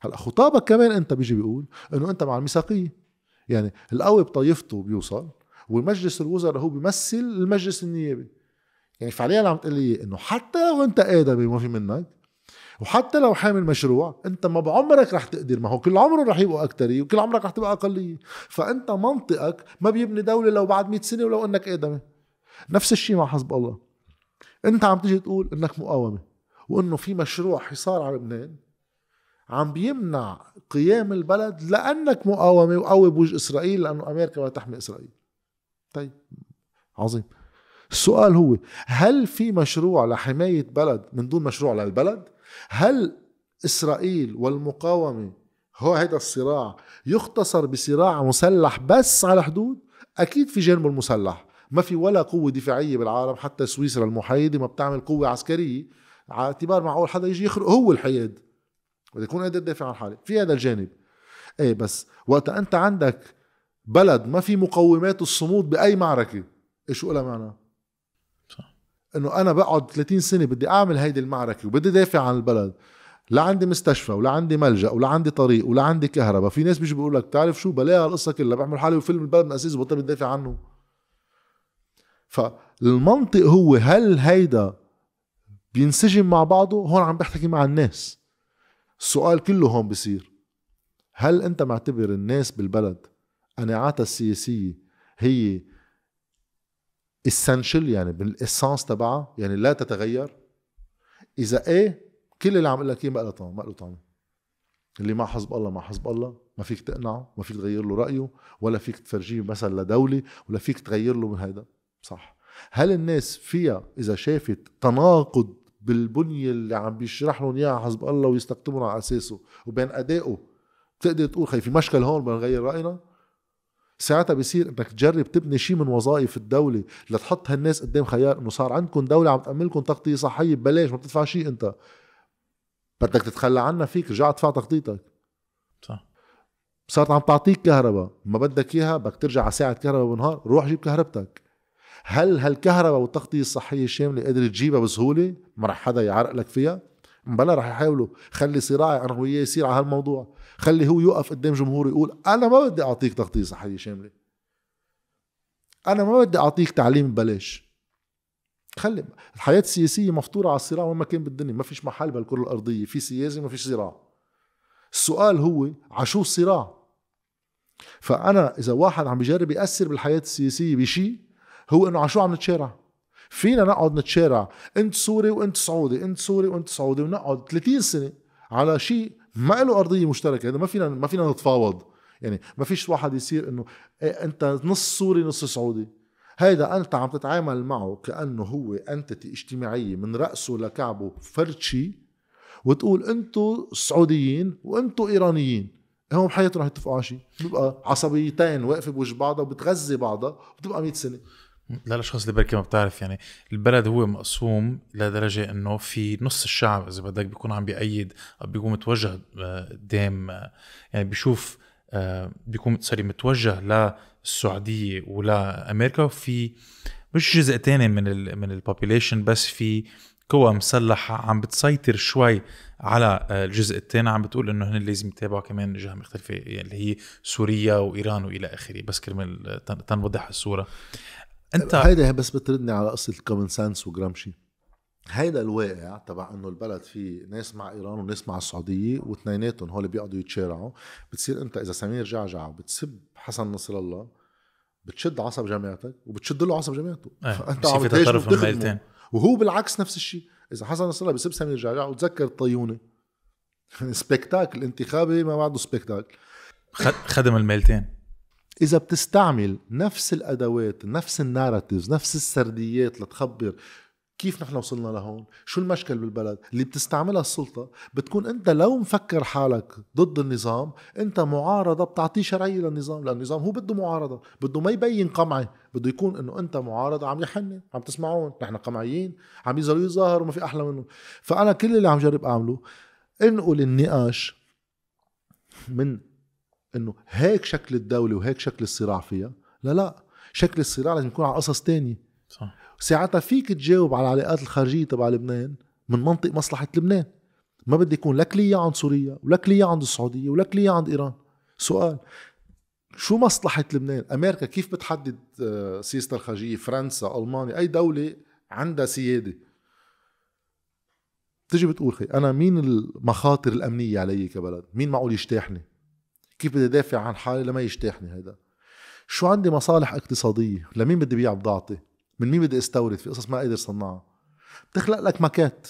[SPEAKER 1] هلا خطابك كمان انت بيجي بيقول انه انت مع الميثاقيه يعني القوي بطائفته بيوصل ومجلس الوزراء هو بيمثل المجلس النيابي يعني فعليا عم تقول لي انه حتى لو انت ادبي ما في منك وحتى لو حامل مشروع انت ما بعمرك رح تقدر ما هو كل عمره رح يبقوا اكتريه وكل عمرك رح تبقى اقليه فانت منطقك ما بيبني دوله لو بعد 100 سنه ولو انك ادمي نفس الشيء مع حزب الله انت عم تيجي تقول انك مقاومه وانه في مشروع حصار على لبنان عم بيمنع قيام البلد لانك مقاومه وقوي بوجه اسرائيل لانه امريكا ما تحمي اسرائيل طيب عظيم السؤال هو هل في مشروع لحمايه بلد من دون مشروع للبلد هل إسرائيل والمقاومة هو هيدا الصراع يختصر بصراع مسلح بس على حدود أكيد في جانبه المسلح ما في ولا قوة دفاعية بالعالم حتى سويسرا المحايدة ما بتعمل قوة عسكرية على اعتبار معقول حدا يجي يخرق هو الحياد بده يكون قادر يدافع عن حاله في هذا الجانب ايه بس وقت انت عندك بلد ما في مقومات الصمود باي معركه ايش لها معنى انه انا بقعد 30 سنه بدي اعمل هيدي المعركه وبدي دافع عن البلد لا عندي مستشفى ولا عندي ملجا ولا عندي طريق ولا عندي كهرباء في ناس بيجي بيقول لك تعرف شو بلاها القصه كلها بعمل حالي وفيلم البلد من اساس بطل بدافع عنه فالمنطق هو هل هيدا بينسجم مع بعضه هون عم بحكي مع الناس السؤال كله هون بصير هل انت معتبر الناس بالبلد قناعاتها السياسيه هي essential يعني بالاسانس تبعها يعني لا تتغير اذا ايه كل اللي عم اقول لك اياه ما له طعم ما له طعم اللي مع حزب الله مع حزب الله ما فيك تقنعه ما فيك تغير له رايه ولا فيك تفرجيه مثلا لدوله ولا فيك تغير له من هيدا صح هل الناس فيها اذا شافت تناقض بالبنيه اللي عم بيشرح لهم اياها حزب الله ويستقطبهم على اساسه وبين ادائه بتقدر تقول خي في مشكل هون بدنا نغير راينا ساعتها بصير انك تجرب تبني شيء من وظائف الدوله لتحط هالناس قدام خيار انه صار عندكم دوله عم تاملكم تغطيه صحيه ببلاش ما بتدفع شيء انت بدك تتخلى عنها فيك رجع ادفع تغطيتك صح صارت عم تعطيك كهرباء ما بدك اياها بدك ترجع على ساعه كهرباء بالنهار روح جيب كهربتك هل هالكهرباء والتغطيه الصحيه الشامله قادر تجيبها بسهوله ما رح حدا يعرق لك فيها بلا رح يحاولوا خلي صراعي انا وياه يصير على هالموضوع خلي هو يوقف قدام جمهوره يقول انا ما بدي اعطيك تغطيه صحيه شامله انا ما بدي اعطيك تعليم ببلاش خلي الحياه السياسيه مفطوره على الصراع وين ما كان بالدنيا ما فيش محل بالكره الارضيه في سياسه ما فيش صراع السؤال هو عشو الصراع فانا اذا واحد عم بجرب ياثر بالحياه السياسيه بشيء هو انه عشو عم نتشارع فينا نقعد نتشارع انت سوري وانت سعودي انت سوري وانت سعودي ونقعد 30 سنه على شيء ما له ارضيه مشتركه هذا يعني ما فينا ما فينا نتفاوض يعني ما فيش واحد يصير انه إيه انت نص سوري نص سعودي هيدا انت عم تتعامل معه كانه هو انتتي اجتماعيه من راسه لكعبه فرد شيء وتقول انتو سعوديين وانتو ايرانيين هم بحياتهم رح يتفقوا على شيء بتبقى عصبيتين واقفه بوجه بعضها وبتغذي بعضها وبتبقى 100 سنه
[SPEAKER 2] للاشخاص اللي بركي ما بتعرف يعني البلد هو مقسوم لدرجه انه في نص الشعب اذا بدك بيكون عم بيأيد او بيكون متوجه آه، قدام آه، يعني بيشوف آه، بيكون سوري متوجه للسعوديه ولامريكا وفي مش جزء تاني من الـ من البوبيليشن بس في قوى مسلحة عم بتسيطر شوي على الجزء الثاني عم بتقول انه هن لازم يتابعوا كمان جهة مختلفة يعني اللي هي سوريا وايران والى اخره
[SPEAKER 1] بس كرمال تنوضح الصورة انت هيدا بس بتردني على قصه الكومن سنس وجرامشي هيدا الواقع تبع انه البلد فيه ناس مع ايران وناس مع السعوديه واثنيناتهم هول بيقعدوا يتشارعوا بتصير انت اذا سمير جعجع بتسب حسن نصر الله بتشد عصب جامعتك وبتشد له عصب جامعته أيه. فانت عم تهاجمه وهو بالعكس نفس الشيء اذا حسن نصر الله بيسب سمير جعجع وتذكر الطيونه *laughs* سبيكتاكل انتخابي ما بعده سبيكتاكل خدم
[SPEAKER 2] الميلتين
[SPEAKER 1] اذا بتستعمل نفس الادوات نفس الناراتيفز نفس السرديات لتخبر كيف نحن وصلنا لهون شو المشكل بالبلد اللي بتستعملها السلطة بتكون انت لو مفكر حالك ضد النظام انت معارضة بتعطيه شرعية للنظام لأن النظام هو بده معارضة بده ما يبين قمعي بده يكون انه انت معارضة عم يحن عم تسمعون نحن قمعيين عم يظهروا يظهر وما في احلى منه فانا كل اللي عم جرب اعمله انقل النقاش من انه هيك شكل الدوله وهيك شكل الصراع فيها لا لا شكل الصراع لازم يكون على قصص تانية صح ساعتها فيك تجاوب على العلاقات الخارجيه تبع لبنان من منطق مصلحه لبنان ما بدي يكون لك لي عند سوريا ولك لي عند السعوديه ولك لي عند ايران سؤال شو مصلحة لبنان؟ أمريكا كيف بتحدد آه، سياسة الخارجية؟ فرنسا، ألمانيا، أي دولة عندها سيادة بتجي بتقول خي أنا مين المخاطر الأمنية علي كبلد؟ مين معقول يجتاحني؟ كيف بدي دافع عن حالي لما يجتاحني هذا شو عندي مصالح اقتصاديه لمين بدي بيع بضاعتي من مين بدي استورد في قصص ما قادر صنعها بتخلق لك مكات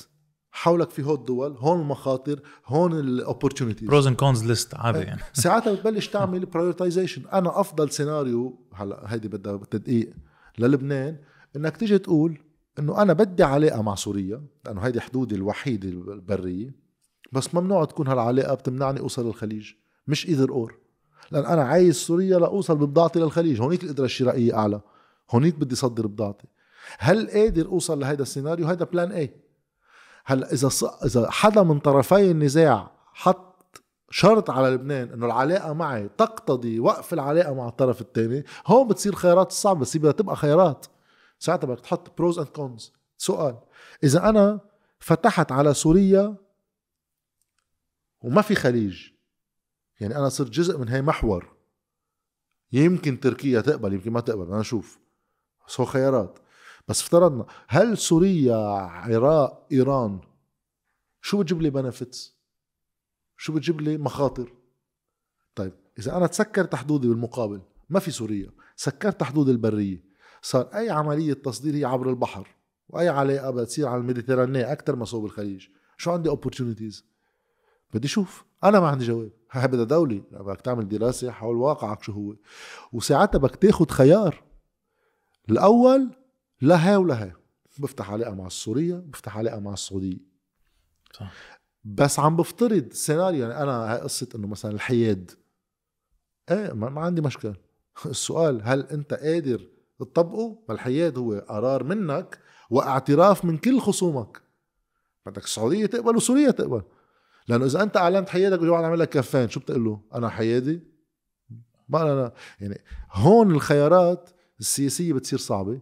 [SPEAKER 1] حولك في هول الدول هون المخاطر هون الاوبورتونيتيز بروز اند
[SPEAKER 2] كونز ليست عادي إيه. يعني
[SPEAKER 1] *laughs* ساعتها بتبلش تعمل برايورتايزيشن انا افضل سيناريو هلا هيدي بدها تدقيق للبنان انك تيجي تقول انه انا بدي علاقه مع سوريا لانه هيدي حدودي الوحيده البريه بس ممنوع تكون هالعلاقه بتمنعني اوصل للخليج مش ايذر اور لان انا عايز سوريا لاوصل ببضاعتي للخليج هونيك القدره الشرائيه اعلى هونيك بدي صدر بضاعتي هل قادر اوصل لهيدا السيناريو هيدا بلان اي هلا اذا ص... اذا حدا من طرفي النزاع حط شرط على لبنان انه العلاقه معي تقتضي وقف العلاقه مع الطرف الثاني هون بتصير خيارات صعبه بس بدها تبقى خيارات ساعتها بدك تحط بروز اند كونز سؤال اذا انا فتحت على سوريا وما في خليج يعني انا صرت جزء من هي محور يمكن تركيا تقبل يمكن ما تقبل انا اشوف بس هو خيارات بس افترضنا هل سوريا عراق ايران شو بتجيب لي بنفتس شو بتجيب لي مخاطر طيب اذا انا تسكرت حدودي بالمقابل ما في سوريا سكرت حدود البريه صار اي عمليه تصدير هي عبر البحر واي علاقه بتصير على الميديتراني اكثر ما صوب الخليج شو عندي اوبورتونيتيز بدي اشوف انا ما عندي جواب هاي بدها دوله بدك تعمل دراسه حول واقعك شو هو وساعتها بدك تاخذ خيار الاول لا ولا هي بفتح علاقه مع سوريا بفتح علاقه مع السعوديه صح. بس عم بفترض سيناريو يعني انا هاي قصه انه مثلا الحياد ايه ما عندي مشكله *laughs* السؤال هل انت قادر تطبقه ما الحياد هو قرار منك واعتراف من كل خصومك بدك السعوديه تقبل وسوريا تقبل لانه اذا انت اعلنت حيادك بده عامل لك كفان شو بتقول له انا حيادي ما انا يعني هون الخيارات السياسيه بتصير صعبه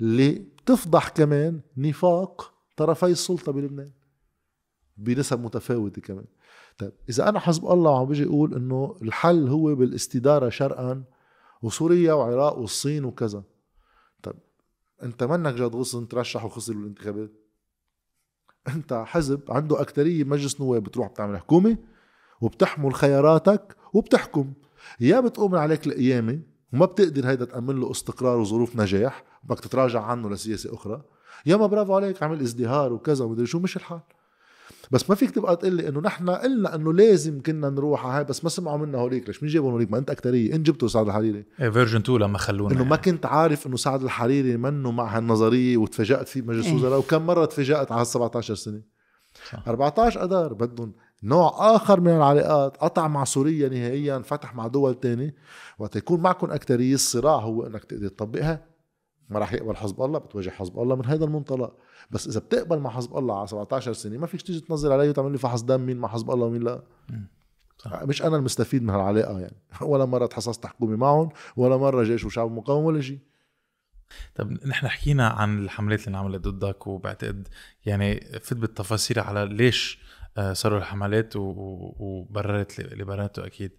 [SPEAKER 1] اللي بتفضح كمان نفاق طرفي السلطه بلبنان بنسب متفاوته كمان طيب اذا انا حسب الله وعم بيجي اقول انه الحل هو بالاستداره شرقا وسوريا وعراق والصين وكذا طيب انت منك جاد غصن ترشح وخسر بالانتخابات انت حزب عنده اكثريه مجلس نواب بتروح بتعمل حكومه وبتحمل خياراتك وبتحكم يا بتقوم عليك القيامه وما بتقدر هيدا تامن له استقرار وظروف نجاح بدك تتراجع عنه لسياسه اخرى يا ما برافو عليك عمل ازدهار وكذا ومدري شو مش الحال بس ما فيك تبقى تقول لي انه نحن قلنا انه لازم كنا نروح على هاي بس ما سمعوا منا هوليك ليش مين جابهم هوليك ما انت اكتريه ان جبتوا سعد الحريري ايه فيرجن 2 لما خلونا انه ما يعني. كنت عارف انه سعد الحريري منه مع هالنظريه وتفاجات فيه بمجلس إيه. الوزراء وكم مره تفاجات على 17 سنه صح. 14 اذار بدهم نوع اخر من العلاقات قطع مع سوريا نهائيا فتح مع دول ثانيه وقت يكون معكم اكتريه الصراع هو انك تقدر تطبقها ما راح يقبل حزب الله بتواجه حزب الله من هذا المنطلق بس اذا بتقبل مع حزب الله على 17 سنه ما فيك تيجي تنظر علي وتعمل لي فحص دم مين مع حزب الله ومين لا صح. آه، مش انا المستفيد من هالعلاقه يعني *laughs* ولا مره تحصصت حكومه معهم ولا مره جيش وشعب مقاوم ولا شيء
[SPEAKER 2] طب نحن حكينا عن الحملات اللي انعملت ضدك وبعتقد يعني فت بالتفاصيل على ليش آه، صاروا الحملات وبررت اللي بررته اكيد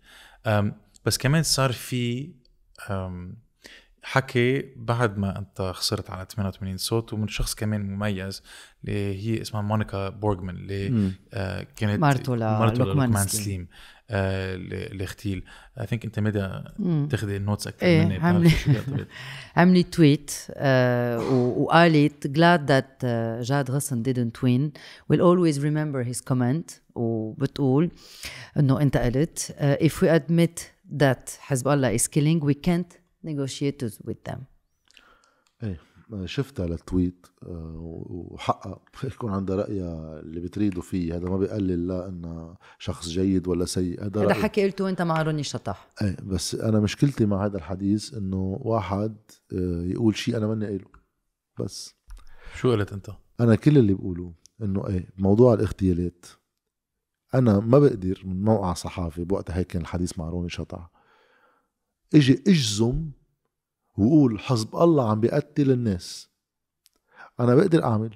[SPEAKER 2] بس كمان صار في حكي بعد ما انت خسرت على 88 صوت ومن شخص كمان مميز اللي هي اسمها مونيكا بورجمان اللي آه كانت مرته لوكمان سليم آه اختيل اي ثينك انت مدى تاخذي النوتس اكثر ايه مني عملت
[SPEAKER 3] عملت تويت آه وقالت glad that جاد آه، غصن didn't win we'll always remember his comment وبتقول انه انت قلت uh, if we admit that حزب الله is killing we can't negotiated with them
[SPEAKER 1] ايه شفتها للتويت آه، وحقق *laughs* يكون عندها رأيها اللي بتريده فيه هذا ما بيقلل لا انه شخص جيد ولا سيء هذا هذا حكي
[SPEAKER 3] قلته انت مع روني شطح
[SPEAKER 1] ايه بس انا مشكلتي مع هذا الحديث انه واحد آه، يقول شيء انا ماني قايله بس شو قلت انت؟ انا كل اللي بقوله انه ايه موضوع الاغتيالات انا ما بقدر من موقع صحافي بوقتها هيك كان الحديث مع روني شطح اجي اجزم وقول حزب الله عم بيقتل الناس انا بقدر اعمل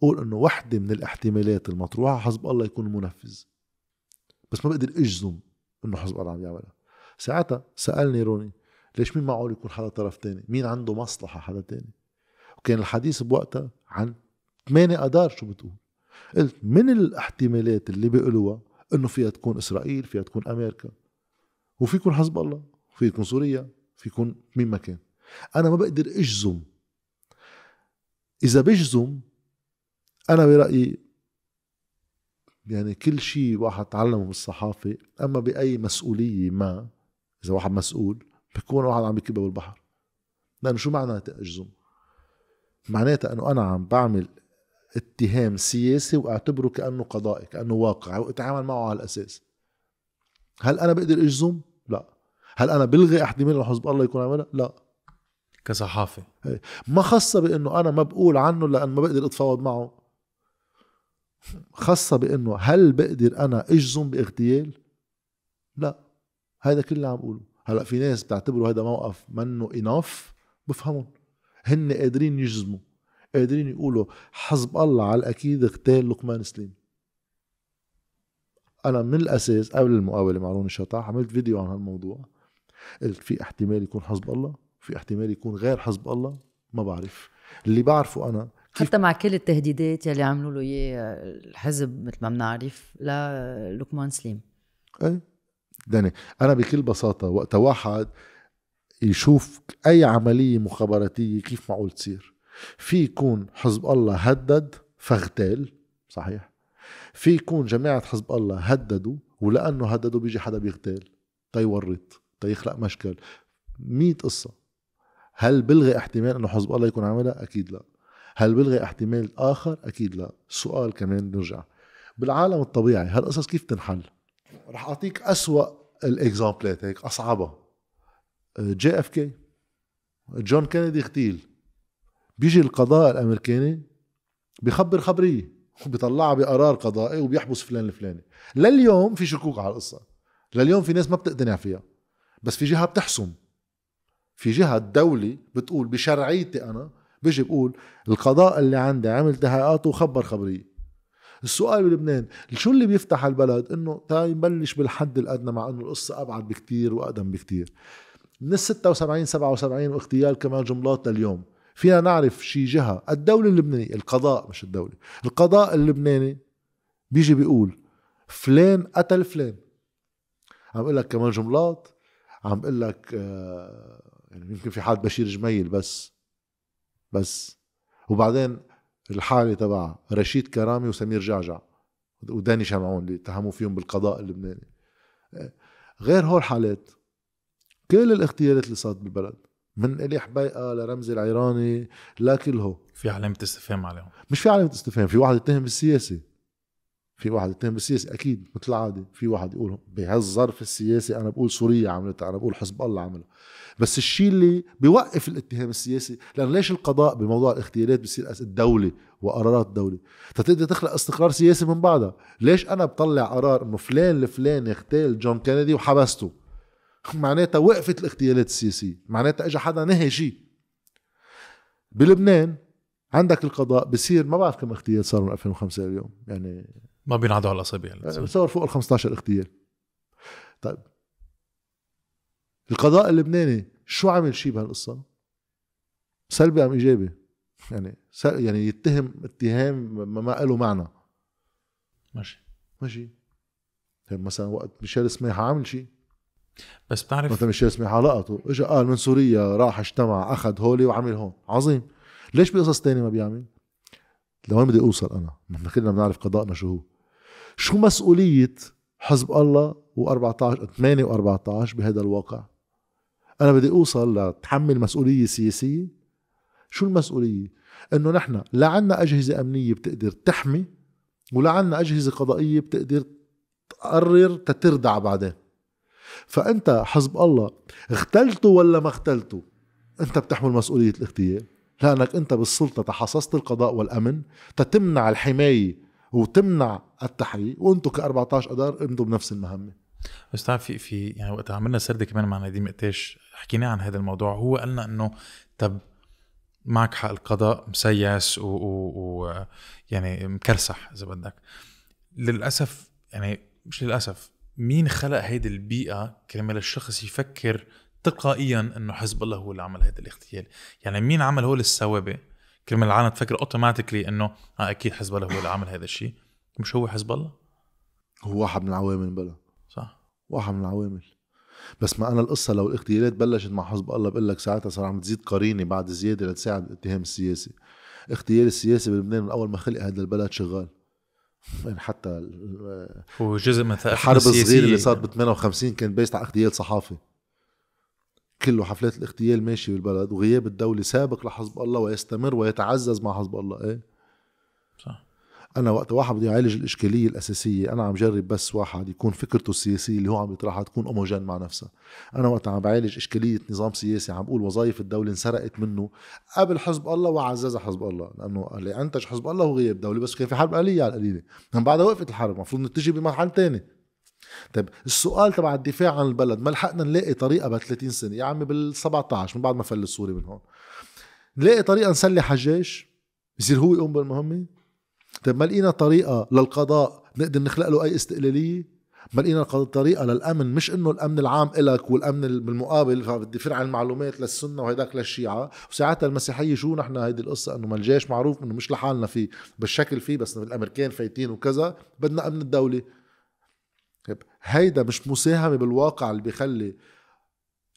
[SPEAKER 1] قول انه وحده من الاحتمالات المطروحه حزب الله يكون منفذ بس ما بقدر اجزم انه حزب الله عم يعملها ساعتها سالني روني ليش مين معقول يكون حدا طرف تاني مين عنده مصلحه حدا تاني وكان الحديث بوقتها عن ثمانية أدار شو بتقول قلت من الاحتمالات اللي بيقولوها انه فيها تكون اسرائيل فيها تكون امريكا وفي يكون حزب الله في يكون سوريا في يكون مين ما كان انا ما بقدر اجزم اذا بجزم انا برايي يعني كل شيء واحد تعلمه بالصحافة أما بأي مسؤولية ما إذا واحد مسؤول بكون واحد عم بكبها بالبحر لأنه شو معنى أجزم معناتها أنه أنا عم بعمل اتهام سياسي واعتبره كأنه قضائي كأنه واقع واتعامل معه على الأساس هل أنا بقدر أجزم؟ هل انا بلغي احتمال انه حزب الله يكون عملها؟ لا كصحافي إيه. ما خاصة بانه انا ما بقول عنه لان ما بقدر اتفاوض معه خاصة بانه هل بقدر انا اجزم باغتيال؟ لا هذا كل اللي عم بقوله هلا في ناس بتعتبره هذا موقف منه اناف بفهمهم هن قادرين يجزموا قادرين يقولوا حزب الله على الاكيد اغتال لقمان سليم انا من الاساس قبل المقابله مع روني الشطاح عملت فيديو عن هالموضوع قلت في احتمال يكون حزب الله في احتمال يكون غير حزب الله ما بعرف اللي بعرفه انا
[SPEAKER 3] حتى مع كل التهديدات يلي عملوا له اياه الحزب مثل ما بنعرف للقمان سليم
[SPEAKER 1] اي داني انا بكل بساطه وقت واحد يشوف اي عمليه مخابراتيه كيف معقول تصير في يكون حزب الله هدد فاغتال صحيح في يكون جماعه حزب الله هددوا ولانه هددوا بيجي حدا بيغتال تيورط تيخلق مشكل مية قصة هل بلغي احتمال انه حزب الله يكون عاملها اكيد لا هل بلغي احتمال اخر اكيد لا سؤال كمان نرجع بالعالم الطبيعي هالقصص كيف تنحل رح اعطيك اسوا الاكزامبلات هيك اصعبها جي اف آه، كي جون كينيدي اغتيل بيجي القضاء الامريكاني بخبر خبريه وبيطلعها بقرار قضائي وبيحبس فلان الفلاني لليوم في شكوك على القصه لليوم في ناس ما بتقتنع فيها بس في جهه بتحسم في جهه الدوله بتقول بشرعيتي انا بيجي بقول القضاء اللي عندي عمل تهيئاته وخبر خبريه السؤال بلبنان شو اللي بيفتح البلد انه تا يبلش بالحد الادنى مع انه القصه ابعد بكتير واقدم بكتير من ال 76 77 واغتيال كمان جملات لليوم فينا نعرف شي جهه الدوله اللبنانيه القضاء مش الدوله القضاء اللبناني بيجي بيقول فلان قتل فلان عم اقول لك كمان جملات عم بقول لك آه، يعني يمكن في حال بشير جميل بس بس وبعدين الحاله تبع رشيد كرامي وسمير جعجع وداني شمعون اللي اتهموا فيهم بالقضاء اللبناني غير هول حالات كل الاغتيالات اللي صارت بالبلد من الي حبيقه لرمزي العيراني لا في علامه استفهام عليهم مش في علامه استفهام في واحد يتهم بالسياسه في واحد اثنين بالسياسة اكيد مثل العاده في واحد يقول بهالظرف السياسي انا بقول سوريا عملتها انا بقول حزب الله عملها بس الشيء اللي بيوقف الاتهام السياسي لان ليش القضاء بموضوع الاغتيالات بصير الدوله وقرارات الدوله تقدر تخلق استقرار سياسي من بعدها ليش انا بطلع قرار انه فلان الفلاني اغتال جون كينيدي وحبسته *laughs* معناتها وقفت الاغتيالات السياسيه معناتها اجى حدا نهي شيء بلبنان عندك القضاء بصير ما بعرف كم اغتيال صار من 2005 لليوم يعني
[SPEAKER 2] ما بينعدوا على الاصابع يعني. بتصور
[SPEAKER 1] فوق ال 15 اغتيال طيب القضاء اللبناني شو عمل شيء بهالقصه؟ سلبي ام ايجابي؟ يعني سل... يعني يتهم اتهام ما له معنى ماشي ماشي طيب مثلا وقت ميشيل سماحه عمل شيء بس بتعرف مثلا ميشيل سماحه لقطه اجى قال من سوريا راح اجتمع اخذ هولي وعمل هون عظيم ليش بقصص تانية ما بيعمل؟ لوين بدي اوصل انا؟ نحن كلنا بنعرف قضائنا شو هو شو مسؤولية حزب الله و14 8 و14 بهذا الواقع انا بدي اوصل لتحمل مسؤوليه سياسيه شو المسؤوليه انه نحن لا عنا اجهزه امنيه بتقدر تحمي ولا عنا اجهزه قضائيه بتقدر تقرر تتردع بعدين فانت حزب الله اغتلته ولا ما اغتلته انت بتحمل مسؤوليه الاغتيال لانك انت بالسلطه تحصصت القضاء والامن تتمنع الحمايه وتمنع التحقيق وانتم ك 14 اذار امضوا بنفس المهمه بس تعرف في في يعني وقت عملنا
[SPEAKER 2] سرده كمان مع نديم قتاش
[SPEAKER 1] حكينا عن هذا
[SPEAKER 2] الموضوع هو قالنا انه طب معك حق القضاء مسيس و, و, و يعني مكرسح اذا بدك للاسف يعني مش للاسف مين خلق هيدي البيئه كرمال الشخص يفكر تلقائيا انه حزب الله هو اللي عمل هذا الاغتيال يعني مين عمل هول السوابق كرمال العالم تفكر اوتوماتيكلي انه اه اكيد حزب الله هو اللي عامل هذا الشيء مش هو حزب الله
[SPEAKER 1] هو واحد من العوامل بلا صح واحد من العوامل بس ما انا القصه لو الاغتيالات بلشت مع حزب الله بقول لك ساعتها صار عم تزيد قرينه بعد زياده لتساعد الاتهام السياسي اغتيال السياسي بلبنان من اول ما خلق هذا البلد شغال يعني حتى هو جزء من الحرب الصغيره اللي صارت ب 58 كان بيست على اغتيال صحافي كله حفلات الاغتيال ماشي بالبلد وغياب الدولة سابق لحزب الله ويستمر ويتعزز مع حزب الله ايه صح انا وقت واحد بده يعالج الاشكاليه الاساسيه انا عم جرب بس واحد يكون فكرته السياسيه اللي هو عم يطرحها تكون اموجان مع نفسها انا وقت عم بعالج اشكاليه نظام سياسي عم بقول وظائف الدوله انسرقت منه قبل حزب الله وعززها حزب الله لانه اللي انتج حزب الله هو غياب دوله بس كان في حرب اهليه على القليله من بعدها وقفت الحرب المفروض نتجي بمحل تاني طيب السؤال تبع الدفاع عن البلد ما لحقنا نلاقي طريقه ب 30 سنه يا عمي بال 17 من بعد ما فل السوري من هون نلاقي طريقه نسلح حجاج يصير هو يقوم بالمهمه طيب ما لقينا طريقه للقضاء نقدر نخلق له اي استقلاليه ما لقينا طريقه للامن مش انه الامن العام الك والامن بالمقابل فبدي فرع المعلومات للسنه وهيداك للشيعه وساعتها المسيحيه شو نحن هيدي القصه انه ما الجيش معروف انه مش لحالنا فيه بالشكل فيه بس الامريكان فايتين وكذا بدنا امن الدوله طيب، هيدا مش مساهمة بالواقع اللي بيخلي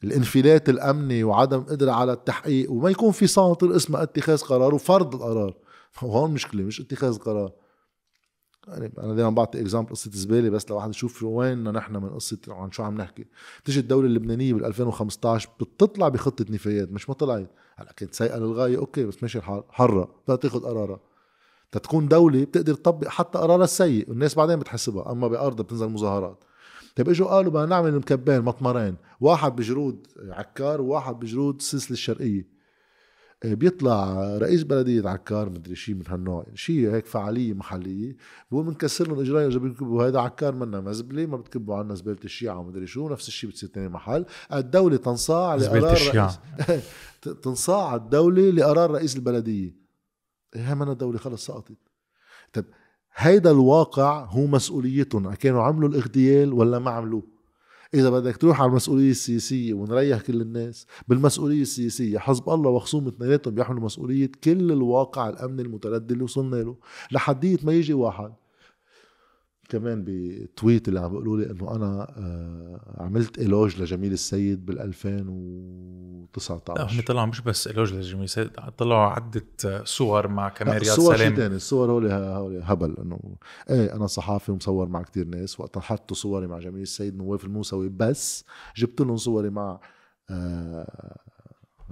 [SPEAKER 1] الانفلات الامني وعدم قدرة على التحقيق وما يكون في سنتر اسمها اتخاذ قرار وفرض القرار *laughs* وهون مشكلة مش اتخاذ قرار يعني انا دايما بعطي اكزامبل قصه زباله بس لواحد يشوف وين نحن من قصه عن شو عم نحكي تيجي الدوله اللبنانيه بال 2015 بتطلع بخطه نفايات مش ما طلعت هلا كانت سيئه للغايه اوكي بس ماشي الحال حره بدها تاخذ قرارها تتكون دولة بتقدر تطبق حتى قرارها السيء والناس بعدين بتحسبها أما بأرضها بتنزل مظاهرات طيب اجوا قالوا بدنا نعمل مكبين مطمرين واحد بجرود عكار وواحد بجرود السلسله الشرقيه آه، بيطلع رئيس بلديه عكار مدري شيء من هالنوع شيء هيك فعاليه محليه بقول بنكسر لهم اجرين اذا بيكبوا هيدا عكار منا مزبله ما بتكبوا عنا زباله الشيعه ومدري شو نفس الشيء بتصير ثاني محل الدوله تنصاع لقرار الشيعة *laughs* تنصاع الدوله لقرار رئيس البلديه همنا الدولة خلص سقطت طب هيدا الواقع هو مسؤوليتهم كانوا عملوا الاغتيال ولا ما عملوه اذا بدك تروح على المسؤوليه السياسيه ونريح كل الناس بالمسؤوليه السياسيه حزب الله وخصوم اثنيناتهم بيحملوا مسؤوليه كل الواقع الامني المتردد اللي وصلنا له لحديت ما يجي واحد كمان بتويت اللي عم بيقولوا لي انه انا آه، عملت ايلوج لجميل السيد بال 2019
[SPEAKER 2] هم طلعوا مش بس ايلوج لجميل السيد طلعوا عده آه، صور مع كاميرا رياض سلام شيء
[SPEAKER 1] الصور هول هول هبل انه ايه انا صحافي ومصور مع كتير ناس وقت حطوا صوري مع جميل السيد نواف الموسوي بس جبت لهم صوري مع آه،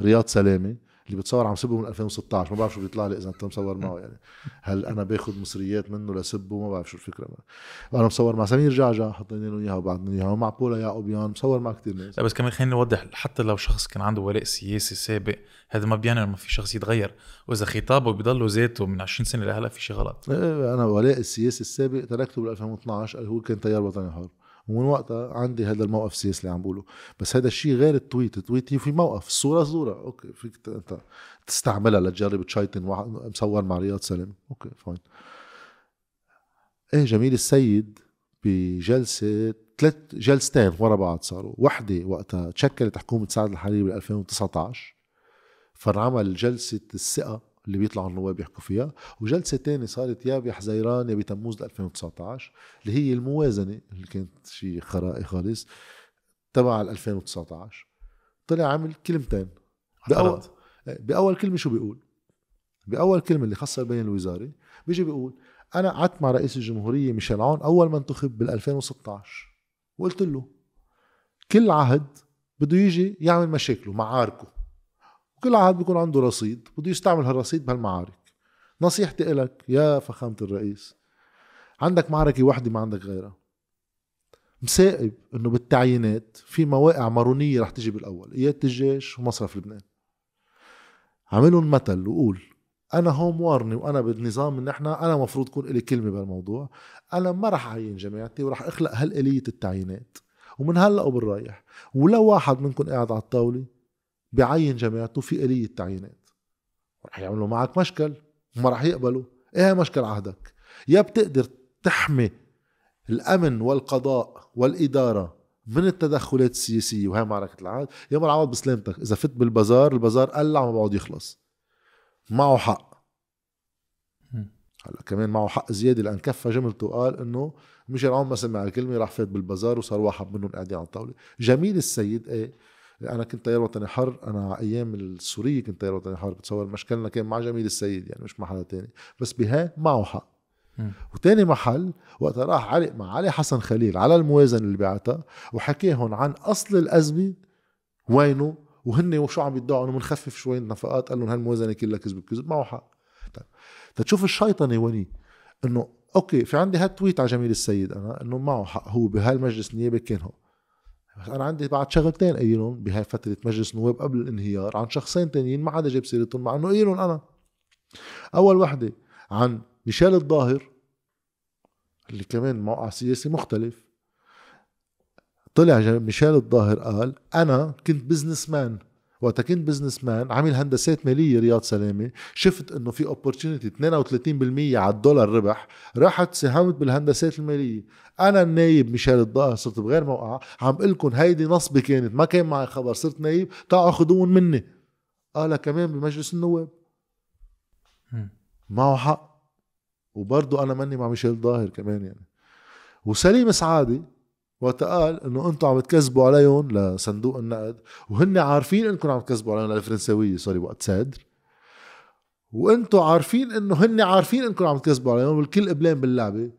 [SPEAKER 1] رياض سلامه اللي بتصور عم سبه من 2016 ما بعرف شو بيطلع لي اذا انت مصور معه يعني هل انا باخذ مصريات منه لسبه ما بعرف شو الفكره انا مصور مع سمير جعجع حطينا له اياها وبعدنا اياها ومع بولا يعقوبيان مصور مع كثير ناس لا
[SPEAKER 2] بس كمان خلينا نوضح حتى لو شخص كان عنده ولاء سياسي سابق هذا ما بيعني انه ما في شخص يتغير واذا خطابه بضله ذاته من 20 سنه لهلا في شيء غلط
[SPEAKER 1] إيه، انا ولاء السياسي السابق تركته بال 2012 هو كان تيار وطني حر ومن وقتها عندي هذا الموقف السياسي اللي عم بقوله بس هذا الشيء غير التويت التويت في موقف الصوره صوره اوكي فيك انت تستعملها لتجرب تشيطن واحد مصور مع رياض سلام اوكي فاين ايه جميل السيد بجلسه ثلاث جلستين ورا بعض صاروا وحده وقتها تشكلت حكومه سعد الحريري بال 2019 فانعمل جلسه الثقه اللي بيطلعوا النواب يحكوا فيها وجلسه ثانيه صارت يا بحزيران يا بتموز 2019 اللي هي الموازنه اللي كانت شيء خرائي خالص تبع 2019 طلع عمل كلمتين بأول, إيه، باول كلمه شو بيقول باول كلمه اللي خصها البيان الوزاري بيجي بيقول انا قعدت مع رئيس الجمهوريه ميشيل عون اول ما انتخب بال 2016 وقلت له كل عهد بده يجي يعمل مشاكله معاركه وكل عهد بيكون عنده رصيد بده يستعمل هالرصيد بهالمعارك نصيحتي إلك يا فخامة الرئيس عندك معركة واحدة ما عندك غيرها مسائب انه بالتعيينات في مواقع مارونية رح تجي بالاول قيادة الجيش ومصرف لبنان عملوا مثل وقول انا هوم وارني وانا بالنظام ان احنا انا مفروض كون لي كلمه بهالموضوع انا ما رح اعين جماعتي ورح اخلق هالاليه التعيينات ومن هلا وبالرايح ولو واحد منكم قاعد على الطاوله بعين جماعته في آلية تعيينات رح يعملوا معك مشكل ما رح يقبلوا ايه مشكل عهدك يا بتقدر تحمي الأمن والقضاء والإدارة من التدخلات السياسية وهي معركة العهد يا مرعوض بسلامتك إذا فت بالبازار البازار قلع ما بقعد يخلص معه حق هلا كمان معه حق زياده لان كفى جملته وقال انه مش العون ما سمع الكلمه راح فات بالبازار وصار واحد منهم قاعدين على الطاوله جميل السيد ايه انا كنت تيار وطني حر انا ايام السوريه كنت تيار وطني حر بتصور مشكلنا كان مع جميل السيد يعني مش مع حدا تاني بس بها معه حق وتاني محل وقت راح علق مع علي حسن خليل على الموازنة اللي بعتها وحكيهم عن أصل الأزمة وينه وهن وشو عم يدعوا انه بنخفف شوي النفقات قال لهم هالموازنه كلها كذب كذب معه حق طيب تشوف الشيطنه وني انه اوكي في عندي هالتويت على جميل السيد انا انه معه حق هو بهالمجلس النيابي كان هو انا عندي بعد شغلتين قايلهم بهاي فتره مجلس النواب قبل الانهيار عن شخصين تانيين ما حدا جاب سيرتهم مع انه قايلهم انا اول وحده عن ميشيل الظاهر اللي كمان موقع سياسي مختلف طلع ميشيل الظاهر قال انا كنت بزنس مان وقت كنت بزنس مان عامل هندسات ماليه رياض سلامه شفت انه في اوبورتونيتي 32% على الدولار ربح راحت ساهمت بالهندسات الماليه انا النايب ميشيل الظاهر صرت بغير موقع عم قلكن لكم هيدي نصبي كانت ما كان معي خبر صرت نايب تعوا خذوهم مني قالها كمان بمجلس النواب معه حق وبرضه انا ماني مع ميشيل الضاهر كمان يعني وسليم سعادي وقت قال انه انتم عم تكذبوا عليهم لصندوق النقد وهن عارفين انكم عم تكذبوا عليهم للفرنساويه سوري وقت صدر وانتم عارفين انه هن عارفين انكم عم تكذبوا عليهم والكل قبلان باللعبه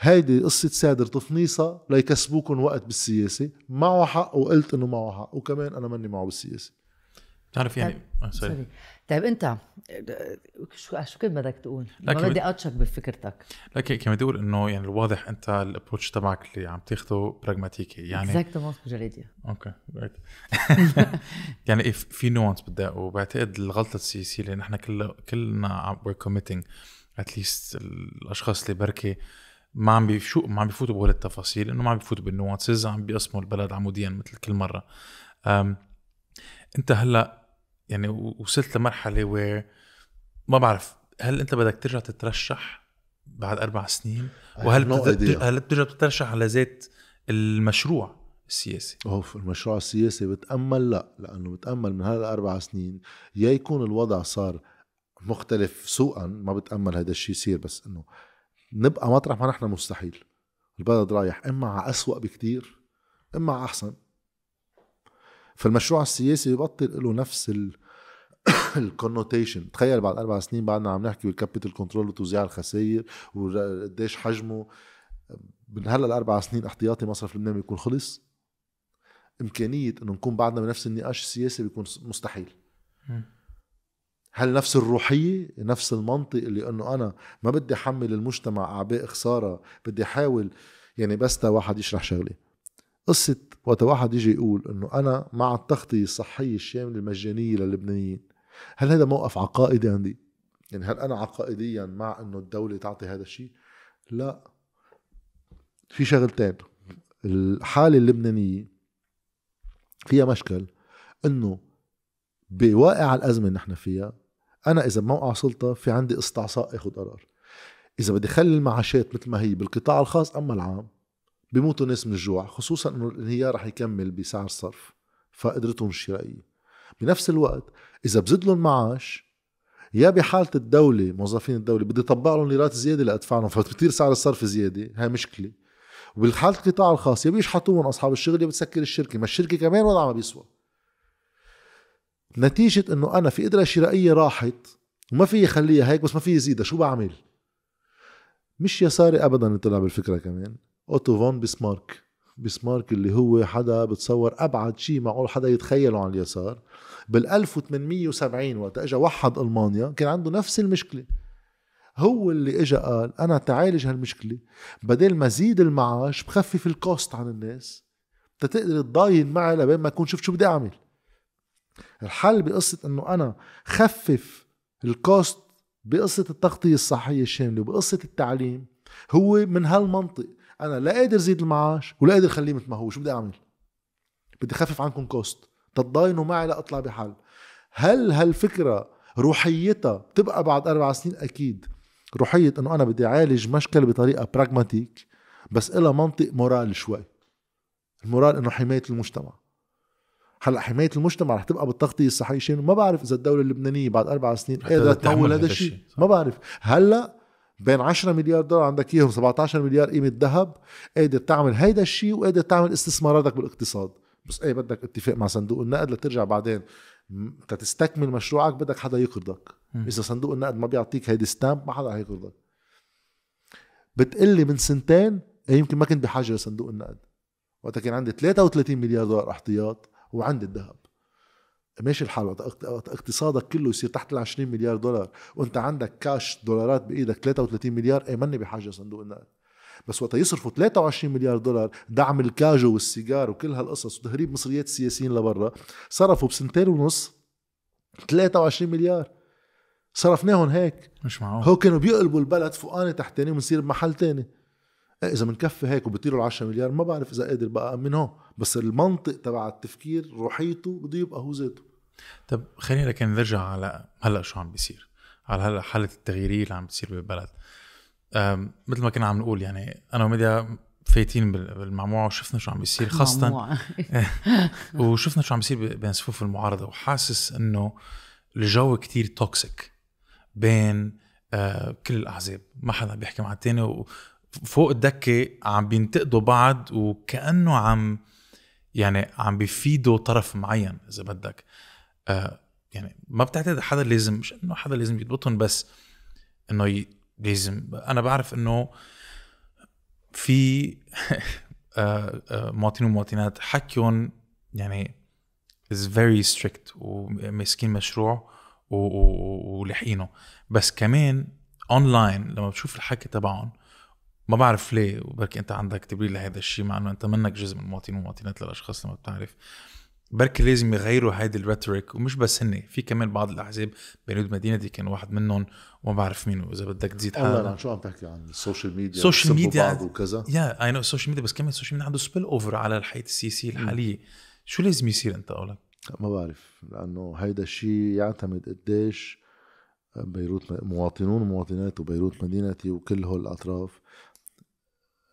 [SPEAKER 1] هيدي قصة سادر تفنيصة ليكسبوكم وقت بالسياسة معه حق وقلت انه معه حق وكمان انا ماني معه بالسياسة
[SPEAKER 3] بتعرف
[SPEAKER 2] يعني سوري
[SPEAKER 1] آه،
[SPEAKER 3] طيب انت آه، شو آه، شو كنت بدك تقول؟ ما بدي اتشك بفكرتك
[SPEAKER 2] لكن كنت بدي اقول انه يعني الواضح انت الابروتش تبعك اللي عم تاخذه براغماتيكي يعني اكزاكتومون سبيجاليديا اوكي *laughs* يعني في نوانس بدي وبعتقد الغلطه السياسيه اللي نحن كل كلنا وير كوميتنج اتليست الاشخاص اللي بركي ما عم بيشو ما عم بيفوتوا بهول التفاصيل انه ما عم بيفوتوا بالنوانسز عم بيقسموا البلد عموديا مثل كل مره انت هلا يعني وصلت لمرحله وير ما بعرف هل انت بدك ترجع تترشح بعد اربع سنين وهل بتد... هل بترجع تترشح على ذات
[SPEAKER 1] المشروع السياسي اوف المشروع السياسي بتامل لا لانه بتامل من هالاربع سنين يا يكون الوضع صار مختلف سوءا ما بتامل هذا الشيء يصير بس انه نبقى مطرح ما نحن مستحيل البلد رايح اما على اسوء بكثير اما على احسن فالمشروع السياسي ببطل له نفس ال *coughs* الكونوتيشن تخيل بعد اربع سنين بعدنا عم نحكي بالكابيتال كنترول وتوزيع الخسائر وقديش حجمه من هلا الاربع سنين احتياطي مصرف لبنان بيكون خلص امكانيه انه نكون بعدنا بنفس النقاش السياسي بيكون مستحيل هل نفس الروحيه نفس المنطق اللي انه انا ما بدي احمل المجتمع اعباء خساره بدي احاول يعني بس تا واحد يشرح شغله قصه وقت واحد يجي يقول انه انا مع التغطيه الصحيه الشامله المجانيه للبنانيين هل هذا موقف عقائدي عندي يعني هل انا عقائديا مع انه الدوله تعطي هذا الشيء لا في شغلتين الحاله اللبنانيه فيها مشكل انه بواقع الازمه اللي نحن فيها انا اذا بموقع سلطه في عندي استعصاء اخذ قرار اذا بدي خلي المعاشات مثل ما هي بالقطاع الخاص اما العام بيموتوا ناس من الجوع خصوصا انه الانهيار رح يكمل بسعر الصرف فقدرتهم الشرائيه بنفس الوقت اذا بزد لهم معاش يا بحاله الدوله موظفين الدوله بدي طبع لهم ليرات زياده لادفع لهم فبتصير سعر الصرف زياده هاي مشكله وبالحاله القطاع الخاص يا بيشحطوهم اصحاب الشغل يا بتسكر الشركه ما الشركه كمان وضعها ما بيسوى نتيجه انه انا في قدره شرائيه راحت وما في خليها هيك بس ما في زيدها شو بعمل مش يساري ابدا طلع بالفكره كمان اوتو فون بسمارك بسمارك اللي هو حدا بتصور ابعد شيء معقول حدا يتخيله عن اليسار بال 1870 وقت اجى وحد المانيا كان عنده نفس المشكله هو اللي اجى قال انا تعالج هالمشكله بدل ما زيد المعاش بخفف الكوست عن الناس تقدر تضاين معي لبين ما اكون شفت شو بدي اعمل الحل بقصه انه انا خفف الكوست بقصه التغطيه الصحيه الشامله وبقصه التعليم هو من هالمنطق انا لا قادر زيد المعاش ولا قادر اخليه مثل ما هو شو بدي اعمل بدي خفف عنكم كوست تضاينوا معي لاطلع بحل هل هالفكره روحيتها بتبقى بعد اربع سنين اكيد روحيه انه انا بدي اعالج مشكل بطريقه براغماتيك بس إلها منطق مورال شوي المورال انه حمايه المجتمع هلا حمايه المجتمع رح تبقى بالتغطيه الصحيه شنو ما بعرف اذا الدوله اللبنانيه بعد اربع سنين قادره تتحمل هذا الشيء ما بعرف هلا بين 10 مليار دولار عندك اياهم 17 مليار قيمه ذهب قادر تعمل هيدا الشيء وقادر تعمل استثماراتك بالاقتصاد بس اي بدك اتفاق مع صندوق النقد لترجع بعدين تستكمل مشروعك بدك حدا يقرضك اذا صندوق النقد ما بيعطيك هيدي ستامب ما حدا هيقرضك بتقلي من سنتين إيه، يمكن ما كنت بحاجه لصندوق النقد وقتها كان عندي 33 مليار دولار احتياط وعندي الذهب ماشي الحال وقت اقتصادك كله يصير تحت ال 20 مليار دولار وانت عندك كاش دولارات بايدك 33 مليار اي ماني بحاجه صندوق النقد بس وقت يصرفوا 23 مليار دولار دعم الكاجو والسيجار وكل هالقصص وتهريب مصريات السياسيين لبرا صرفوا بسنتين ونص 23 مليار صرفناهم هيك مش معقول هو كانوا بيقلبوا البلد فوقاني تحتاني ونصير بمحل تاني اذا بنكفي هيك وبطيروا ال 10 مليار ما بعرف اذا قادر بقى امن هون بس المنطق تبع التفكير روحيته بده يبقى هو ذاته طب
[SPEAKER 2] خلينا لكن نرجع على هلا شو عم بيصير على هلا حاله التغييريه اللي عم بتصير بالبلد مثل ما كنا عم نقول يعني انا وميديا فايتين بالمعموعه وشفنا شو عم بيصير *laughs* خاصه *laughs* وشفنا شو عم بيصير بين صفوف المعارضه وحاسس انه الجو كتير توكسيك بين أه، كل الاحزاب ما حدا بيحكي مع الثاني فوق الدكه عم بينتقدوا بعض وكانه عم يعني عم بيفيدوا طرف معين اذا بدك آه يعني ما بتعتقد حدا لازم مش انه حدا لازم يضبطهم بس انه ي... لازم انا بعرف انه في *laughs* آه، آه، مواطنين ومواطنات حكيهم يعني از فيري ستريكت وماسكين مشروع ولحقينه بس كمان اونلاين لما بتشوف الحكي تبعهم ما بعرف ليه وبركي انت عندك تبرير لهذا الشيء مع انه انت منك جزء من المواطنين والمواطنات للاشخاص اللي ما بتعرف بركي لازم يغيروا هيدي الريتوريك ومش بس هن في كمان بعض الاحزاب بيروت مدينتي كان واحد منهم وما بعرف مين واذا بدك تزيد حالك عن شو
[SPEAKER 1] عم تحكي عن السوشيال ميديا السوشيال ميديا وكذا
[SPEAKER 2] يا اي نو السوشيال ميديا بس كمان السوشيال ميديا عنده سبيل اوفر على الحياه السياسيه الحاليه شو لازم يصير انت قولك؟
[SPEAKER 1] ما بعرف لانه هيدا الشيء يعتمد قديش بيروت مواطنون ومواطنات وبيروت مدينتي وكل هول الاطراف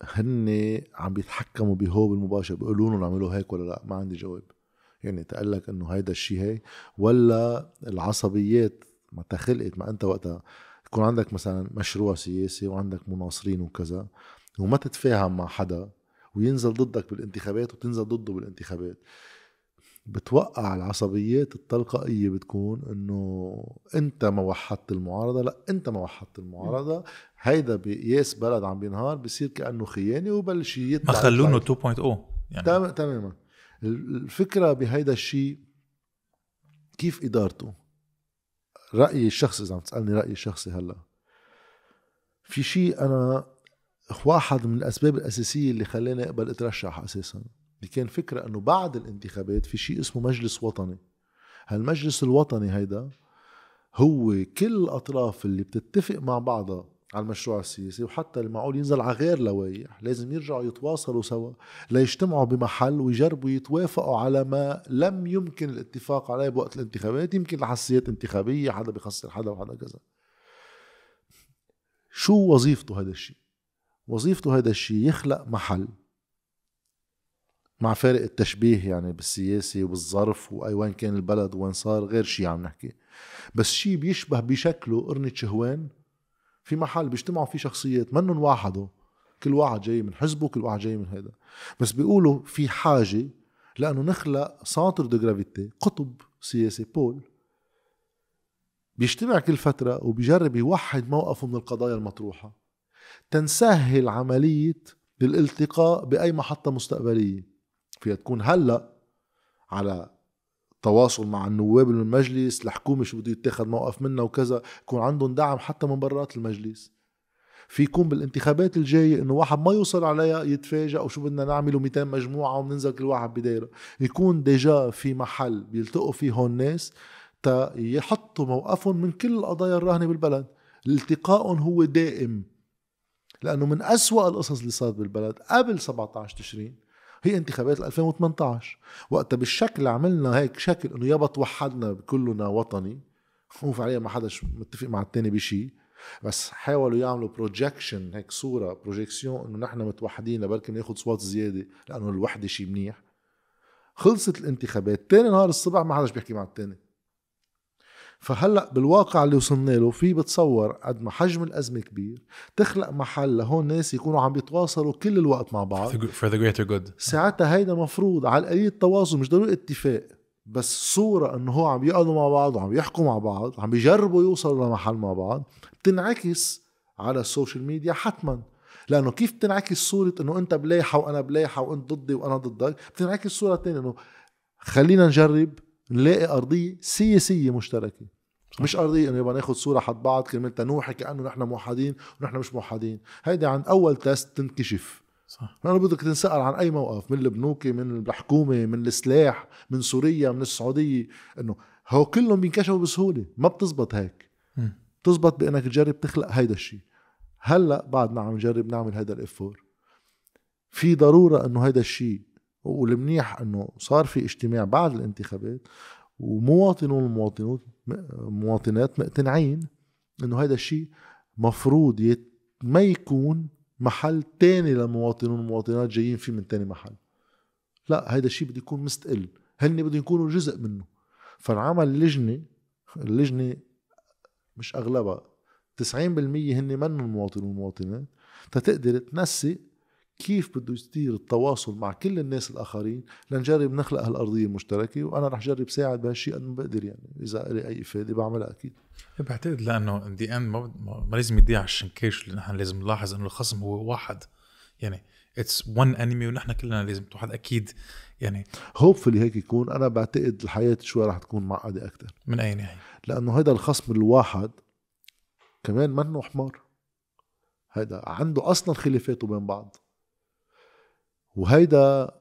[SPEAKER 1] هن عم بيتحكموا بهو بالمباشر بيقولوا لهم اعملوا هيك ولا لا ما عندي جواب يعني تقلك انه هيدا الشيء هي ولا العصبيات ما تخلقت ما انت وقتها يكون عندك مثلا مشروع سياسي وعندك مناصرين وكذا وما تتفاهم مع حدا وينزل ضدك بالانتخابات وتنزل ضده بالانتخابات بتوقع العصبيات التلقائيه بتكون انه انت ما وحدت المعارضه لا انت ما وحدت المعارضه هيدا بقياس بلد عم بينهار بصير كانه خيانه وبلش يطلع ما خلونه 2.0 يعني تماما الفكره بهيدا الشيء كيف ادارته رايي الشخصي اذا عم تسالني رايي الشخصي هلا في شيء انا واحد من الاسباب الاساسيه اللي خلاني اقبل اترشح اساسا اللي كان فكرة انه بعد الانتخابات في شيء اسمه مجلس وطني هالمجلس الوطني هيدا هو كل الاطراف اللي بتتفق مع بعضها على المشروع السياسي وحتى المعقول ينزل على غير لوايح لازم يرجعوا يتواصلوا سوا ليجتمعوا بمحل ويجربوا يتوافقوا على ما لم يمكن الاتفاق عليه بوقت الانتخابات يمكن لحساسيات انتخابية حدا بخسر حدا وحدا كذا شو وظيفته هذا الشيء وظيفته هذا الشيء يخلق محل مع فارق التشبيه يعني بالسياسه وبالظرف وين كان البلد وين صار غير شيء عم نحكي بس شيء بيشبه بشكله قرنة شهوان في محل بيجتمعوا فيه شخصيات منن واحده كل واحد جاي من حزبه كل واحد جاي من هذا بس بيقولوا في حاجه لانه نخلق سانتر دو جرافيتي قطب سياسي بول بيجتمع كل فترة وبيجرب يوحد موقفه من القضايا المطروحة تنسهل عملية الالتقاء بأي محطة مستقبلية فيها تكون هلا على تواصل مع النواب من المجلس الحكومه شو بده يتخذ موقف منا وكذا يكون عندهم دعم حتى من برات المجلس في يكون بالانتخابات الجاية انه واحد ما يوصل عليها يتفاجأ وشو بدنا نعمل 200 مجموعة وبننزل كل واحد بدايرة يكون ديجا في محل بيلتقوا فيه هون ناس تا يحطوا موقفهم من كل القضايا الراهنة بالبلد التقائهم هو دائم لأنه من أسوأ القصص اللي صارت بالبلد قبل 17 تشرين هي انتخابات 2018 وقتها بالشكل اللي عملنا هيك شكل انه يابا توحدنا كلنا وطني هو فعليا ما حدا متفق مع التاني بشيء بس حاولوا يعملوا بروجكشن هيك صوره بروجكسيون انه نحن متوحدين لبركي ناخذ صوت زياده لانه الوحده شيء منيح خلصت الانتخابات تاني نهار الصبح ما حدا بيحكي مع التاني فهلا بالواقع اللي وصلنا له في بتصور قد ما حجم الازمه كبير تخلق محل لهون ناس يكونوا عم يتواصلوا كل الوقت مع بعض
[SPEAKER 2] for the greater good
[SPEAKER 1] ساعتها هيدا مفروض على القليل التواصل مش ضروري اتفاق بس صورة انه هو عم يقعدوا مع بعض وعم يحكوا مع بعض عم يجربوا يوصلوا لمحل مع بعض بتنعكس على السوشيال ميديا حتما لانه كيف بتنعكس صورة انه انت بلايحة وانا بلايحة وانت ضدي وانا ضدك بتنعكس صورة تانية انه خلينا نجرب نلاقي ارضيه سياسيه مشتركه صح. مش ارضيه انه يبقى ناخذ صوره حد بعض كرمال تنوحي كانه نحن موحدين ونحن مش موحدين هيدي عن اول تست تنكشف صح لانه بدك تنسال عن اي موقف من البنوكي من الحكومه من السلاح من سوريا من السعوديه انه هو كلهم بينكشفوا بسهوله ما بتزبط هيك بتزبط بانك تجرب تخلق هيدا الشيء هلا بعدنا عم نجرب نعمل هذا الافور في ضروره انه هيدا الشيء والمنيح انه صار في اجتماع بعد الانتخابات ومواطنون والمواطنات مواطنات مقتنعين انه هذا الشيء مفروض يت... ما يكون محل تاني لمواطنون ومواطنات جايين فيه من تاني محل لا هذا الشيء بده يكون مستقل هن بده يكونوا جزء منه فانعمل لجنة اللجنة مش أغلبها 90% هن منهم مواطنون ومواطنات تتقدر تنسق كيف بده يصير التواصل مع كل الناس الاخرين لنجرب نخلق هالارضيه المشتركه وانا رح جرب ساعد بهالشيء قد ما بقدر يعني اذا لي اي افاده بعملها اكيد
[SPEAKER 2] إيه، بعتقد لانه دي ان ما لازم يضيع على الشنكاش اللي نحن لازم نلاحظ انه الخصم هو واحد يعني اتس وان انمي ونحن كلنا لازم توحد
[SPEAKER 1] اكيد يعني هوبفلي هيك يكون انا بعتقد الحياه شوي رح تكون معقده اكثر من اي ناحيه لانه هذا الخصم الواحد كمان منه حمار هذا عنده اصلا خلافاته بين بعض وهيدا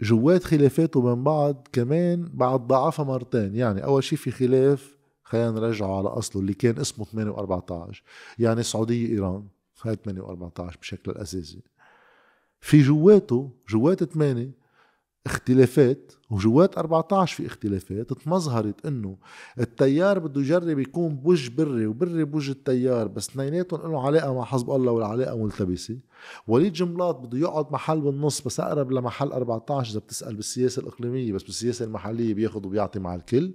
[SPEAKER 1] جوات خلافاته بين بعض كمان بعد ضعفها مرتين يعني أول شيء في خلاف خلينا نرجعه على أصله اللي كان اسمه 8 و14 يعني السعودية إيران هاي 8 و14 بشكل الأساسي في جواته جوات 8 اختلافات وجوات 14 في اختلافات تمظهرت انه التيار بده يجرب يكون بوج بري وبري بوج التيار بس اثنيناتهم لهم علاقه مع حزب الله والعلاقه ملتبسه وليد جملاط بده يقعد محل بالنص بس اقرب لمحل 14 اذا بتسال بالسياسه الاقليميه بس بالسياسه المحليه بياخذ وبيعطي مع الكل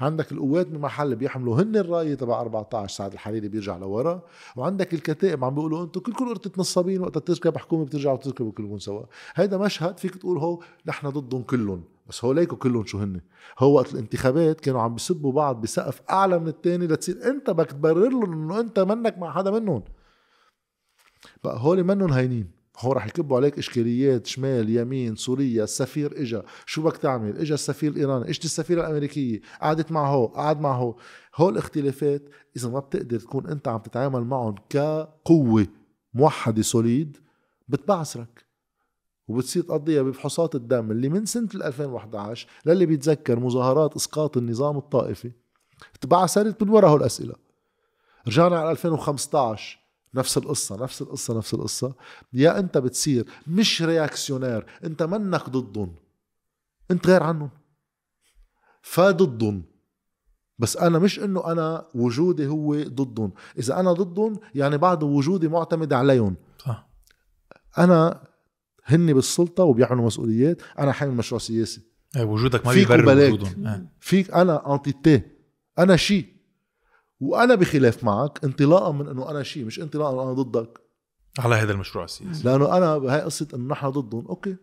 [SPEAKER 1] عندك القوات بمحل بيحملوا هن الرايه تبع 14 سعد الحريري بيرجع لورا وعندك الكتائب عم بيقولوا انتم كلكم قرطة نصابين وقت تركب حكومه بترجعوا تركبوا كلكم سوا هيدا مشهد فيك تقول هو نحن ضدهم كلهم بس هو ليكو كلهم شو هن هو وقت الانتخابات كانوا عم بيسبوا بعض بسقف اعلى من الثاني لتصير انت بدك تبرر لهم انه انت منك مع حدا منهم بقى هولي منهم هينين هو رح يكبوا عليك اشكاليات شمال يمين سوريا السفير اجا شو بدك تعمل اجا السفير الايراني اجت السفيره الامريكيه قعدت مع هو قعد مع هو هول الاختلافات اذا ما بتقدر تكون انت عم تتعامل معهم كقوه موحده سوليد بتبعثرك وبتصير تقضيها بفحوصات الدم اللي من سنة 2011 للي بيتذكر مظاهرات إسقاط النظام الطائفي تبعثرت من وراء الأسئلة رجعنا على 2015 نفس القصة نفس القصة نفس القصة يا أنت بتصير مش رياكسيونير أنت منك ضدهم أنت غير عنهم فضدهم بس انا مش انه انا وجودي هو ضدهم اذا انا ضدهم يعني بعض وجودي معتمد عليهم صح. انا هن بالسلطه وبيحملوا مسؤوليات انا حامل مشروع سياسي آه، وجودك ما بيبرر وجودهم آه. فيك انا انتيتي انا شيء وانا بخلاف معك انطلاقا من انه انا شيء مش انطلاقا انا ضدك على هذا المشروع السياسي لانه انا هاي قصه انه نحن ضدهم اوكي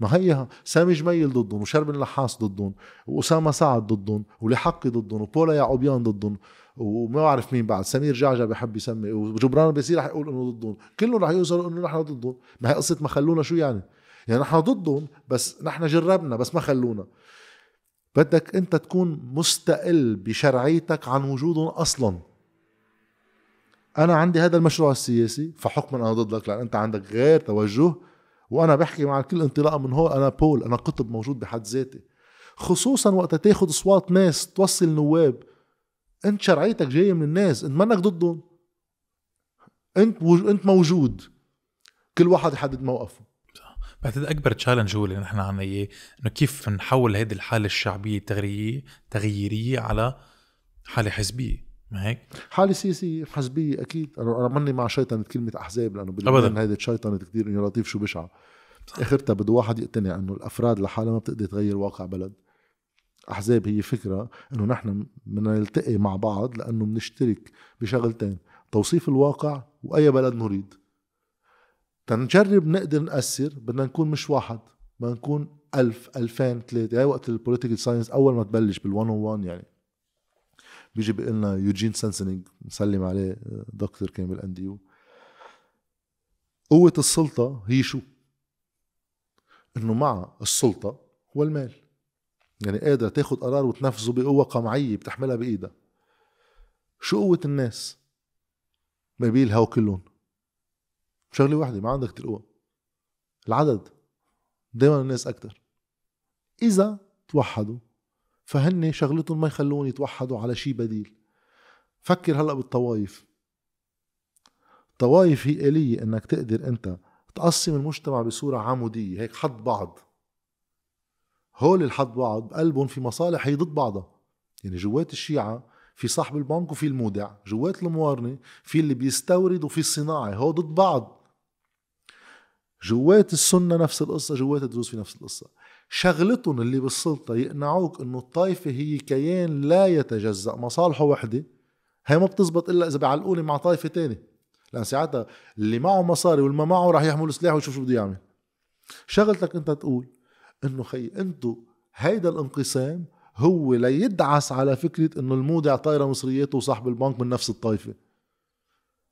[SPEAKER 1] ما هي سامي جميل ضدهم وشرب النحاس ضدهم واسامه سعد ضدهم ولحقي ضدهم وبولا يعوبيان ضدهم وما بعرف مين بعد سمير جعجع بحب يسمي وجبران بيصير رح يقول انه ضدهم كلهم رح يوصلوا انه نحن ضدهم ما هي قصه ما خلونا شو يعني يعني نحن ضدهم بس نحن جربنا بس ما خلونا بدك انت تكون مستقل بشرعيتك عن وجودهم اصلا انا عندي هذا المشروع السياسي فحكما انا ضدك لان انت عندك غير توجه وانا بحكي مع الكل انطلاق من هون انا بول انا قطب موجود بحد ذاتي خصوصا وقت تاخذ اصوات ناس توصل نواب انت شرعيتك جايه من الناس انت منك ضدهم انت وج... انت موجود كل واحد يحدد موقفه
[SPEAKER 2] بعتقد اكبر تشالنج هو اللي نحن عنا اياه انه كيف نحول هذه الحاله الشعبيه التغييريه تغييريه على
[SPEAKER 1] حاله حزبيه ما هيك؟ حاله سياسيه حزبيه اكيد انا ماني مع شيطنه كلمه احزاب لانه ابدا هيدي شيطنه كثير انه لطيف شو بشعه اخرتها بده واحد يقتنع انه الافراد لحالها ما بتقدر تغير واقع بلد احزاب هي فكره انه نحن بدنا نلتقي مع بعض لانه بنشترك بشغلتين توصيف الواقع واي بلد نريد تنجرب نقدر نأثر بدنا نكون مش واحد بدنا نكون ألف ألفين ثلاثة هاي وقت البوليتيكال ساينس أول ما تبلش بال 1 يعني بيجي بيقول لنا يوجين سانسنينج نسلم عليه دكتور كان بالانديو قوة السلطة هي شو؟ انه مع السلطة هو المال يعني قادرة تاخد قرار وتنفذه بقوة قمعية بتحملها بإيدها شو قوة الناس ما بيلها كلهم شغلة واحدة ما عندك كتير قوة العدد دايما الناس أكتر إذا توحدوا فهن شغلتهم ما يخلون يتوحدوا على شيء بديل فكر هلا بالطوايف الطوايف هي آلية انك تقدر انت تقسم المجتمع بصورة عمودية هيك حد بعض هول الحد بعض قلبهم في مصالح هي ضد بعضها يعني جوات الشيعة في صاحب البنك وفي المودع جوات الموارنة في اللي بيستورد وفي الصناعي هو ضد بعض جوات السنة نفس القصة جوات الدروز في نفس القصة شغلتهم اللي بالسلطة يقنعوك انه الطائفة هي كيان لا يتجزأ مصالحه وحدة هي ما بتزبط الا اذا بيعلقوني مع طائفة تاني لان ساعتها اللي معه مصاري والما معه رح يحمل سلاح ويشوف شو بده يعمل شغلتك انت تقول انه خي انتو هيدا الانقسام هو ليدعس على فكرة انه المودع طايرة مصرياته وصاحب البنك من نفس الطائفة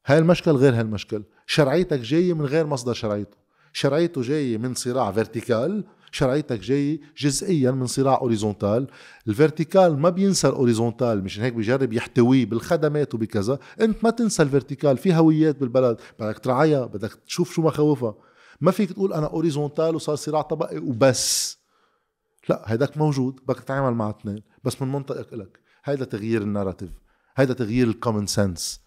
[SPEAKER 1] هاي المشكل غير هالمشكل شرعيتك جاية من غير مصدر شرعيته شرعيته جاية من صراع فيرتيكال شرعيتك جاي جزئيا من صراع اوريزونتال الفيرتيكال ما بينسى الاوريزونتال مشان هيك بيجرب يحتويه بالخدمات وبكذا انت ما تنسى الفيرتيكال في هويات بالبلد بدك ترعيها بدك تشوف شو مخاوفها ما فيك تقول انا اوريزونتال وصار صراع طبقي وبس لا هيداك موجود بدك تتعامل مع اثنين بس من منطقك الك هيدا تغيير الناراتيف هيدا تغيير الكومن سنس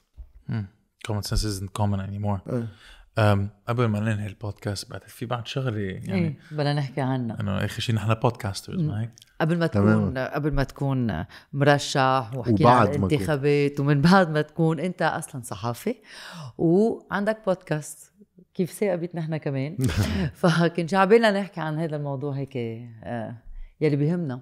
[SPEAKER 2] كومن سنس كومن اني مور قبل ما ننهي البودكاست بعد في بعد شغله يعني إيه، بدنا نحكي عنها انه اخر إيه، شيء نحن بودكاسترز ما هيك قبل ما تكون
[SPEAKER 3] قبل ما تكون مرشح وحكينا عن ومن بعد ما تكون انت اصلا صحافي وعندك بودكاست كيف ثاقبت نحن كمان *laughs* فكان شعبنا نحكي عن هذا الموضوع هيك آه، يلي بهمنا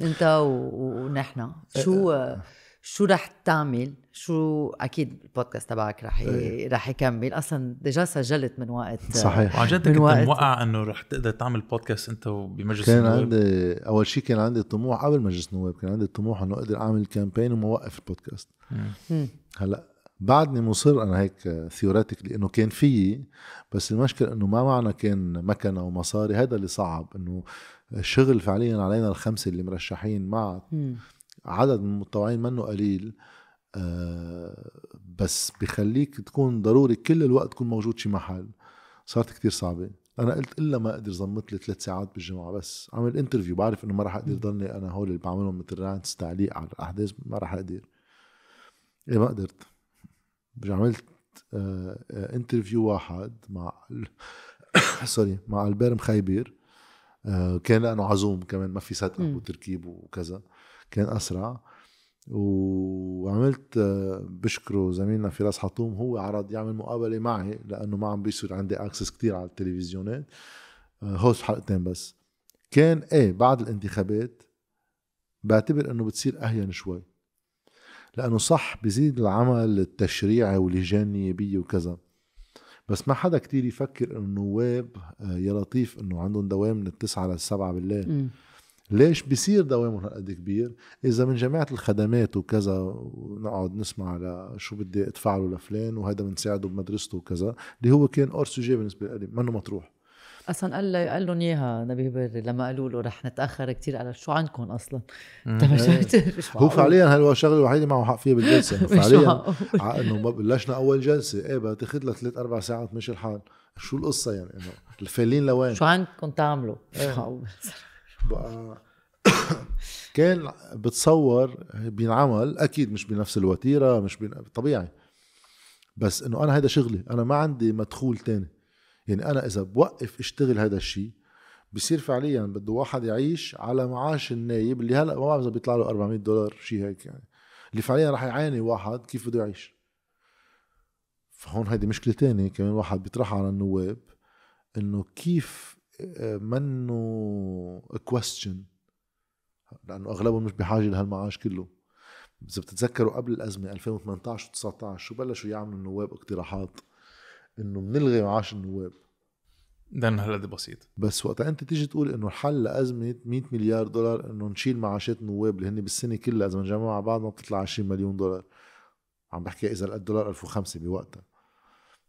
[SPEAKER 3] انت ونحن شو آه، آه. شو رح تعمل شو اكيد البودكاست تبعك رح ي... إيه. رح يكمل اصلا ديجا سجلت من وقت
[SPEAKER 2] صحيح وعن جد كنت وقت... موقع انه رح تقدر تعمل بودكاست انت بمجلس كان النواب كان
[SPEAKER 1] عندي اول شيء كان عندي طموح قبل مجلس النواب كان عندي طموح انه اقدر اعمل كامبين وما اوقف البودكاست هلا بعدني مصر انا هيك ثيوريتيك لانه كان فيي بس المشكله انه ما معنا كان مكنه ومصاري هذا اللي صعب انه الشغل فعليا علينا الخمسه اللي مرشحين مع عدد من المتطوعين منه قليل آه، بس بخليك تكون ضروري كل الوقت تكون موجود شي محل صارت كتير صعبه انا قلت الا ما اقدر ظبط لي ثلاث ساعات بالجمعه بس عمل انترفيو بعرف انه ما راح اقدر ضلني انا هول اللي بعملهم مثل رانتس تعليق على الاحداث ما راح اقدر ايه ما قدرت عملت انترفيو آه، آه، واحد مع سوري *coughs* مع البير مخيبير آه، كان لانه عزوم كمان ما في سيت اب وتركيب وكذا كان اسرع وعملت بشكره زميلنا فراس حطوم هو عرض يعمل مقابله معي لانه ما عم بيصير عندي اكسس كتير على التلفزيونات هوست حلقتين بس كان ايه بعد الانتخابات بعتبر انه بتصير اهين شوي لأنه صح بزيد العمل التشريعي واللجان النيابية وكذا بس ما حدا كتير يفكر انه النواب آه، يا لطيف انه عندهم دوام من التسعة للسبعة بالليل م. ليش بصير دوامهم هالقد كبير اذا من جماعه الخدمات وكذا نقعد نسمع على شو بدي ادفع له لفلان وهذا بنساعده بمدرسته وكذا اللي هو كان اور سوجي بالنسبه لي منه مطروح
[SPEAKER 3] اصلا قال لي قال لهم اياها نبيه بري لما قالوا له رح نتاخر كثير قال شو عندكم اصلا؟ إيه. هو فعليا
[SPEAKER 1] هو الشغله الوحيده اللي معه حق فيها بالجلسه *laughs* فعليا انه بلشنا اول جلسه ايه بدها تاخذ لها ثلاث اربع ساعات مش الحال شو القصه يعني انه الفالين لوين؟ شو عندكم تعملوا؟ إيه. بقى *coughs* كان بتصور بينعمل اكيد مش بنفس الوتيره مش طبيعي بس انه انا هيدا شغلي انا ما عندي مدخول تاني يعني انا اذا بوقف اشتغل هذا الشيء بصير فعليا بده واحد يعيش على معاش النايب اللي هلا ما بعرف اذا بيطلع له 400 دولار شيء هيك يعني اللي فعليا رح يعاني واحد كيف بده يعيش فهون هيدي مشكله تانية كمان واحد بيطرحها على النواب انه كيف آه، منه كويستشن لانه اغلبهم مش بحاجه لهالمعاش كله اذا بتتذكروا قبل الازمه 2018 و19 شو بلشوا يعملوا النواب اقتراحات انه بنلغي معاش النواب
[SPEAKER 2] ده هلا دي بسيط
[SPEAKER 1] بس وقتها انت تيجي تقول انه الحل لازمه 100 مليار دولار انه نشيل معاشات النواب اللي هن بالسنه كلها اذا بنجمع مع بعض ما بتطلع 20 مليون دولار عم بحكي اذا الدولار 1005 بوقتها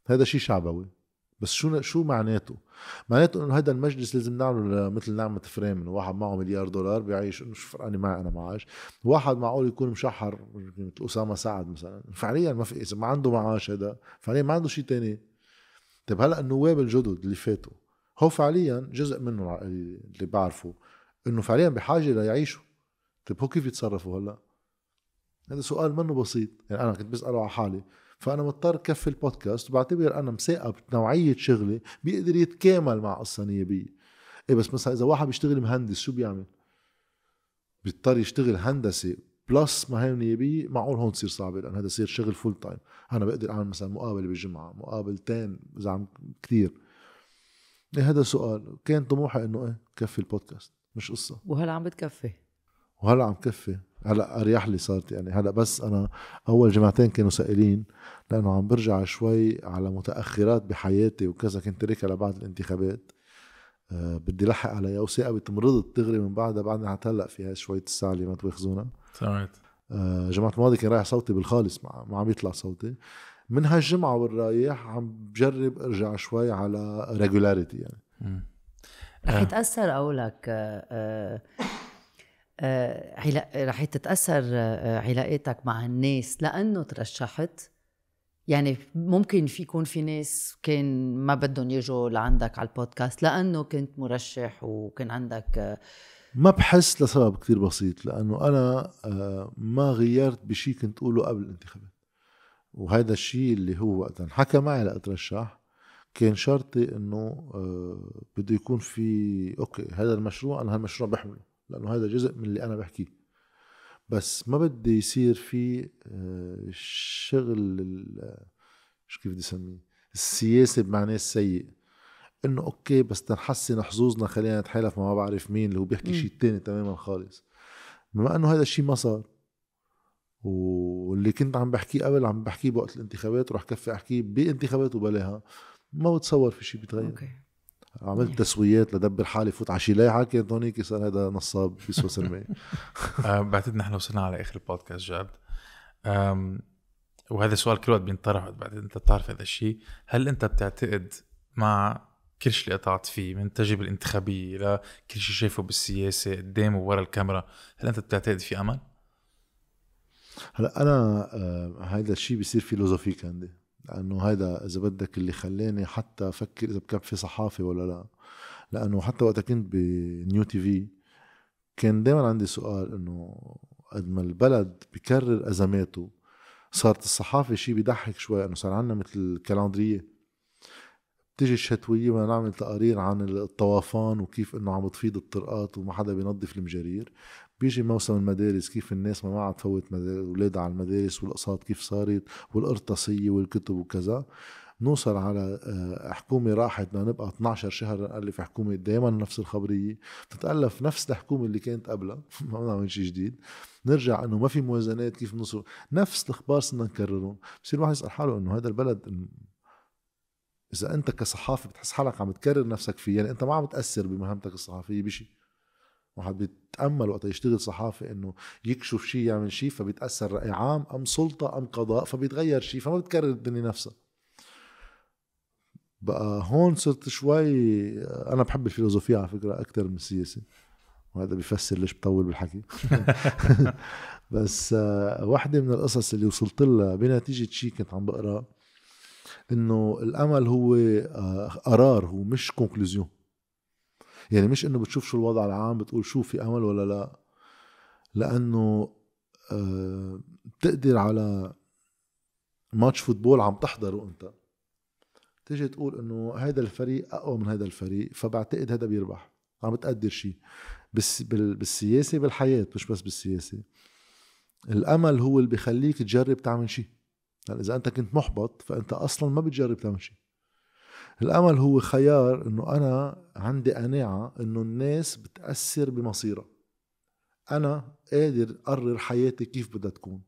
[SPEAKER 1] هذا شيء شعبوي بس شو شو معناته؟ معناته انه هذا المجلس لازم نعمله مثل نعمه فريم انه واحد معه مليار دولار بيعيش انه شو فرقاني معي انا معاش، واحد معقول يكون مشحر مثل اسامه سعد مثلا، فعليا ما في اذا ما عنده معاش هذا، فعليا ما عنده شيء ثاني طيب هلا النواب الجدد اللي فاتوا هو فعليا جزء منهم اللي بعرفه انه فعليا بحاجه ليعيشوا طيب هو كيف يتصرفوا هلا؟ هذا سؤال منه بسيط يعني انا كنت بساله على حالي فانا مضطر كفي البودكاست وبعتبر انا مثاقب نوعيه شغلي بيقدر يتكامل مع قصه نيابيه ايه بس مثلا اذا واحد بيشتغل مهندس شو بيعمل؟ بيضطر يشتغل هندسه بلس مهام نيابيه معقول هون تصير صعبه لان هذا يصير شغل فول تايم انا بقدر اعمل مثلا مقابله بالجمعه مقابلتين اذا عم كثير إيه هذا سؤال كان طموحي انه ايه كفي البودكاست مش قصه
[SPEAKER 3] وهلا عم بتكفي
[SPEAKER 1] وهلا عم كفي هلا اريح لي صارت يعني هلا بس انا اول جمعتين كانوا سائلين لانه عم برجع شوي على متاخرات بحياتي وكذا كنت تركها لبعد الانتخابات أه بدي لحق عليها وثاقبت مرضت دغري من بعدها بعدنا هلا فيها شوية الساعة اللي ما تواخذونا سمعت آه، جمعة الماضي كان رايح صوتي بالخالص ما عم يطلع صوتي من هالجمعة والرايح عم بجرب ارجع شوي على ريجولاريتي يعني رح آه.
[SPEAKER 3] يتأثر قولك آه، رح تتأثر علاقاتك مع الناس لأنه ترشحت يعني ممكن في يكون في ناس كان ما بدهم يجوا لعندك على البودكاست لأنه كنت مرشح
[SPEAKER 1] وكان عندك ما بحس لسبب كتير بسيط لانه انا آه، ما غيرت بشيء كنت اقوله قبل الانتخابات وهذا الشيء اللي هو وقتها انحكى معي لاترشح كان شرطي انه آه، بده يكون في اوكي هذا المشروع انا هالمشروع بحمله لانه هذا جزء من اللي انا بحكيه بس ما بدي يصير في الشغل آه، شو كيف بدي اسميه السياسه بمعناه السيء انه اوكي بس تنحسن حظوظنا خلينا نتحالف مع ما بعرف مين اللي هو بيحكي شيء تاني تماما خالص بما انه هذا الشيء ما صار واللي كنت عم بحكيه قبل عم بحكيه بوقت الانتخابات ورح كفي احكيه بانتخابات وبلاها ما بتصور في شيء بيتغير أوكي. عملت yeah. تسويات لدبر حالي فوت على شي لايحه كانت هونيك صار هذا نصاب في بيسوى ميديا بعتقد نحن وصلنا على اخر
[SPEAKER 2] البودكاست جاد وهذا السؤال كل وقت بينطرح بعتقد انت بتعرف هذا الشيء هل انت بتعتقد مع كل شيء اللي قطعت فيه من التجربه الانتخابيه لكل شيء شايفه بالسياسه قدام وورا الكاميرا هل انت بتعتقد في امل؟
[SPEAKER 1] هلا انا آه، هيدا الشيء بيصير فيلوزوفيك عندي لانه هيدا اذا بدك اللي خلاني حتى افكر اذا بكفي صحافه ولا لا لانه حتى وقت كنت بنيو تي في كان دائما عندي سؤال انه قد ما البلد بكرر ازماته صارت الصحافه شيء بيضحك شوي انه صار عندنا مثل كالندريه تجي الشتوية بدنا نعمل تقارير عن الطوفان وكيف انه عم تفيض الطرقات وما حدا بينظف المجارير بيجي موسم المدارس كيف الناس ما ما عاد تفوت اولادها على المدارس والاقساط كيف صارت والقرطاسية والكتب وكذا نوصل على آه، حكومة راحت بدنا نبقى 12 شهر نألف حكومة دائما نفس الخبرية بتتألف نفس الحكومة اللي كانت قبلها *laughs* ما بنعمل شيء جديد نرجع انه ما في موازنات كيف بنصرف نفس الاخبار صرنا نكررهم بصير الواحد يسأل حاله انه هذا البلد اذا انت كصحافي بتحس حالك عم تكرر نفسك فيه يعني انت ما عم تاثر بمهمتك الصحفيه بشيء واحد بيتامل وقت يشتغل صحافي انه يكشف شيء يعمل شيء فبيتاثر راي عام ام سلطه ام قضاء فبيتغير شيء فما بتكرر الدنيا نفسها بقى هون صرت شوي انا بحب الفيلوزوفية على فكره اكثر من السياسه وهذا بيفسر ليش بطول بالحكي *laughs* بس آه، واحدة من القصص اللي وصلت لها بنتيجة شيء كنت عم بقرا انه الامل هو آه، قرار هو مش كونكلوزيون يعني مش انه بتشوف شو الوضع العام بتقول شو في امل ولا لا لانه آه، بتقدر على ماتش فوتبول عم تحضره انت تيجي تقول انه هذا الفريق اقوى من هذا الفريق فبعتقد هذا بيربح عم بتقدر شيء بس بالسياسه بالحياه مش بس بالسياسه الامل هو اللي بخليك تجرب تعمل شيء يعني اذا انت كنت محبط فانت اصلا ما بتجرب تمشي الامل هو خيار انه انا عندي قناعه انه الناس بتاثر بمصيرها انا قادر اقرر حياتي كيف بدها تكون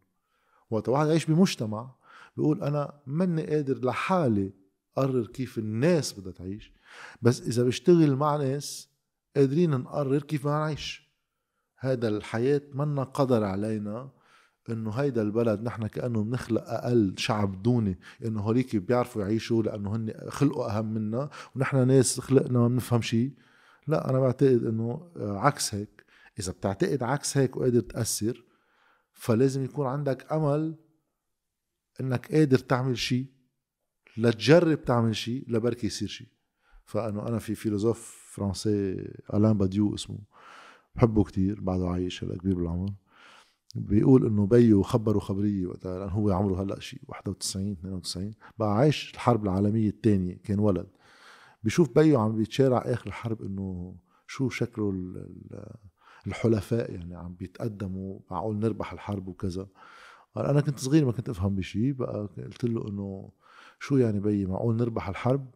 [SPEAKER 1] وقت واحد يعيش بمجتمع بيقول انا ماني قادر لحالي اقرر كيف الناس بدها تعيش بس اذا بشتغل مع ناس قادرين نقرر كيف بدنا نعيش هذا الحياة منا قدر علينا انه هيدا البلد نحن كانه بنخلق اقل شعب دوني انه هوليك بيعرفوا يعيشوا لانه هن خلقوا اهم منا ونحن ناس خلقنا ما بنفهم شيء لا انا بعتقد انه آه، عكس هيك اذا بتعتقد عكس هيك وقادر تاثر فلازم يكون عندك امل انك قادر تعمل شيء لتجرب تعمل شيء لبركي يصير شيء فانه انا في فيلسوف فرنسي الان باديو اسمه بحبه كتير بعده عايش هلا كبير بالعمر بيقول انه بيو خبره خبريه وقتها لانه هو عمره هلا شيء 91 92 بقى عايش الحرب العالميه الثانيه كان ولد بشوف بيو عم بيتشارع اخر الحرب انه شو شكله الحلفاء يعني عم بيتقدموا معقول نربح الحرب وكذا قال انا كنت صغير ما كنت افهم بشيء بقى قلت له انه شو يعني بيي معقول نربح الحرب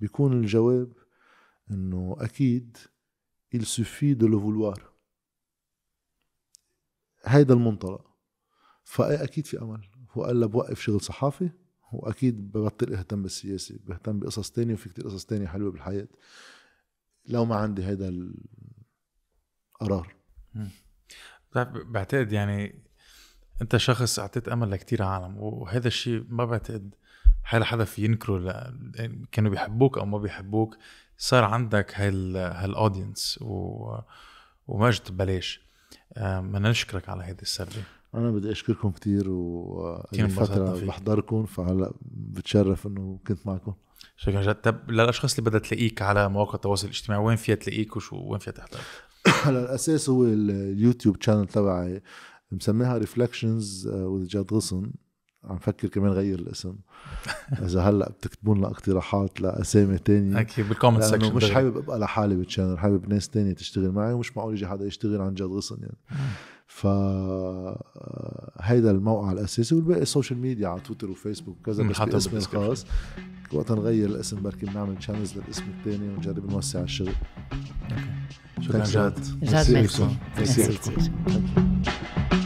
[SPEAKER 1] بيكون الجواب انه اكيد il suffit de le vouloir هيدا المنطلق فاكيد في امل وقال لها بوقف شغل صحافي واكيد ببطل اهتم بالسياسه بهتم بقصص تانية وفي كتير قصص تانية حلوه بالحياه لو ما عندي هيدا القرار
[SPEAKER 2] طيب، بعتقد يعني انت شخص اعطيت امل لكتير عالم وهذا الشيء ما بعتقد حال حدا في ينكره ل... كانوا بيحبوك او ما بيحبوك صار عندك هال هالاودينس و... وما اجت ببلاش بدنا آه، نشكرك على هذه السردة
[SPEAKER 1] انا بدي اشكركم كثير و يعني فتره بحضركم فهلا بتشرف انه كنت معكم شكرا
[SPEAKER 2] جد طب للاشخاص اللي بدها تلاقيك على مواقع التواصل الاجتماعي وين فيها تلاقيك وشو وين فيها تحضر؟
[SPEAKER 1] هلا *coughs* الاساس هو اليوتيوب شانل تبعي مسميها ريفلكشنز وذ آه، جاد غصن عم فكر كمان غير الاسم اذا هلا بتكتبوا لنا اقتراحات لاسامي تانية اكيد بالكومنت سكشن مش حابب ابقى لحالي بالشانل حابب ناس تانية تشتغل معي ومش معقول يجي حدا يشتغل عن جد غصن يعني ف آه، هيدا الموقع الاساسي والباقي السوشيال ميديا على تويتر وفيسبوك وكذا بس باسم الخاص وقتها نغير الاسم بركي بنعمل شانلز للاسم الثاني ونجرب نوسع الشغل شكرا جاد جاد ميرسي ميرسي